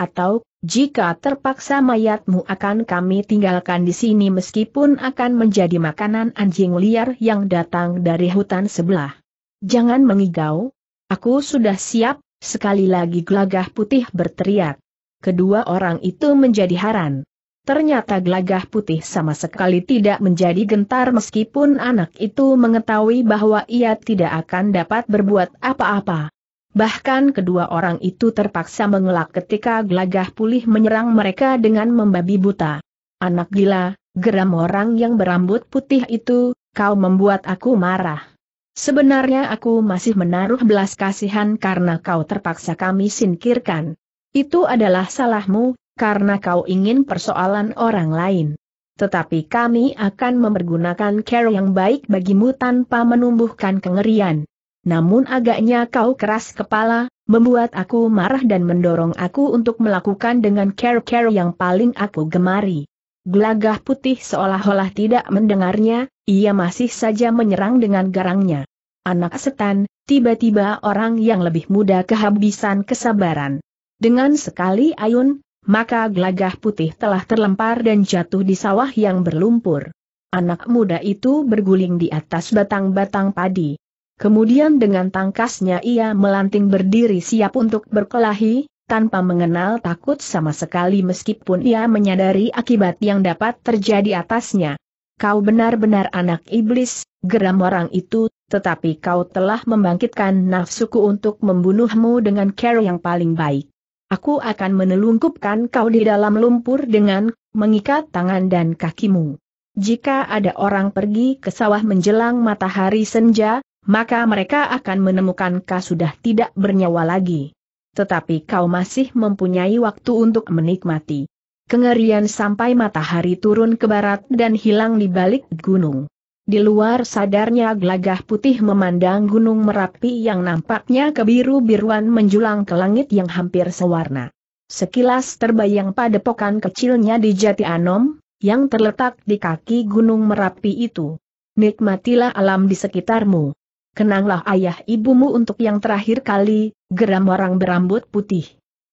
atau, jika terpaksa mayatmu akan kami tinggalkan di sini meskipun akan menjadi makanan anjing liar yang datang dari hutan sebelah. Jangan mengigau. Aku sudah siap, sekali lagi Glagah putih berteriak. Kedua orang itu menjadi haran. Ternyata Glagah putih sama sekali tidak menjadi gentar meskipun anak itu mengetahui bahwa ia tidak akan dapat berbuat apa-apa. Bahkan kedua orang itu terpaksa mengelak ketika gelagah pulih menyerang mereka dengan membabi buta. Anak gila, geram orang yang berambut putih itu, kau membuat aku marah. Sebenarnya aku masih menaruh belas kasihan karena kau terpaksa kami singkirkan. Itu adalah salahmu, karena kau ingin persoalan orang lain. Tetapi kami akan mempergunakan care yang baik bagimu tanpa menumbuhkan kengerian namun agaknya kau keras kepala, membuat aku marah dan mendorong aku untuk melakukan dengan care-care yang paling aku gemari. Gelagah putih seolah-olah tidak mendengarnya, ia masih saja menyerang dengan garangnya. Anak setan, tiba-tiba orang yang lebih muda kehabisan kesabaran. Dengan sekali ayun, maka gelagah putih telah terlempar dan jatuh di sawah yang berlumpur. Anak muda itu berguling di atas batang-batang padi. Kemudian dengan tangkasnya ia melanting berdiri siap untuk berkelahi, tanpa mengenal takut sama sekali meskipun ia menyadari akibat yang dapat terjadi atasnya. Kau benar-benar anak iblis, geram orang itu, tetapi kau telah membangkitkan nafsuku untuk membunuhmu dengan cara yang paling baik. Aku akan menelungkupkan kau di dalam lumpur dengan mengikat tangan dan kakimu. Jika ada orang pergi ke sawah menjelang matahari senja, maka mereka akan menemukan kau sudah tidak bernyawa lagi. Tetapi kau masih mempunyai waktu untuk menikmati kengerian sampai matahari turun ke barat dan hilang di balik gunung. Di luar sadarnya gelagah putih memandang gunung Merapi yang nampaknya kebiru-biruan menjulang ke langit yang hampir sewarna. Sekilas terbayang pada pokan kecilnya di Jati Anom, yang terletak di kaki gunung Merapi itu. Nikmatilah alam di sekitarmu kenanglah ayah ibumu untuk yang terakhir kali, geram orang berambut putih.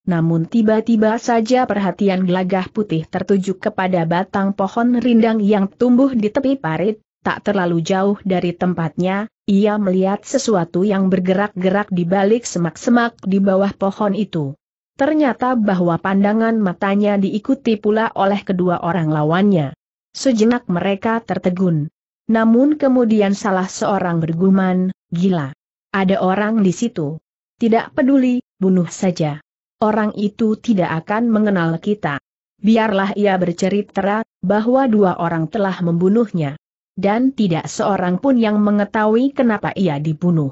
Namun tiba-tiba saja perhatian gelagah putih tertuju kepada batang pohon rindang yang tumbuh di tepi parit, tak terlalu jauh dari tempatnya, ia melihat sesuatu yang bergerak-gerak di balik semak-semak di bawah pohon itu. Ternyata bahwa pandangan matanya diikuti pula oleh kedua orang lawannya. Sejenak mereka tertegun. Namun kemudian salah seorang berguman, gila. Ada orang di situ. Tidak peduli, bunuh saja. Orang itu tidak akan mengenal kita. Biarlah ia bercerita bahwa dua orang telah membunuhnya. Dan tidak seorang pun yang mengetahui kenapa ia dibunuh.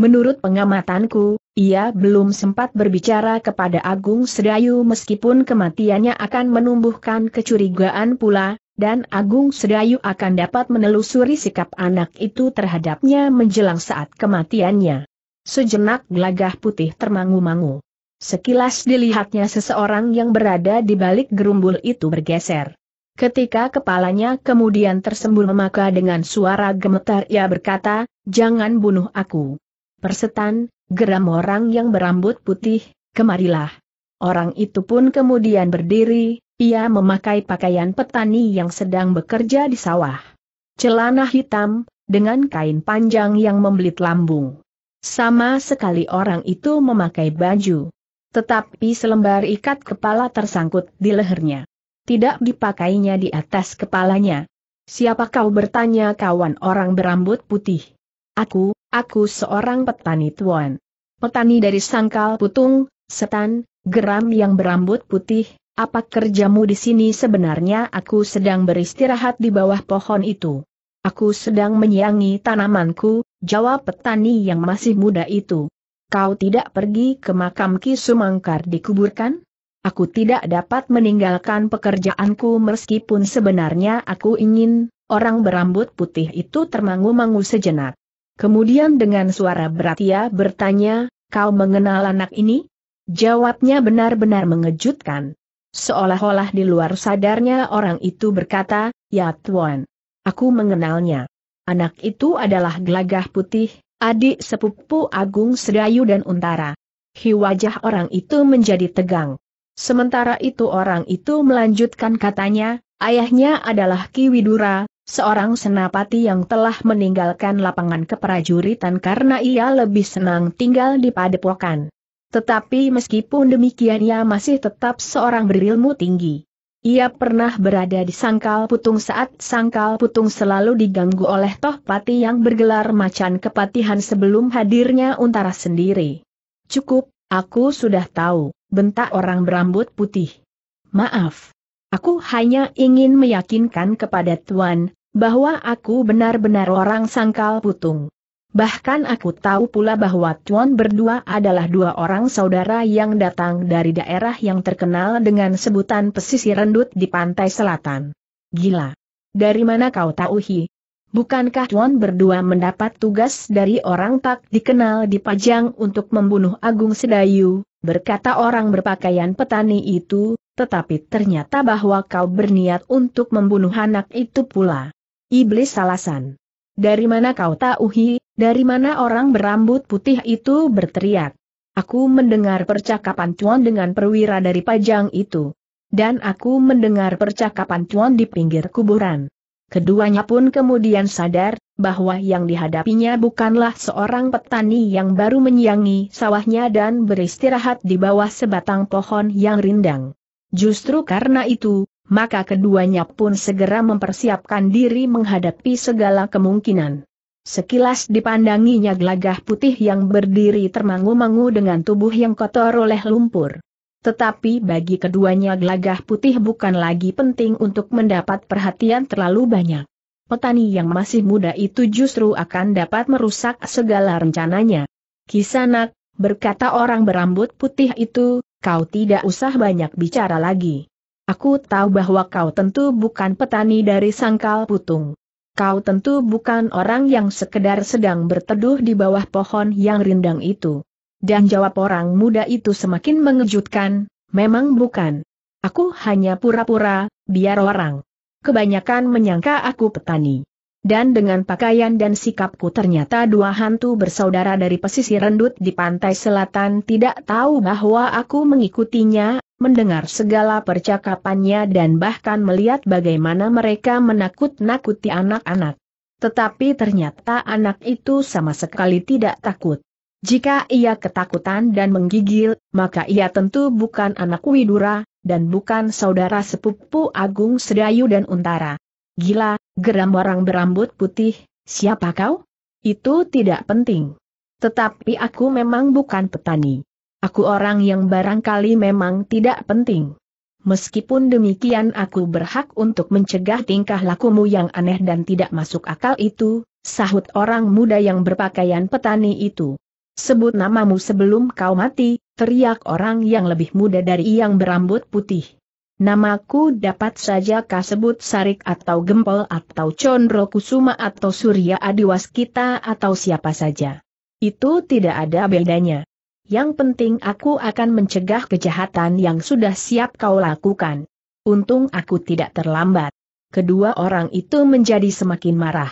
Menurut pengamatanku, ia belum sempat berbicara kepada Agung Sedayu meskipun kematiannya akan menumbuhkan kecurigaan pula, dan Agung Sedayu akan dapat menelusuri sikap anak itu terhadapnya menjelang saat kematiannya. Sejenak gelagah putih termangu-mangu. Sekilas dilihatnya seseorang yang berada di balik gerumbul itu bergeser. Ketika kepalanya kemudian tersembul maka dengan suara gemetar ia berkata, jangan bunuh aku. Persetan, geram orang yang berambut putih, kemarilah. Orang itu pun kemudian berdiri, ia memakai pakaian petani yang sedang bekerja di sawah. Celana hitam, dengan kain panjang yang membelit lambung. Sama sekali orang itu memakai baju. Tetapi selembar ikat kepala tersangkut di lehernya. Tidak dipakainya di atas kepalanya. Siapa kau bertanya kawan orang berambut putih? Aku, aku seorang petani tuan. Petani dari sangkal putung, setan, geram yang berambut putih, apa kerjamu di sini sebenarnya aku sedang beristirahat di bawah pohon itu. Aku sedang menyiangi tanamanku, jawab petani yang masih muda itu. Kau tidak pergi ke makam Ki Sumangkar dikuburkan? Aku tidak dapat meninggalkan pekerjaanku meskipun sebenarnya aku ingin, orang berambut putih itu termangu-mangu sejenak. Kemudian dengan suara berat ia bertanya, kau mengenal anak ini? Jawabnya benar-benar mengejutkan. Seolah-olah di luar sadarnya orang itu berkata, Ya Tuan, aku mengenalnya. Anak itu adalah gelagah putih, adik sepupu Agung Sedayu dan Untara. Hi wajah orang itu menjadi tegang. Sementara itu orang itu melanjutkan katanya, ayahnya adalah Ki Widura, seorang senapati yang telah meninggalkan lapangan keprajuritan karena ia lebih senang tinggal di padepokan. Tetapi meskipun demikian ia masih tetap seorang berilmu tinggi. Ia pernah berada di sangkal putung saat sangkal putung selalu diganggu oleh toh pati yang bergelar macan kepatihan sebelum hadirnya untara sendiri. Cukup, aku sudah tahu, bentak orang berambut putih. Maaf. Aku hanya ingin meyakinkan kepada Tuan, bahwa aku benar-benar orang sangkal putung. Bahkan aku tahu pula bahwa Tuan berdua adalah dua orang saudara yang datang dari daerah yang terkenal dengan sebutan pesisir rendut di pantai selatan. Gila! Dari mana kau tahu Hi? Bukankah Tuan berdua mendapat tugas dari orang tak dikenal di Pajang untuk membunuh Agung Sedayu, berkata orang berpakaian petani itu, tetapi ternyata bahwa kau berniat untuk membunuh anak itu pula. Iblis alasan. Dari mana kau tahu hi, dari mana orang berambut putih itu berteriak? Aku mendengar percakapan cuan dengan perwira dari pajang itu. Dan aku mendengar percakapan cuan di pinggir kuburan. Keduanya pun kemudian sadar, bahwa yang dihadapinya bukanlah seorang petani yang baru menyiangi sawahnya dan beristirahat di bawah sebatang pohon yang rindang. Justru karena itu, maka keduanya pun segera mempersiapkan diri menghadapi segala kemungkinan. Sekilas dipandanginya gelagah putih yang berdiri termangu-mangu dengan tubuh yang kotor oleh lumpur. Tetapi bagi keduanya gelagah putih bukan lagi penting untuk mendapat perhatian terlalu banyak. Petani yang masih muda itu justru akan dapat merusak segala rencananya. Kisanak, berkata orang berambut putih itu, kau tidak usah banyak bicara lagi. Aku tahu bahwa kau tentu bukan petani dari sangkal putung. Kau tentu bukan orang yang sekedar sedang berteduh di bawah pohon yang rindang itu. Dan jawab orang muda itu semakin mengejutkan, memang bukan. Aku hanya pura-pura, biar orang. Kebanyakan menyangka aku petani. Dan dengan pakaian dan sikapku ternyata dua hantu bersaudara dari pesisir rendut di pantai selatan tidak tahu bahwa aku mengikutinya, mendengar segala percakapannya dan bahkan melihat bagaimana mereka menakut-nakuti anak-anak. Tetapi ternyata anak itu sama sekali tidak takut. Jika ia ketakutan dan menggigil, maka ia tentu bukan anak Widura, dan bukan saudara sepupu Agung Sedayu dan Untara. Gila, geram orang berambut putih, siapa kau? Itu tidak penting. Tetapi aku memang bukan petani. Aku orang yang barangkali memang tidak penting. Meskipun demikian aku berhak untuk mencegah tingkah lakumu yang aneh dan tidak masuk akal itu, sahut orang muda yang berpakaian petani itu. Sebut namamu sebelum kau mati, teriak orang yang lebih muda dari yang berambut putih. Namaku dapat saja kau sebut Sarik atau Gempol atau Condro Kusuma atau Surya Adiwaskita atau siapa saja. Itu tidak ada bedanya yang penting aku akan mencegah kejahatan yang sudah siap kau lakukan. Untung aku tidak terlambat. Kedua orang itu menjadi semakin marah.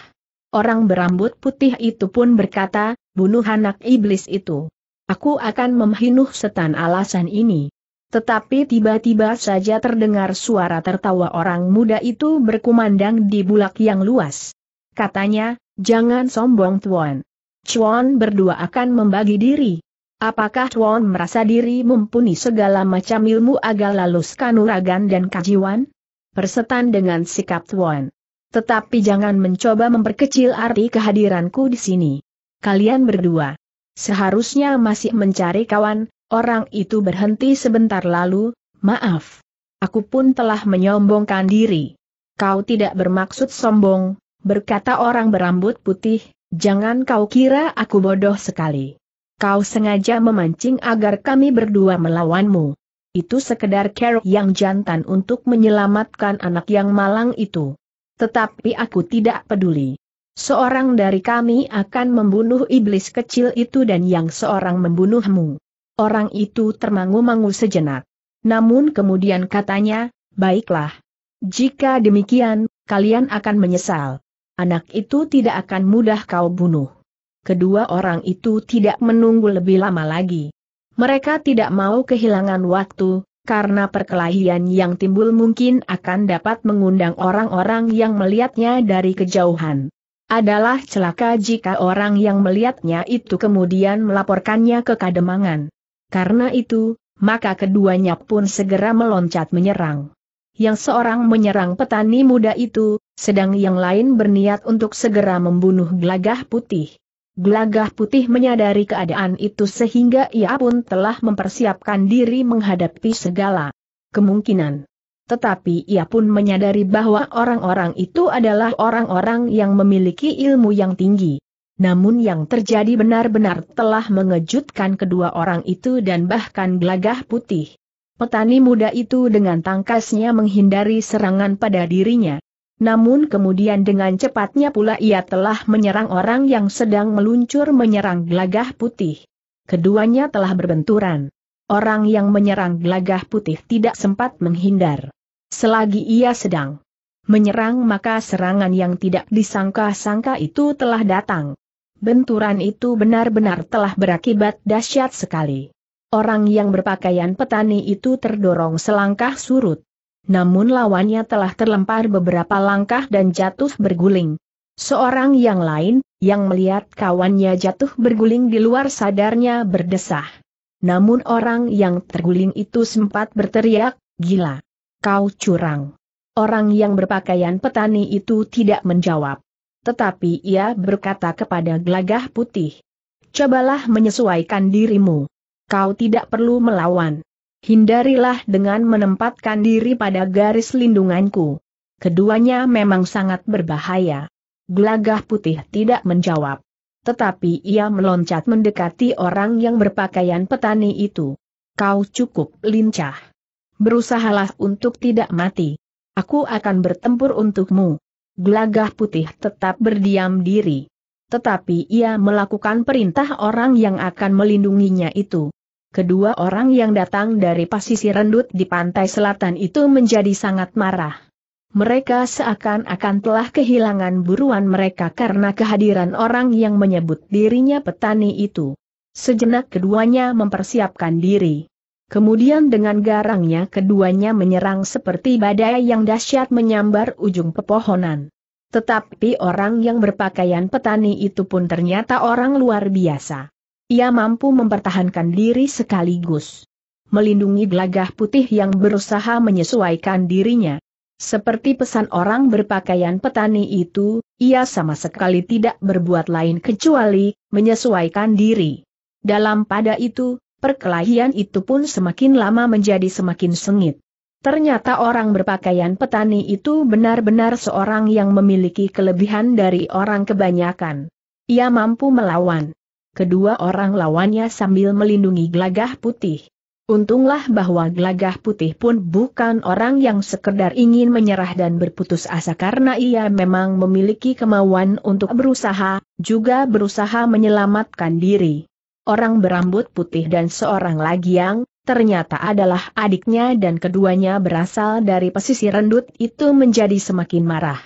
Orang berambut putih itu pun berkata, bunuh anak iblis itu. Aku akan memhinuh setan alasan ini. Tetapi tiba-tiba saja terdengar suara tertawa orang muda itu berkumandang di bulak yang luas. Katanya, jangan sombong Tuan. Chuan berdua akan membagi diri. Apakah Tuan merasa diri mumpuni segala macam ilmu agar lalus kanuragan dan kajiwan? Persetan dengan sikap Tuan. Tetapi jangan mencoba memperkecil arti kehadiranku di sini. Kalian berdua. Seharusnya masih mencari kawan, orang itu berhenti sebentar lalu, maaf. Aku pun telah menyombongkan diri. Kau tidak bermaksud sombong, berkata orang berambut putih, jangan kau kira aku bodoh sekali. Kau sengaja memancing agar kami berdua melawanmu. Itu sekedar kerok yang jantan untuk menyelamatkan anak yang malang itu. Tetapi aku tidak peduli. Seorang dari kami akan membunuh iblis kecil itu dan yang seorang membunuhmu. Orang itu termangu-mangu sejenak. Namun kemudian katanya, baiklah. Jika demikian, kalian akan menyesal. Anak itu tidak akan mudah kau bunuh kedua orang itu tidak menunggu lebih lama lagi. Mereka tidak mau kehilangan waktu, karena perkelahian yang timbul mungkin akan dapat mengundang orang-orang yang melihatnya dari kejauhan. Adalah celaka jika orang yang melihatnya itu kemudian melaporkannya ke kademangan. Karena itu, maka keduanya pun segera meloncat menyerang. Yang seorang menyerang petani muda itu, sedang yang lain berniat untuk segera membunuh gelagah putih. Gelagah putih menyadari keadaan itu sehingga ia pun telah mempersiapkan diri menghadapi segala kemungkinan. Tetapi ia pun menyadari bahwa orang-orang itu adalah orang-orang yang memiliki ilmu yang tinggi. Namun yang terjadi benar-benar telah mengejutkan kedua orang itu dan bahkan gelagah putih. Petani muda itu dengan tangkasnya menghindari serangan pada dirinya. Namun kemudian dengan cepatnya pula ia telah menyerang orang yang sedang meluncur menyerang gelagah putih. Keduanya telah berbenturan. Orang yang menyerang gelagah putih tidak sempat menghindar. Selagi ia sedang menyerang maka serangan yang tidak disangka-sangka itu telah datang. Benturan itu benar-benar telah berakibat dahsyat sekali. Orang yang berpakaian petani itu terdorong selangkah surut. Namun lawannya telah terlempar beberapa langkah dan jatuh berguling. Seorang yang lain, yang melihat kawannya jatuh berguling di luar sadarnya berdesah. Namun orang yang terguling itu sempat berteriak, gila. Kau curang. Orang yang berpakaian petani itu tidak menjawab. Tetapi ia berkata kepada gelagah putih. Cobalah menyesuaikan dirimu. Kau tidak perlu melawan. Hindarilah dengan menempatkan diri pada garis lindunganku. Keduanya memang sangat berbahaya. Gelagah putih tidak menjawab. Tetapi ia meloncat mendekati orang yang berpakaian petani itu. Kau cukup lincah. Berusahalah untuk tidak mati. Aku akan bertempur untukmu. Gelagah putih tetap berdiam diri. Tetapi ia melakukan perintah orang yang akan melindunginya itu kedua orang yang datang dari pasisir rendut di pantai selatan itu menjadi sangat marah. Mereka seakan-akan telah kehilangan buruan mereka karena kehadiran orang yang menyebut dirinya petani itu. Sejenak keduanya mempersiapkan diri. Kemudian dengan garangnya keduanya menyerang seperti badai yang dahsyat menyambar ujung pepohonan. Tetapi orang yang berpakaian petani itu pun ternyata orang luar biasa ia mampu mempertahankan diri sekaligus melindungi gelagah putih yang berusaha menyesuaikan dirinya. Seperti pesan orang berpakaian petani itu, ia sama sekali tidak berbuat lain kecuali menyesuaikan diri. Dalam pada itu, perkelahian itu pun semakin lama menjadi semakin sengit. Ternyata orang berpakaian petani itu benar-benar seorang yang memiliki kelebihan dari orang kebanyakan. Ia mampu melawan kedua orang lawannya sambil melindungi gelagah putih. Untunglah bahwa gelagah putih pun bukan orang yang sekedar ingin menyerah dan berputus asa karena ia memang memiliki kemauan untuk berusaha, juga berusaha menyelamatkan diri. Orang berambut putih dan seorang lagi yang ternyata adalah adiknya dan keduanya berasal dari pesisir rendut itu menjadi semakin marah.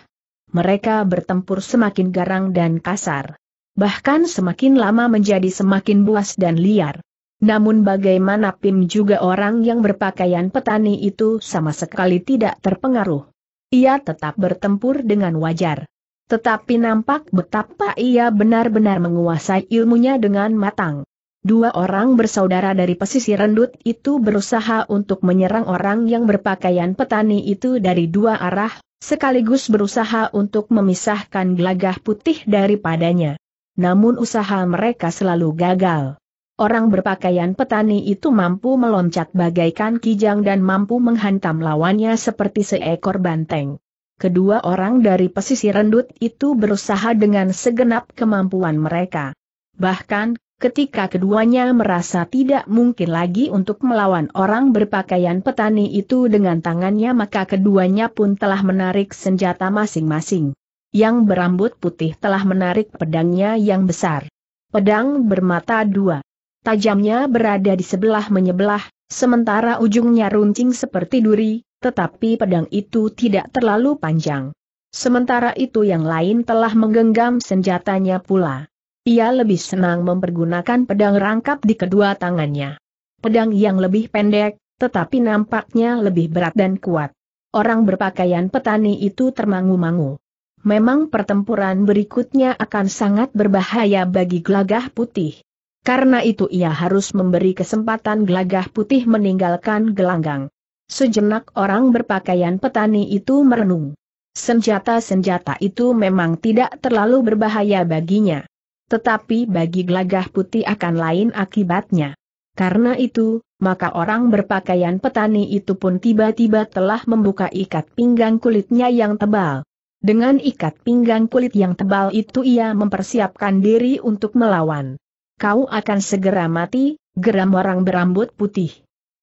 Mereka bertempur semakin garang dan kasar bahkan semakin lama menjadi semakin buas dan liar. Namun bagaimana Pim juga orang yang berpakaian petani itu sama sekali tidak terpengaruh. Ia tetap bertempur dengan wajar. Tetapi nampak betapa ia benar-benar menguasai ilmunya dengan matang. Dua orang bersaudara dari pesisir rendut itu berusaha untuk menyerang orang yang berpakaian petani itu dari dua arah, sekaligus berusaha untuk memisahkan gelagah putih daripadanya namun usaha mereka selalu gagal. Orang berpakaian petani itu mampu meloncat bagaikan kijang dan mampu menghantam lawannya seperti seekor banteng. Kedua orang dari pesisir rendut itu berusaha dengan segenap kemampuan mereka. Bahkan, ketika keduanya merasa tidak mungkin lagi untuk melawan orang berpakaian petani itu dengan tangannya maka keduanya pun telah menarik senjata masing-masing yang berambut putih telah menarik pedangnya yang besar. Pedang bermata dua. Tajamnya berada di sebelah menyebelah, sementara ujungnya runcing seperti duri, tetapi pedang itu tidak terlalu panjang. Sementara itu yang lain telah menggenggam senjatanya pula. Ia lebih senang mempergunakan pedang rangkap di kedua tangannya. Pedang yang lebih pendek, tetapi nampaknya lebih berat dan kuat. Orang berpakaian petani itu termangu-mangu memang pertempuran berikutnya akan sangat berbahaya bagi Glagah putih. Karena itu ia harus memberi kesempatan Glagah putih meninggalkan gelanggang. Sejenak orang berpakaian petani itu merenung. Senjata-senjata itu memang tidak terlalu berbahaya baginya. Tetapi bagi Glagah putih akan lain akibatnya. Karena itu, maka orang berpakaian petani itu pun tiba-tiba telah membuka ikat pinggang kulitnya yang tebal. Dengan ikat pinggang kulit yang tebal itu ia mempersiapkan diri untuk melawan. Kau akan segera mati, geram orang berambut putih.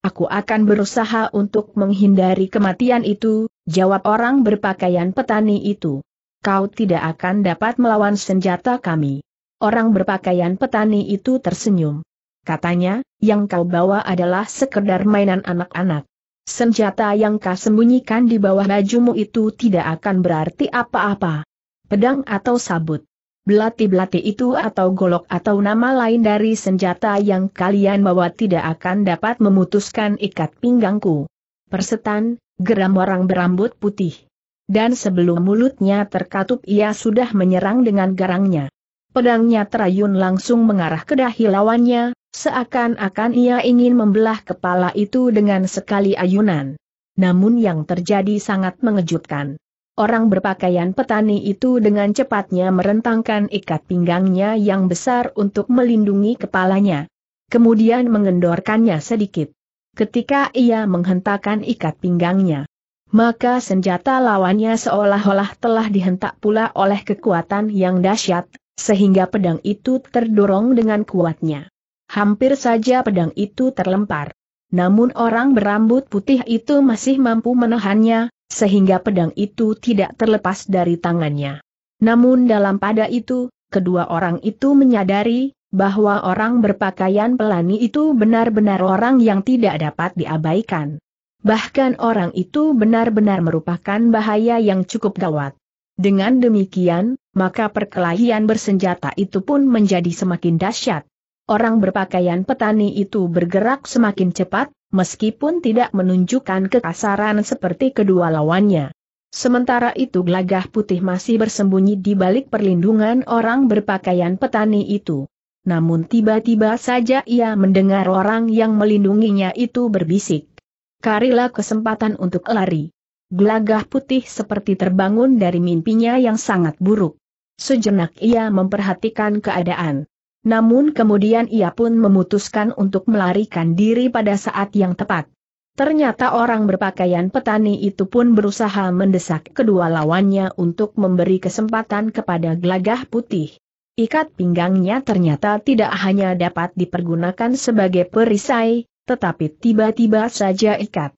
Aku akan berusaha untuk menghindari kematian itu, jawab orang berpakaian petani itu. Kau tidak akan dapat melawan senjata kami. Orang berpakaian petani itu tersenyum. Katanya, yang kau bawa adalah sekedar mainan anak-anak. Senjata yang kau sembunyikan di bawah bajumu itu tidak akan berarti apa-apa. Pedang atau sabut. Belati-belati itu atau golok atau nama lain dari senjata yang kalian bawa tidak akan dapat memutuskan ikat pinggangku. Persetan, geram orang berambut putih. Dan sebelum mulutnya terkatup ia sudah menyerang dengan garangnya. Pedangnya terayun langsung mengarah ke dahi lawannya, Seakan-akan ia ingin membelah kepala itu dengan sekali ayunan. Namun yang terjadi sangat mengejutkan. Orang berpakaian petani itu dengan cepatnya merentangkan ikat pinggangnya yang besar untuk melindungi kepalanya. Kemudian mengendorkannya sedikit. Ketika ia menghentakkan ikat pinggangnya, maka senjata lawannya seolah-olah telah dihentak pula oleh kekuatan yang dahsyat, sehingga pedang itu terdorong dengan kuatnya hampir saja pedang itu terlempar. Namun orang berambut putih itu masih mampu menahannya, sehingga pedang itu tidak terlepas dari tangannya. Namun dalam pada itu, kedua orang itu menyadari, bahwa orang berpakaian pelani itu benar-benar orang yang tidak dapat diabaikan. Bahkan orang itu benar-benar merupakan bahaya yang cukup gawat. Dengan demikian, maka perkelahian bersenjata itu pun menjadi semakin dahsyat. Orang berpakaian petani itu bergerak semakin cepat, meskipun tidak menunjukkan kekasaran seperti kedua lawannya. Sementara itu gelagah putih masih bersembunyi di balik perlindungan orang berpakaian petani itu. Namun tiba-tiba saja ia mendengar orang yang melindunginya itu berbisik. Karilah kesempatan untuk lari. Gelagah putih seperti terbangun dari mimpinya yang sangat buruk. Sejenak ia memperhatikan keadaan. Namun kemudian ia pun memutuskan untuk melarikan diri pada saat yang tepat. Ternyata orang berpakaian petani itu pun berusaha mendesak kedua lawannya untuk memberi kesempatan kepada gelagah putih. Ikat pinggangnya ternyata tidak hanya dapat dipergunakan sebagai perisai, tetapi tiba-tiba saja ikat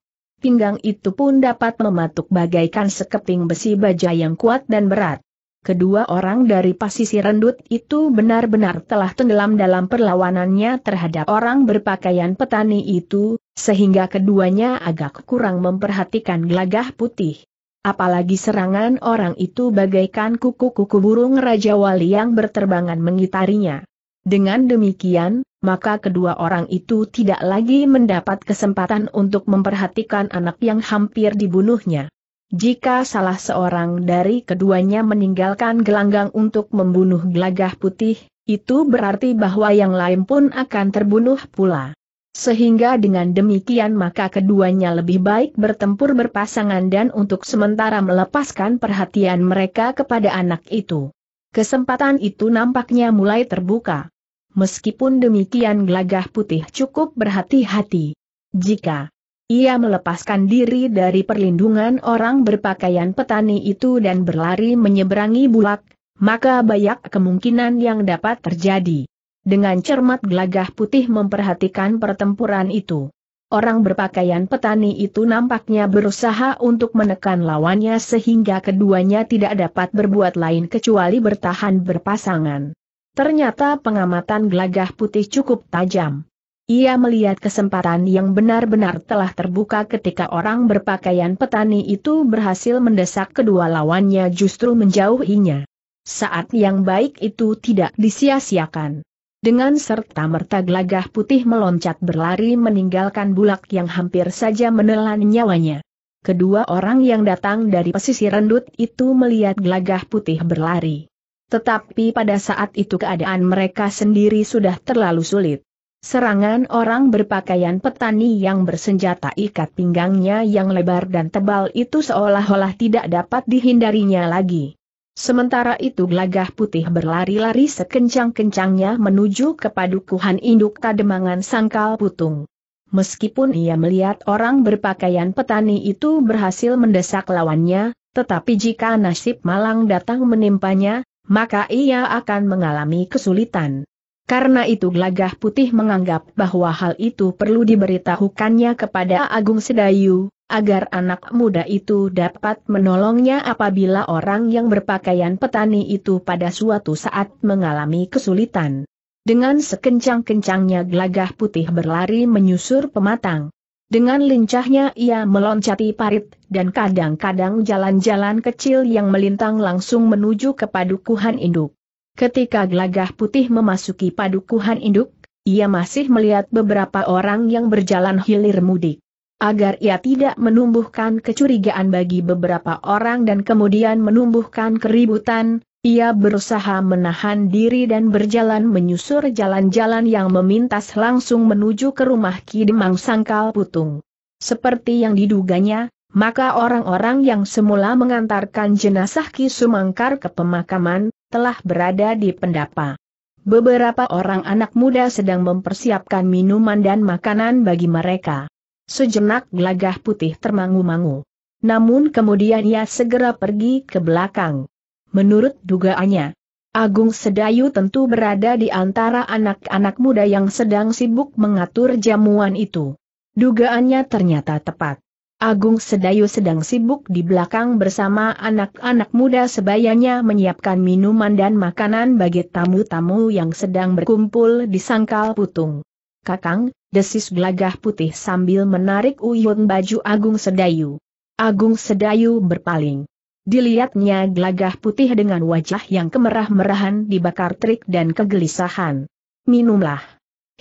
pinggang itu pun dapat mematuk bagaikan sekeping besi baja yang kuat dan berat kedua orang dari pasisir rendut itu benar-benar telah tenggelam dalam perlawanannya terhadap orang berpakaian petani itu, sehingga keduanya agak kurang memperhatikan gelagah putih. Apalagi serangan orang itu bagaikan kuku-kuku burung Raja Wali yang berterbangan mengitarinya. Dengan demikian, maka kedua orang itu tidak lagi mendapat kesempatan untuk memperhatikan anak yang hampir dibunuhnya. Jika salah seorang dari keduanya meninggalkan gelanggang untuk membunuh gelagah putih, itu berarti bahwa yang lain pun akan terbunuh pula. Sehingga dengan demikian maka keduanya lebih baik bertempur berpasangan dan untuk sementara melepaskan perhatian mereka kepada anak itu. Kesempatan itu nampaknya mulai terbuka. Meskipun demikian gelagah putih cukup berhati-hati. Jika ia melepaskan diri dari perlindungan orang berpakaian petani itu dan berlari menyeberangi bulak, maka banyak kemungkinan yang dapat terjadi. Dengan cermat gelagah putih memperhatikan pertempuran itu. Orang berpakaian petani itu nampaknya berusaha untuk menekan lawannya sehingga keduanya tidak dapat berbuat lain kecuali bertahan berpasangan. Ternyata pengamatan gelagah putih cukup tajam. Ia melihat kesempatan yang benar-benar telah terbuka ketika orang berpakaian petani itu berhasil mendesak kedua lawannya justru menjauhinya. Saat yang baik itu tidak disia-siakan. Dengan serta merta gelagah putih meloncat berlari meninggalkan bulak yang hampir saja menelan nyawanya. Kedua orang yang datang dari pesisir rendut itu melihat gelagah putih berlari. Tetapi pada saat itu keadaan mereka sendiri sudah terlalu sulit. Serangan orang berpakaian petani yang bersenjata ikat pinggangnya yang lebar dan tebal itu seolah-olah tidak dapat dihindarinya lagi. Sementara itu gelagah putih berlari-lari sekencang-kencangnya menuju ke padukuhan induk kademangan sangkal putung. Meskipun ia melihat orang berpakaian petani itu berhasil mendesak lawannya, tetapi jika nasib malang datang menimpanya, maka ia akan mengalami kesulitan. Karena itu Glagah Putih menganggap bahwa hal itu perlu diberitahukannya kepada Agung Sedayu, agar anak muda itu dapat menolongnya apabila orang yang berpakaian petani itu pada suatu saat mengalami kesulitan. Dengan sekencang-kencangnya Glagah Putih berlari menyusur pematang. Dengan lincahnya ia meloncati parit, dan kadang-kadang jalan-jalan kecil yang melintang langsung menuju ke padukuhan induk. Ketika gelagah putih memasuki padukuhan induk, ia masih melihat beberapa orang yang berjalan hilir mudik. Agar ia tidak menumbuhkan kecurigaan bagi beberapa orang dan kemudian menumbuhkan keributan, ia berusaha menahan diri dan berjalan menyusur jalan-jalan yang memintas langsung menuju ke rumah Kidemang Sangkal Putung. Seperti yang diduganya, maka orang-orang yang semula mengantarkan jenazah Ki Sumangkar ke pemakaman, telah berada di pendapa. Beberapa orang anak muda sedang mempersiapkan minuman dan makanan bagi mereka. Sejenak gelagah putih termangu-mangu. Namun kemudian ia segera pergi ke belakang. Menurut dugaannya, Agung Sedayu tentu berada di antara anak-anak muda yang sedang sibuk mengatur jamuan itu. Dugaannya ternyata tepat. Agung Sedayu sedang sibuk di belakang bersama anak-anak muda sebayanya menyiapkan minuman dan makanan bagi tamu-tamu yang sedang berkumpul di sangkal putung. Kakang, desis gelagah putih sambil menarik uyun baju Agung Sedayu. Agung Sedayu berpaling. Dilihatnya gelagah putih dengan wajah yang kemerah-merahan dibakar trik dan kegelisahan. Minumlah.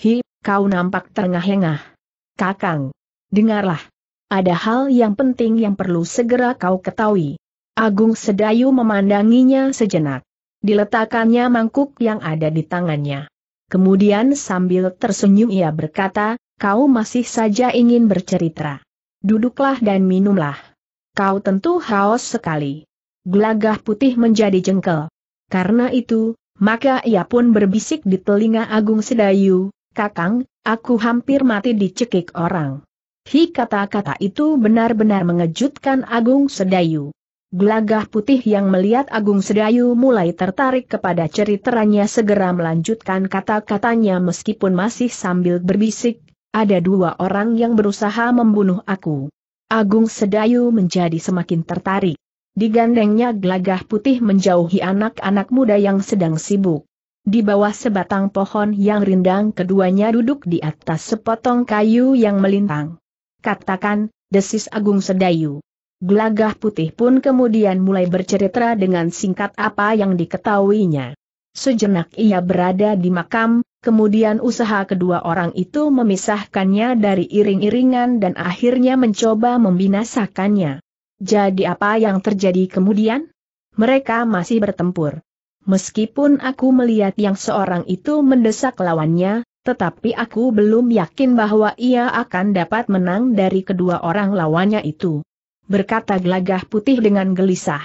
Hi, kau nampak terengah-engah. Kakang. Dengarlah ada hal yang penting yang perlu segera kau ketahui. Agung Sedayu memandanginya sejenak. Diletakkannya mangkuk yang ada di tangannya. Kemudian sambil tersenyum ia berkata, kau masih saja ingin bercerita. Duduklah dan minumlah. Kau tentu haus sekali. Gelagah putih menjadi jengkel. Karena itu, maka ia pun berbisik di telinga Agung Sedayu, Kakang, aku hampir mati dicekik orang. Hi kata-kata itu benar-benar mengejutkan Agung Sedayu. Gelagah putih yang melihat Agung Sedayu mulai tertarik kepada ceritanya segera melanjutkan kata-katanya meskipun masih sambil berbisik, ada dua orang yang berusaha membunuh aku. Agung Sedayu menjadi semakin tertarik. Digandengnya gelagah putih menjauhi anak-anak muda yang sedang sibuk. Di bawah sebatang pohon yang rindang keduanya duduk di atas sepotong kayu yang melintang. Katakan, desis Agung Sedayu. Gelagah putih pun kemudian mulai bercerita dengan singkat apa yang diketahuinya. Sejenak ia berada di makam, kemudian usaha kedua orang itu memisahkannya dari iring-iringan dan akhirnya mencoba membinasakannya. Jadi apa yang terjadi kemudian? Mereka masih bertempur. Meskipun aku melihat yang seorang itu mendesak lawannya, tetapi aku belum yakin bahwa ia akan dapat menang dari kedua orang lawannya itu. Berkata gelagah putih dengan gelisah.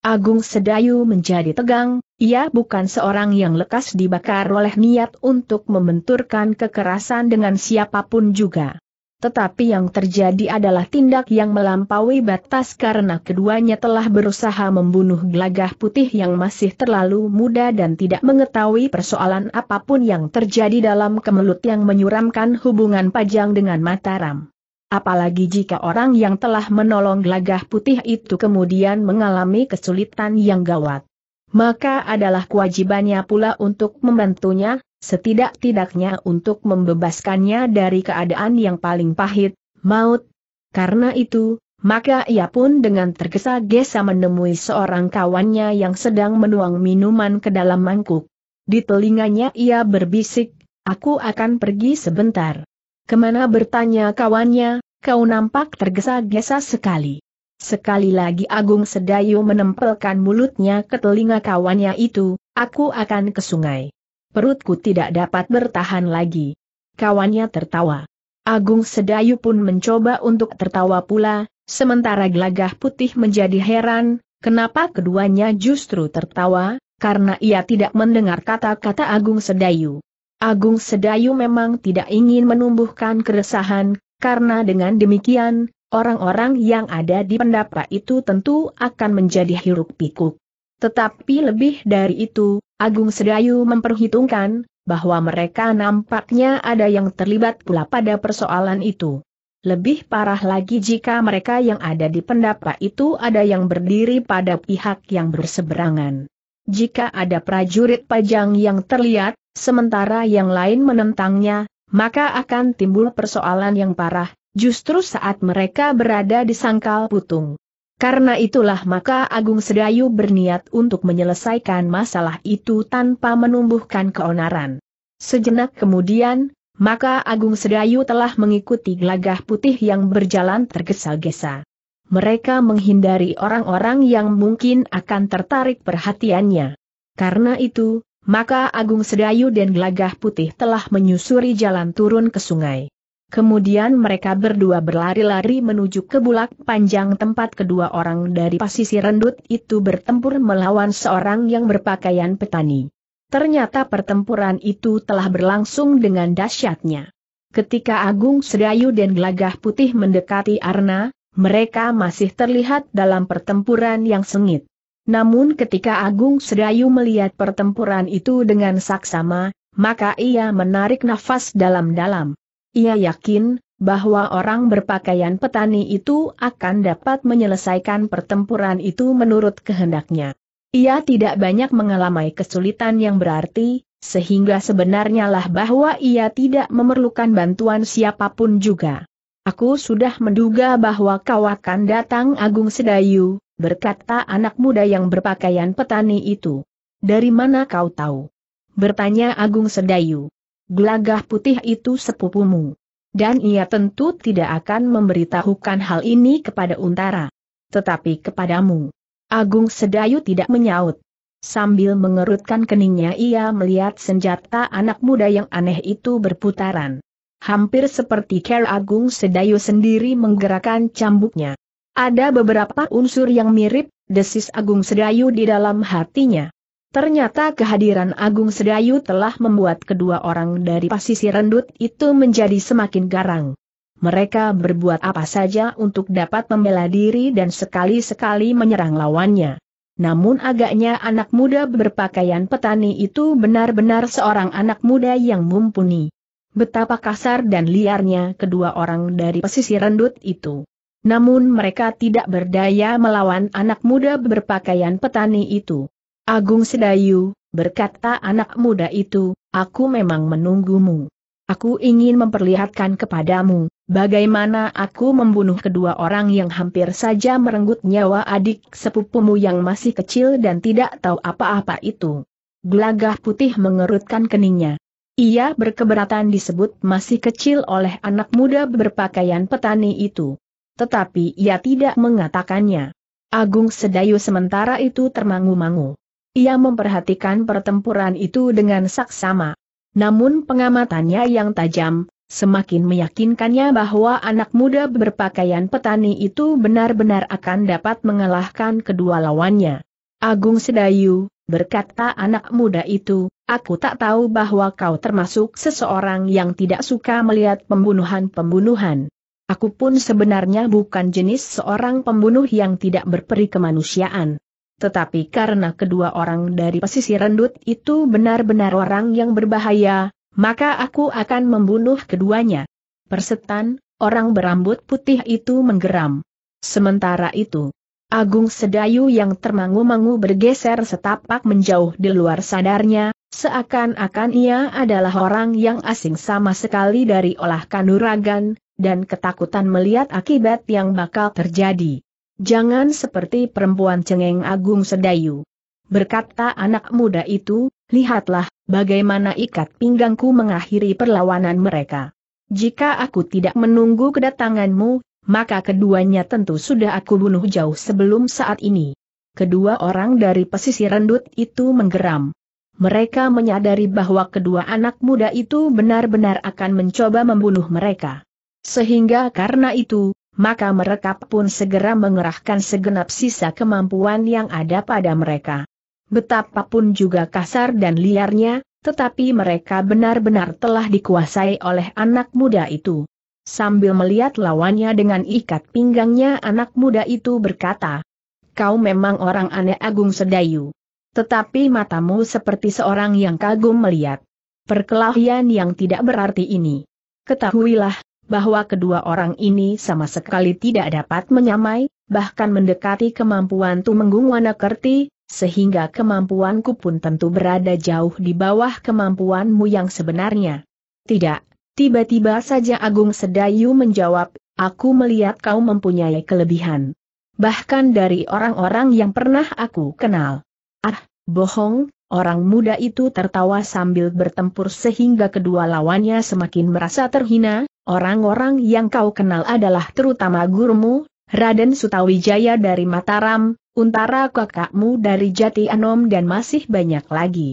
Agung Sedayu menjadi tegang, ia bukan seorang yang lekas dibakar oleh niat untuk membenturkan kekerasan dengan siapapun juga tetapi yang terjadi adalah tindak yang melampaui batas karena keduanya telah berusaha membunuh gelagah putih yang masih terlalu muda dan tidak mengetahui persoalan apapun yang terjadi dalam kemelut yang menyuramkan hubungan Pajang dengan Mataram. Apalagi jika orang yang telah menolong gelagah putih itu kemudian mengalami kesulitan yang gawat. Maka adalah kewajibannya pula untuk membantunya, setidak-tidaknya untuk membebaskannya dari keadaan yang paling pahit, maut. Karena itu, maka ia pun dengan tergesa-gesa menemui seorang kawannya yang sedang menuang minuman ke dalam mangkuk. Di telinganya ia berbisik, aku akan pergi sebentar. Kemana bertanya kawannya, kau nampak tergesa-gesa sekali. Sekali lagi Agung Sedayu menempelkan mulutnya ke telinga kawannya itu, aku akan ke sungai. Perutku tidak dapat bertahan lagi. Kawannya tertawa. Agung Sedayu pun mencoba untuk tertawa pula, sementara gelagah putih menjadi heran, kenapa keduanya justru tertawa, karena ia tidak mendengar kata-kata Agung Sedayu. Agung Sedayu memang tidak ingin menumbuhkan keresahan, karena dengan demikian, orang-orang yang ada di pendapa itu tentu akan menjadi hiruk pikuk. Tetapi lebih dari itu, Agung Sedayu memperhitungkan, bahwa mereka nampaknya ada yang terlibat pula pada persoalan itu. Lebih parah lagi jika mereka yang ada di pendapa itu ada yang berdiri pada pihak yang berseberangan. Jika ada prajurit pajang yang terlihat, sementara yang lain menentangnya, maka akan timbul persoalan yang parah, justru saat mereka berada di sangkal putung. Karena itulah maka Agung Sedayu berniat untuk menyelesaikan masalah itu tanpa menumbuhkan keonaran. Sejenak kemudian, maka Agung Sedayu telah mengikuti gelagah putih yang berjalan tergesa-gesa. Mereka menghindari orang-orang yang mungkin akan tertarik perhatiannya. Karena itu, maka Agung Sedayu dan gelagah putih telah menyusuri jalan turun ke sungai. Kemudian mereka berdua berlari-lari menuju ke bulak panjang tempat kedua orang dari pasisi rendut itu bertempur melawan seorang yang berpakaian petani. Ternyata pertempuran itu telah berlangsung dengan dahsyatnya. Ketika Agung Sedayu dan Gelagah Putih mendekati Arna, mereka masih terlihat dalam pertempuran yang sengit. Namun ketika Agung Sedayu melihat pertempuran itu dengan saksama, maka ia menarik nafas dalam-dalam. Ia yakin bahwa orang berpakaian petani itu akan dapat menyelesaikan pertempuran itu menurut kehendaknya. Ia tidak banyak mengalami kesulitan yang berarti, sehingga sebenarnya lah bahwa ia tidak memerlukan bantuan siapapun juga. Aku sudah menduga bahwa kau akan datang Agung Sedayu, berkata anak muda yang berpakaian petani itu. Dari mana kau tahu? Bertanya Agung Sedayu gelagah putih itu sepupumu. Dan ia tentu tidak akan memberitahukan hal ini kepada Untara. Tetapi kepadamu. Agung Sedayu tidak menyaut. Sambil mengerutkan keningnya ia melihat senjata anak muda yang aneh itu berputaran. Hampir seperti Ker Agung Sedayu sendiri menggerakkan cambuknya. Ada beberapa unsur yang mirip, desis Agung Sedayu di dalam hatinya. Ternyata kehadiran Agung Sedayu telah membuat kedua orang dari pasisi rendut itu menjadi semakin garang. Mereka berbuat apa saja untuk dapat membela diri dan sekali-sekali menyerang lawannya. Namun agaknya anak muda berpakaian petani itu benar-benar seorang anak muda yang mumpuni. Betapa kasar dan liarnya kedua orang dari pesisir rendut itu. Namun mereka tidak berdaya melawan anak muda berpakaian petani itu. Agung Sedayu, berkata anak muda itu, aku memang menunggumu. Aku ingin memperlihatkan kepadamu, bagaimana aku membunuh kedua orang yang hampir saja merenggut nyawa adik sepupumu yang masih kecil dan tidak tahu apa-apa itu. Gelagah putih mengerutkan keningnya. Ia berkeberatan disebut masih kecil oleh anak muda berpakaian petani itu. Tetapi ia tidak mengatakannya. Agung Sedayu sementara itu termangu-mangu. Ia memperhatikan pertempuran itu dengan saksama. Namun pengamatannya yang tajam, semakin meyakinkannya bahwa anak muda berpakaian petani itu benar-benar akan dapat mengalahkan kedua lawannya. Agung Sedayu, berkata anak muda itu, aku tak tahu bahwa kau termasuk seseorang yang tidak suka melihat pembunuhan-pembunuhan. Aku pun sebenarnya bukan jenis seorang pembunuh yang tidak berperi kemanusiaan. Tetapi karena kedua orang dari pesisir rendut itu benar-benar orang yang berbahaya, maka aku akan membunuh keduanya. Persetan, orang berambut putih itu menggeram. Sementara itu, Agung Sedayu yang termangu-mangu bergeser setapak menjauh di luar sadarnya, seakan-akan ia adalah orang yang asing sama sekali dari olah kanuragan, dan ketakutan melihat akibat yang bakal terjadi. Jangan seperti perempuan cengeng Agung Sedayu. Berkata anak muda itu, lihatlah, bagaimana ikat pinggangku mengakhiri perlawanan mereka. Jika aku tidak menunggu kedatanganmu, maka keduanya tentu sudah aku bunuh jauh sebelum saat ini. Kedua orang dari pesisir rendut itu menggeram. Mereka menyadari bahwa kedua anak muda itu benar-benar akan mencoba membunuh mereka. Sehingga karena itu, maka mereka pun segera mengerahkan segenap sisa kemampuan yang ada pada mereka. Betapapun juga kasar dan liarnya, tetapi mereka benar-benar telah dikuasai oleh anak muda itu. Sambil melihat lawannya dengan ikat pinggangnya anak muda itu berkata, Kau memang orang aneh Agung Sedayu. Tetapi matamu seperti seorang yang kagum melihat. Perkelahian yang tidak berarti ini. Ketahuilah, bahwa kedua orang ini sama sekali tidak dapat menyamai, bahkan mendekati kemampuan Tumenggung Wanakerti, sehingga kemampuanku pun tentu berada jauh di bawah kemampuanmu yang sebenarnya. Tidak, tiba-tiba saja Agung Sedayu menjawab, aku melihat kau mempunyai kelebihan. Bahkan dari orang-orang yang pernah aku kenal. Ah, bohong, Orang muda itu tertawa sambil bertempur sehingga kedua lawannya semakin merasa terhina, orang-orang yang kau kenal adalah terutama gurumu, Raden Sutawijaya dari Mataram, Untara kakakmu dari Jati Anom dan masih banyak lagi.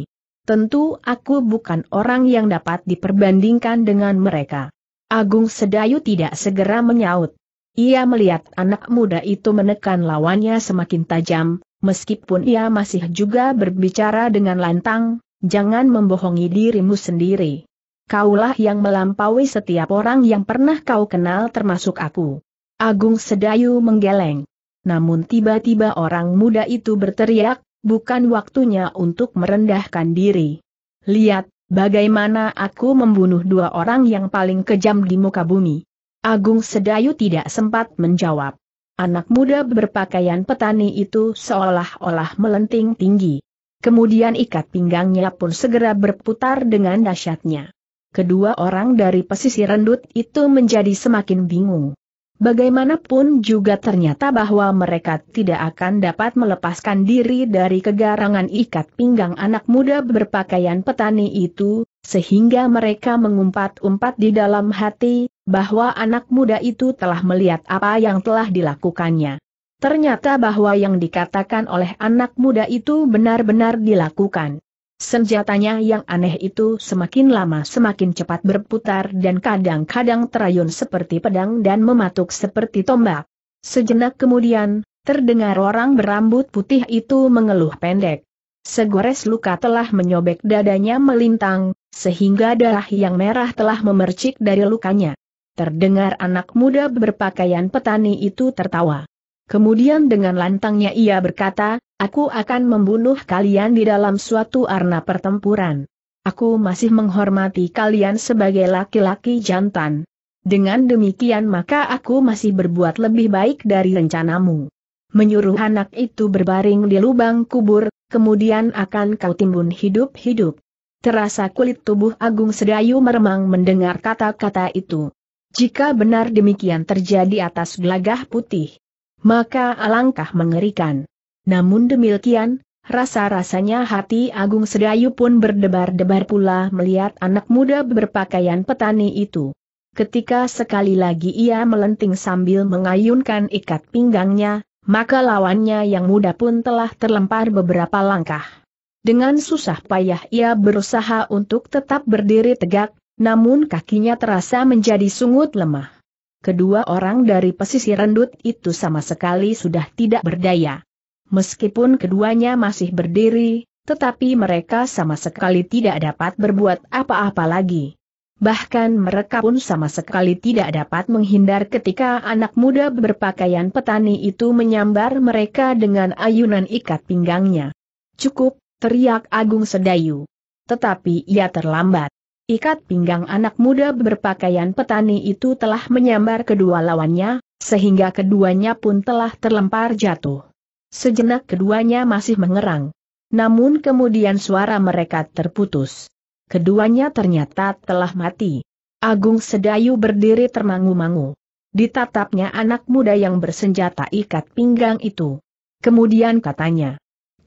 Tentu aku bukan orang yang dapat diperbandingkan dengan mereka. Agung Sedayu tidak segera menyaut. Ia melihat anak muda itu menekan lawannya semakin tajam, meskipun ia masih juga berbicara dengan lantang, jangan membohongi dirimu sendiri. Kaulah yang melampaui setiap orang yang pernah kau kenal termasuk aku. Agung Sedayu menggeleng. Namun tiba-tiba orang muda itu berteriak, bukan waktunya untuk merendahkan diri. Lihat, bagaimana aku membunuh dua orang yang paling kejam di muka bumi. Agung Sedayu tidak sempat menjawab. Anak muda berpakaian petani itu seolah-olah melenting tinggi. Kemudian ikat pinggangnya pun segera berputar dengan dahsyatnya. Kedua orang dari pesisir rendut itu menjadi semakin bingung. Bagaimanapun juga ternyata bahwa mereka tidak akan dapat melepaskan diri dari kegarangan ikat pinggang anak muda berpakaian petani itu, sehingga mereka mengumpat-umpat di dalam hati, bahwa anak muda itu telah melihat apa yang telah dilakukannya. Ternyata bahwa yang dikatakan oleh anak muda itu benar-benar dilakukan. Senjatanya yang aneh itu semakin lama semakin cepat berputar dan kadang-kadang terayun seperti pedang dan mematuk seperti tombak. Sejenak kemudian, terdengar orang berambut putih itu mengeluh pendek. Segores luka telah menyobek dadanya melintang, sehingga darah yang merah telah memercik dari lukanya. Terdengar anak muda berpakaian petani itu tertawa. Kemudian dengan lantangnya ia berkata, aku akan membunuh kalian di dalam suatu arena pertempuran. Aku masih menghormati kalian sebagai laki-laki jantan. Dengan demikian maka aku masih berbuat lebih baik dari rencanamu. Menyuruh anak itu berbaring di lubang kubur, kemudian akan kau timbun hidup-hidup. Terasa kulit tubuh Agung Sedayu meremang mendengar kata-kata itu. Jika benar demikian terjadi atas gelagah putih, maka alangkah mengerikan. Namun demikian, rasa-rasanya hati Agung Sedayu pun berdebar-debar pula melihat anak muda berpakaian petani itu. Ketika sekali lagi ia melenting sambil mengayunkan ikat pinggangnya, maka lawannya yang muda pun telah terlempar beberapa langkah. Dengan susah payah ia berusaha untuk tetap berdiri tegak, namun kakinya terasa menjadi sungut lemah. Kedua orang dari pesisir rendut itu sama sekali sudah tidak berdaya. Meskipun keduanya masih berdiri, tetapi mereka sama sekali tidak dapat berbuat apa-apa lagi. Bahkan mereka pun sama sekali tidak dapat menghindar ketika anak muda berpakaian petani itu menyambar mereka dengan ayunan ikat pinggangnya. Cukup, teriak Agung Sedayu. Tetapi ia terlambat. Ikat pinggang anak muda berpakaian petani itu telah menyambar kedua lawannya, sehingga keduanya pun telah terlempar jatuh. Sejenak keduanya masih mengerang. Namun kemudian suara mereka terputus. Keduanya ternyata telah mati. Agung Sedayu berdiri termangu-mangu. Ditatapnya anak muda yang bersenjata ikat pinggang itu. Kemudian katanya,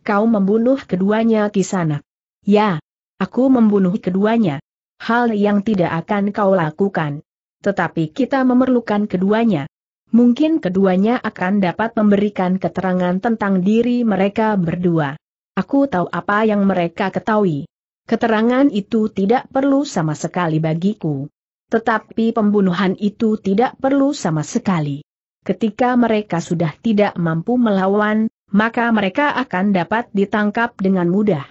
kau membunuh keduanya di sana. Ya, aku membunuh keduanya. Hal yang tidak akan kau lakukan. Tetapi kita memerlukan keduanya. Mungkin keduanya akan dapat memberikan keterangan tentang diri mereka berdua. Aku tahu apa yang mereka ketahui. Keterangan itu tidak perlu sama sekali bagiku. Tetapi pembunuhan itu tidak perlu sama sekali. Ketika mereka sudah tidak mampu melawan, maka mereka akan dapat ditangkap dengan mudah.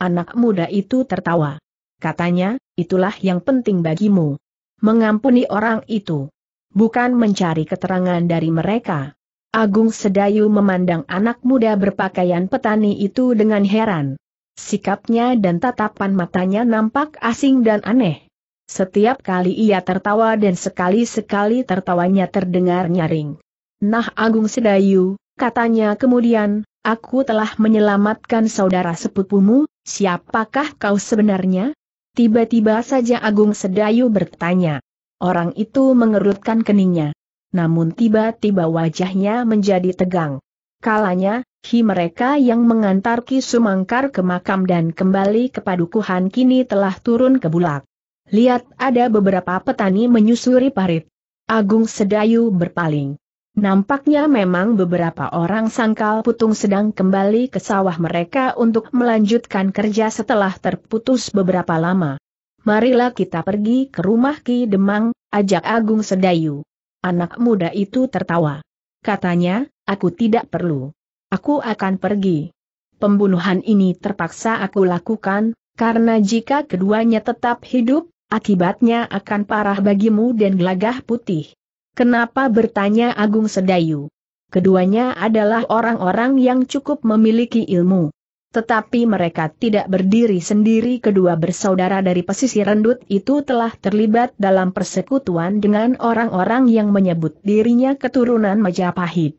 Anak muda itu tertawa. Katanya, itulah yang penting bagimu. Mengampuni orang itu. Bukan mencari keterangan dari mereka. Agung Sedayu memandang anak muda berpakaian petani itu dengan heran. Sikapnya dan tatapan matanya nampak asing dan aneh. Setiap kali ia tertawa dan sekali-sekali tertawanya terdengar nyaring. Nah Agung Sedayu, Katanya kemudian, aku telah menyelamatkan saudara sepupumu, siapakah kau sebenarnya? Tiba-tiba saja Agung Sedayu bertanya. Orang itu mengerutkan keningnya. Namun tiba-tiba wajahnya menjadi tegang. Kalanya, hi mereka yang mengantar Ki Sumangkar ke makam dan kembali ke padukuhan kini telah turun ke bulak. Lihat ada beberapa petani menyusuri parit. Agung Sedayu berpaling. Nampaknya memang beberapa orang sangkal putung sedang kembali ke sawah mereka untuk melanjutkan kerja setelah terputus beberapa lama. Marilah kita pergi ke rumah Ki Demang, ajak Agung Sedayu. Anak muda itu tertawa. Katanya, aku tidak perlu. Aku akan pergi. Pembunuhan ini terpaksa aku lakukan, karena jika keduanya tetap hidup, Akibatnya akan parah bagimu dan gelagah putih. Kenapa bertanya Agung Sedayu? Keduanya adalah orang-orang yang cukup memiliki ilmu. Tetapi mereka tidak berdiri sendiri kedua bersaudara dari pesisir rendut itu telah terlibat dalam persekutuan dengan orang-orang yang menyebut dirinya keturunan Majapahit.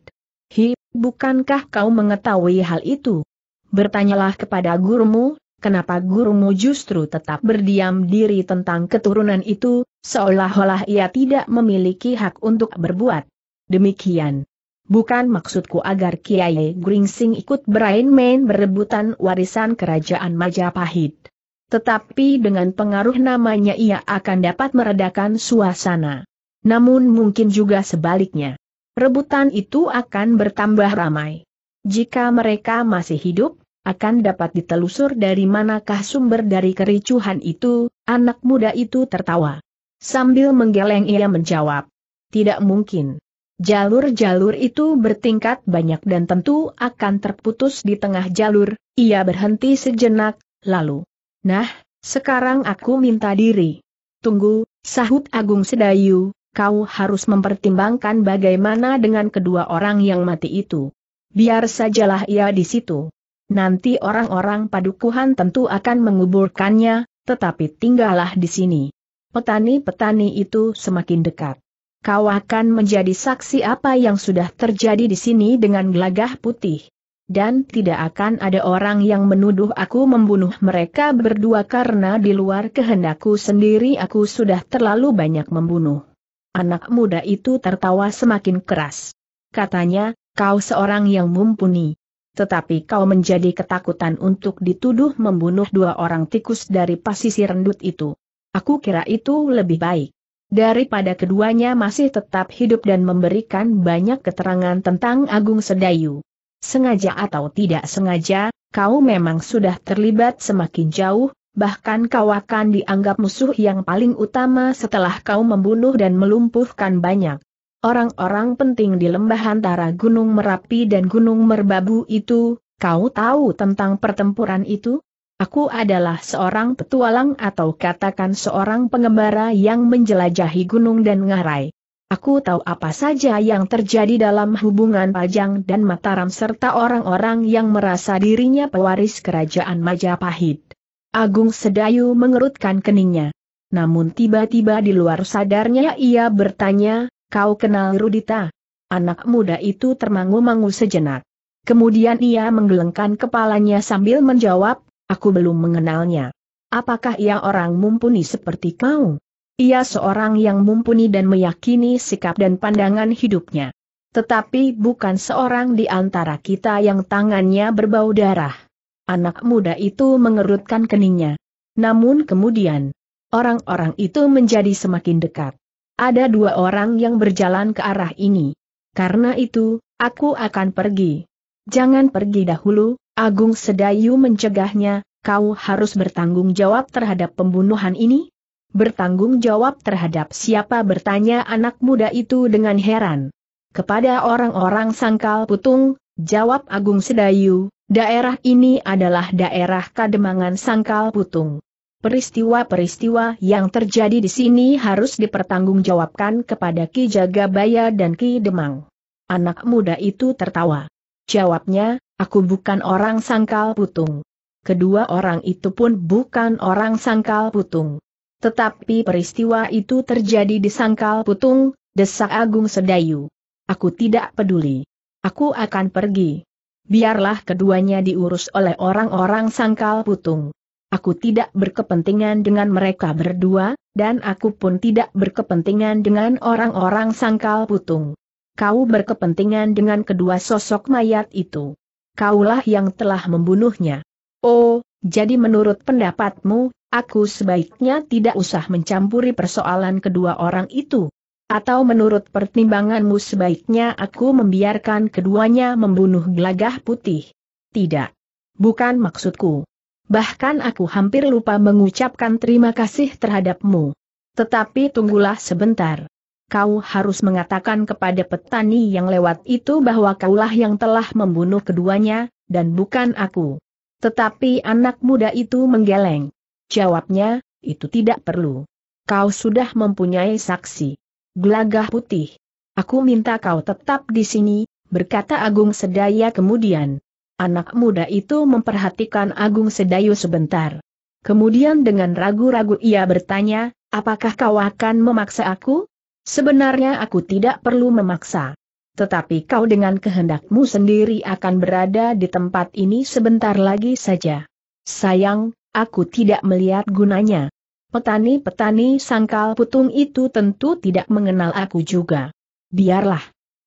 Hi, bukankah kau mengetahui hal itu? Bertanyalah kepada gurumu, kenapa gurumu justru tetap berdiam diri tentang keturunan itu, Seolah-olah ia tidak memiliki hak untuk berbuat. Demikian. Bukan maksudku agar Kiai Gringsing ikut berain-main berebutan warisan kerajaan Majapahit. Tetapi dengan pengaruh namanya ia akan dapat meredakan suasana. Namun mungkin juga sebaliknya. Rebutan itu akan bertambah ramai. Jika mereka masih hidup, akan dapat ditelusur dari manakah sumber dari kericuhan itu, anak muda itu tertawa. Sambil menggeleng ia menjawab. Tidak mungkin. Jalur-jalur itu bertingkat banyak dan tentu akan terputus di tengah jalur, ia berhenti sejenak, lalu. Nah, sekarang aku minta diri. Tunggu, sahut Agung Sedayu, kau harus mempertimbangkan bagaimana dengan kedua orang yang mati itu. Biar sajalah ia di situ. Nanti orang-orang padukuhan tentu akan menguburkannya, tetapi tinggallah di sini petani-petani itu semakin dekat. Kau akan menjadi saksi apa yang sudah terjadi di sini dengan gelagah putih. Dan tidak akan ada orang yang menuduh aku membunuh mereka berdua karena di luar kehendakku sendiri aku sudah terlalu banyak membunuh. Anak muda itu tertawa semakin keras. Katanya, kau seorang yang mumpuni. Tetapi kau menjadi ketakutan untuk dituduh membunuh dua orang tikus dari pasisir rendut itu. Aku kira itu lebih baik. Daripada keduanya masih tetap hidup dan memberikan banyak keterangan tentang Agung Sedayu. Sengaja atau tidak sengaja, kau memang sudah terlibat semakin jauh, bahkan kau akan dianggap musuh yang paling utama setelah kau membunuh dan melumpuhkan banyak. Orang-orang penting di lembah antara Gunung Merapi dan Gunung Merbabu itu, kau tahu tentang pertempuran itu? Aku adalah seorang petualang atau katakan seorang pengembara yang menjelajahi gunung dan ngarai. Aku tahu apa saja yang terjadi dalam hubungan Pajang dan Mataram serta orang-orang yang merasa dirinya pewaris kerajaan Majapahit. Agung Sedayu mengerutkan keningnya. Namun tiba-tiba di luar sadarnya ia bertanya, kau kenal Rudita? Anak muda itu termangu-mangu sejenak. Kemudian ia menggelengkan kepalanya sambil menjawab, Aku belum mengenalnya. Apakah ia orang mumpuni seperti kau? Ia seorang yang mumpuni dan meyakini sikap dan pandangan hidupnya. Tetapi bukan seorang di antara kita yang tangannya berbau darah. Anak muda itu mengerutkan keningnya. Namun kemudian, orang-orang itu menjadi semakin dekat. Ada dua orang yang berjalan ke arah ini. Karena itu, aku akan pergi. Jangan pergi dahulu, Agung Sedayu mencegahnya, kau harus bertanggung jawab terhadap pembunuhan ini? Bertanggung jawab terhadap siapa bertanya anak muda itu dengan heran. Kepada orang-orang sangkal putung, jawab Agung Sedayu, daerah ini adalah daerah kademangan sangkal putung. Peristiwa-peristiwa yang terjadi di sini harus dipertanggungjawabkan kepada Ki Jagabaya dan Ki Demang. Anak muda itu tertawa. Jawabnya, Aku bukan orang sangkal putung. Kedua orang itu pun bukan orang sangkal putung. Tetapi peristiwa itu terjadi di sangkal putung, desak Agung Sedayu. Aku tidak peduli. Aku akan pergi. Biarlah keduanya diurus oleh orang-orang sangkal putung. Aku tidak berkepentingan dengan mereka berdua, dan aku pun tidak berkepentingan dengan orang-orang sangkal putung. Kau berkepentingan dengan kedua sosok mayat itu kaulah yang telah membunuhnya. Oh, jadi menurut pendapatmu, aku sebaiknya tidak usah mencampuri persoalan kedua orang itu. Atau menurut pertimbanganmu sebaiknya aku membiarkan keduanya membunuh gelagah putih? Tidak. Bukan maksudku. Bahkan aku hampir lupa mengucapkan terima kasih terhadapmu. Tetapi tunggulah sebentar kau harus mengatakan kepada petani yang lewat itu bahwa kaulah yang telah membunuh keduanya, dan bukan aku. Tetapi anak muda itu menggeleng. Jawabnya, itu tidak perlu. Kau sudah mempunyai saksi. Gelagah putih. Aku minta kau tetap di sini, berkata Agung Sedaya kemudian. Anak muda itu memperhatikan Agung Sedayu sebentar. Kemudian dengan ragu-ragu ia bertanya, apakah kau akan memaksa aku? Sebenarnya aku tidak perlu memaksa. Tetapi kau dengan kehendakmu sendiri akan berada di tempat ini sebentar lagi saja. Sayang, aku tidak melihat gunanya. Petani-petani sangkal putung itu tentu tidak mengenal aku juga. Biarlah.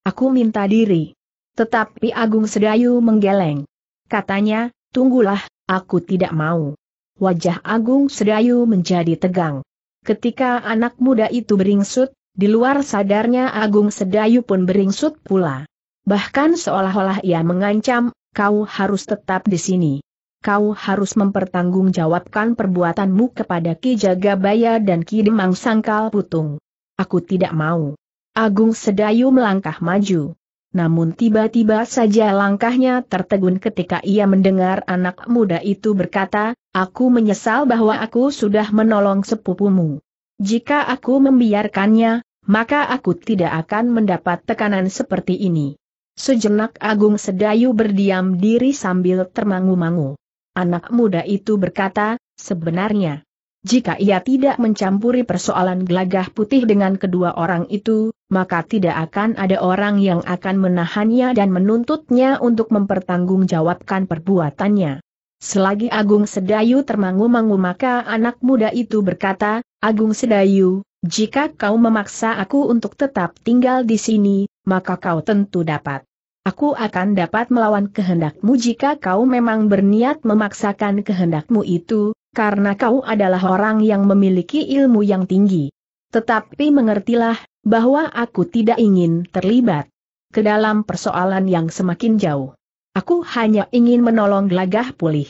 Aku minta diri. Tetapi Agung Sedayu menggeleng. Katanya, tunggulah, aku tidak mau. Wajah Agung Sedayu menjadi tegang. Ketika anak muda itu beringsut, di luar sadarnya Agung Sedayu pun beringsut pula. Bahkan seolah-olah ia mengancam, kau harus tetap di sini. Kau harus mempertanggungjawabkan perbuatanmu kepada Ki Jagabaya dan Ki Demang Sangkal Putung. Aku tidak mau. Agung Sedayu melangkah maju. Namun tiba-tiba saja langkahnya tertegun ketika ia mendengar anak muda itu berkata, Aku menyesal bahwa aku sudah menolong sepupumu. Jika aku membiarkannya, maka aku tidak akan mendapat tekanan seperti ini. Sejenak Agung Sedayu berdiam diri sambil termangu-mangu. Anak muda itu berkata, sebenarnya, jika ia tidak mencampuri persoalan gelagah putih dengan kedua orang itu, maka tidak akan ada orang yang akan menahannya dan menuntutnya untuk mempertanggungjawabkan perbuatannya. Selagi Agung Sedayu termangu-mangu maka anak muda itu berkata, Agung Sedayu, jika kau memaksa aku untuk tetap tinggal di sini, maka kau tentu dapat. Aku akan dapat melawan kehendakmu jika kau memang berniat memaksakan kehendakmu itu, karena kau adalah orang yang memiliki ilmu yang tinggi. Tetapi mengertilah, bahwa aku tidak ingin terlibat ke dalam persoalan yang semakin jauh. Aku hanya ingin menolong gelagah pulih.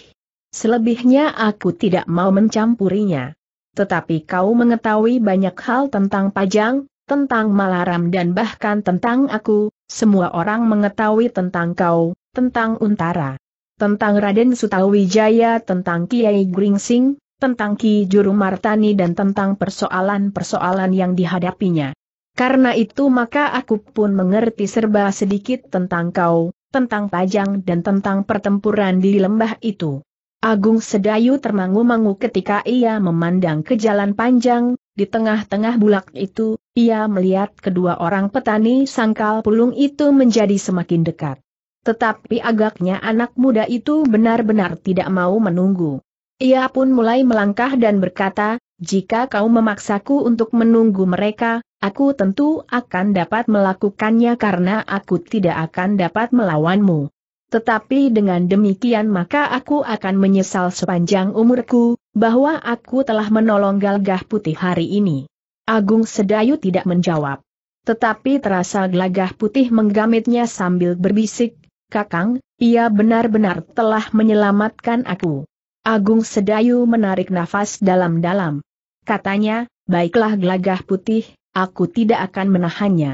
Selebihnya aku tidak mau mencampurinya. Tetapi kau mengetahui banyak hal tentang Pajang, tentang Malaram dan bahkan tentang aku, semua orang mengetahui tentang kau, tentang Untara. Tentang Raden Sutawijaya, tentang Kiai Gringsing, tentang Ki Juru Martani dan tentang persoalan-persoalan yang dihadapinya. Karena itu maka aku pun mengerti serba sedikit tentang kau, tentang pajang dan tentang pertempuran di lembah itu. Agung Sedayu termangu-mangu ketika ia memandang ke jalan panjang, di tengah-tengah bulak itu, ia melihat kedua orang petani sangkal pulung itu menjadi semakin dekat. Tetapi agaknya anak muda itu benar-benar tidak mau menunggu. Ia pun mulai melangkah dan berkata, jika kau memaksaku untuk menunggu mereka, Aku tentu akan dapat melakukannya karena aku tidak akan dapat melawanmu. Tetapi dengan demikian maka aku akan menyesal sepanjang umurku, bahwa aku telah menolong Galgah Putih hari ini. Agung Sedayu tidak menjawab. Tetapi terasa Galgah Putih menggamitnya sambil berbisik, Kakang, ia benar-benar telah menyelamatkan aku. Agung Sedayu menarik nafas dalam-dalam. Katanya, baiklah Galgah Putih, aku tidak akan menahannya.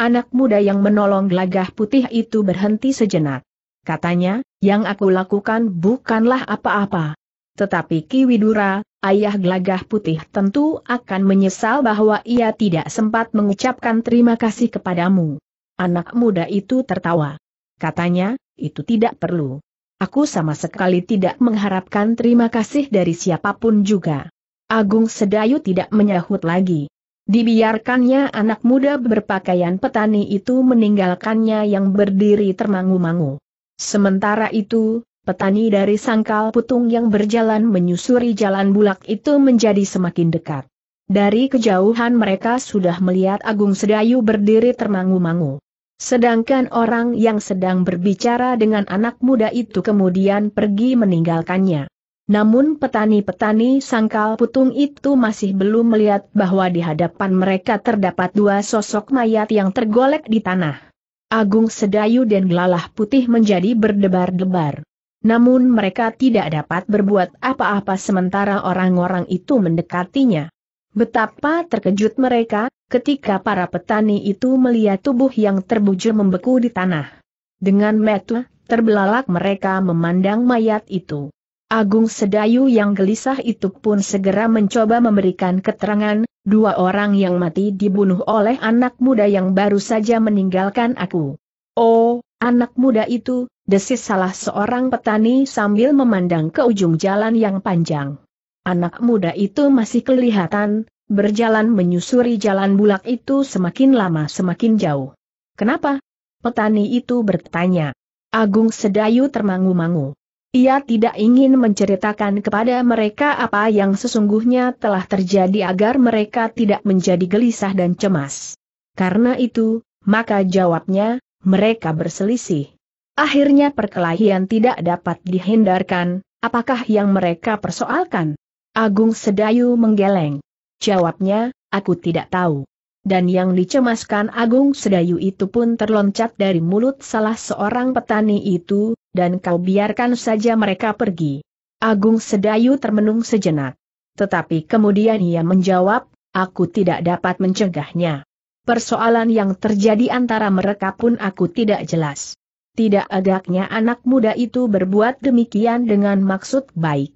Anak muda yang menolong gelagah putih itu berhenti sejenak. Katanya, yang aku lakukan bukanlah apa-apa. Tetapi Ki Widura, ayah gelagah putih tentu akan menyesal bahwa ia tidak sempat mengucapkan terima kasih kepadamu. Anak muda itu tertawa. Katanya, itu tidak perlu. Aku sama sekali tidak mengharapkan terima kasih dari siapapun juga. Agung Sedayu tidak menyahut lagi. Dibiarkannya anak muda berpakaian petani itu meninggalkannya yang berdiri termangu-mangu. Sementara itu, petani dari sangkal putung yang berjalan menyusuri jalan bulak itu menjadi semakin dekat. Dari kejauhan mereka sudah melihat Agung Sedayu berdiri termangu-mangu. Sedangkan orang yang sedang berbicara dengan anak muda itu kemudian pergi meninggalkannya. Namun petani-petani sangkal putung itu masih belum melihat bahwa di hadapan mereka terdapat dua sosok mayat yang tergolek di tanah. Agung Sedayu dan Lalah Putih menjadi berdebar-debar. Namun mereka tidak dapat berbuat apa-apa sementara orang-orang itu mendekatinya. Betapa terkejut mereka ketika para petani itu melihat tubuh yang terbujur membeku di tanah. Dengan metu, terbelalak mereka memandang mayat itu. Agung Sedayu yang gelisah itu pun segera mencoba memberikan keterangan, dua orang yang mati dibunuh oleh anak muda yang baru saja meninggalkan aku. Oh, anak muda itu, desis salah seorang petani sambil memandang ke ujung jalan yang panjang. Anak muda itu masih kelihatan, berjalan menyusuri jalan bulak itu semakin lama semakin jauh. Kenapa? Petani itu bertanya. Agung Sedayu termangu-mangu. Ia tidak ingin menceritakan kepada mereka apa yang sesungguhnya telah terjadi agar mereka tidak menjadi gelisah dan cemas. Karena itu, maka jawabnya, mereka berselisih. Akhirnya perkelahian tidak dapat dihindarkan, apakah yang mereka persoalkan? Agung Sedayu menggeleng. Jawabnya, aku tidak tahu. Dan yang dicemaskan Agung Sedayu itu pun terloncat dari mulut salah seorang petani itu, dan kau biarkan saja mereka pergi. Agung Sedayu termenung sejenak. Tetapi kemudian ia menjawab, aku tidak dapat mencegahnya. Persoalan yang terjadi antara mereka pun aku tidak jelas. Tidak agaknya anak muda itu berbuat demikian dengan maksud baik.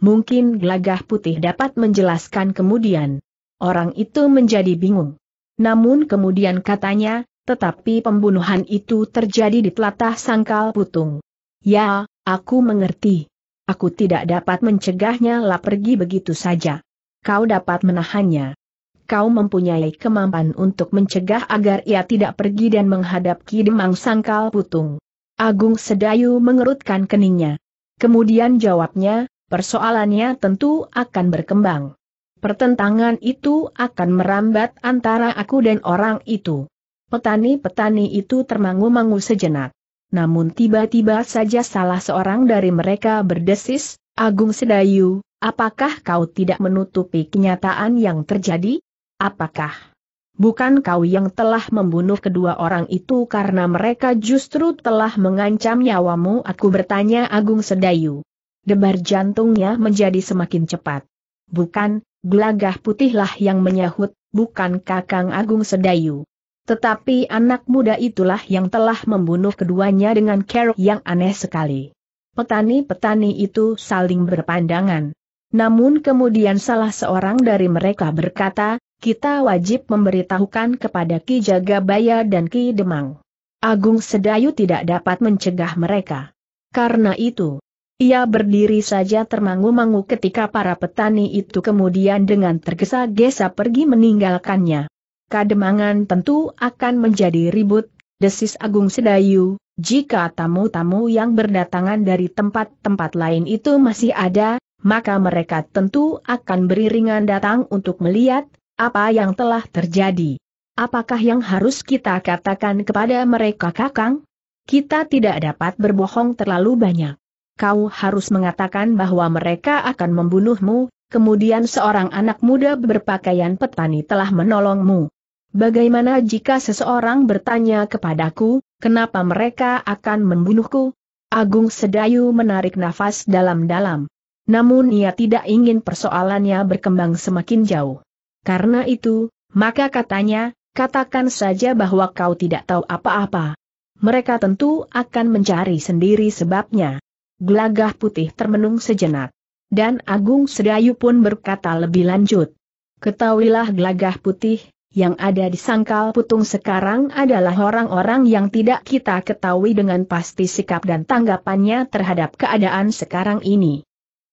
Mungkin gelagah putih dapat menjelaskan kemudian. Orang itu menjadi bingung. Namun kemudian katanya, tetapi pembunuhan itu terjadi di telatah sangkal putung. Ya, aku mengerti. Aku tidak dapat mencegahnya lah pergi begitu saja. Kau dapat menahannya. Kau mempunyai kemampuan untuk mencegah agar ia tidak pergi dan menghadap Kidemang Sangkal Putung. Agung Sedayu mengerutkan keningnya. Kemudian jawabnya, persoalannya tentu akan berkembang. Pertentangan itu akan merambat antara aku dan orang itu. Petani-petani itu termangu-mangu sejenak namun tiba-tiba saja salah seorang dari mereka berdesis, Agung Sedayu, apakah kau tidak menutupi kenyataan yang terjadi? Apakah bukan kau yang telah membunuh kedua orang itu karena mereka justru telah mengancam nyawamu? Aku bertanya Agung Sedayu. Debar jantungnya menjadi semakin cepat. Bukan, gelagah putihlah yang menyahut, bukan Kakang Agung Sedayu. Tetapi anak muda itulah yang telah membunuh keduanya dengan kerok yang aneh sekali. Petani-petani itu saling berpandangan. Namun kemudian salah seorang dari mereka berkata, kita wajib memberitahukan kepada Ki Jagabaya dan Ki Demang. Agung Sedayu tidak dapat mencegah mereka. Karena itu, ia berdiri saja termangu-mangu ketika para petani itu kemudian dengan tergesa-gesa pergi meninggalkannya kademangan tentu akan menjadi ribut, desis Agung Sedayu, jika tamu-tamu yang berdatangan dari tempat-tempat lain itu masih ada, maka mereka tentu akan beriringan datang untuk melihat apa yang telah terjadi. Apakah yang harus kita katakan kepada mereka kakang? Kita tidak dapat berbohong terlalu banyak. Kau harus mengatakan bahwa mereka akan membunuhmu, Kemudian seorang anak muda berpakaian petani telah menolongmu. Bagaimana jika seseorang bertanya kepadaku, kenapa mereka akan membunuhku? Agung Sedayu menarik nafas dalam-dalam. Namun ia tidak ingin persoalannya berkembang semakin jauh. Karena itu, maka katanya, katakan saja bahwa kau tidak tahu apa-apa. Mereka tentu akan mencari sendiri sebabnya. Gelagah putih termenung sejenak. Dan Agung Sedayu pun berkata lebih lanjut. Ketahuilah gelagah putih, yang ada di sangkal putung sekarang adalah orang-orang yang tidak kita ketahui dengan pasti sikap dan tanggapannya terhadap keadaan sekarang ini.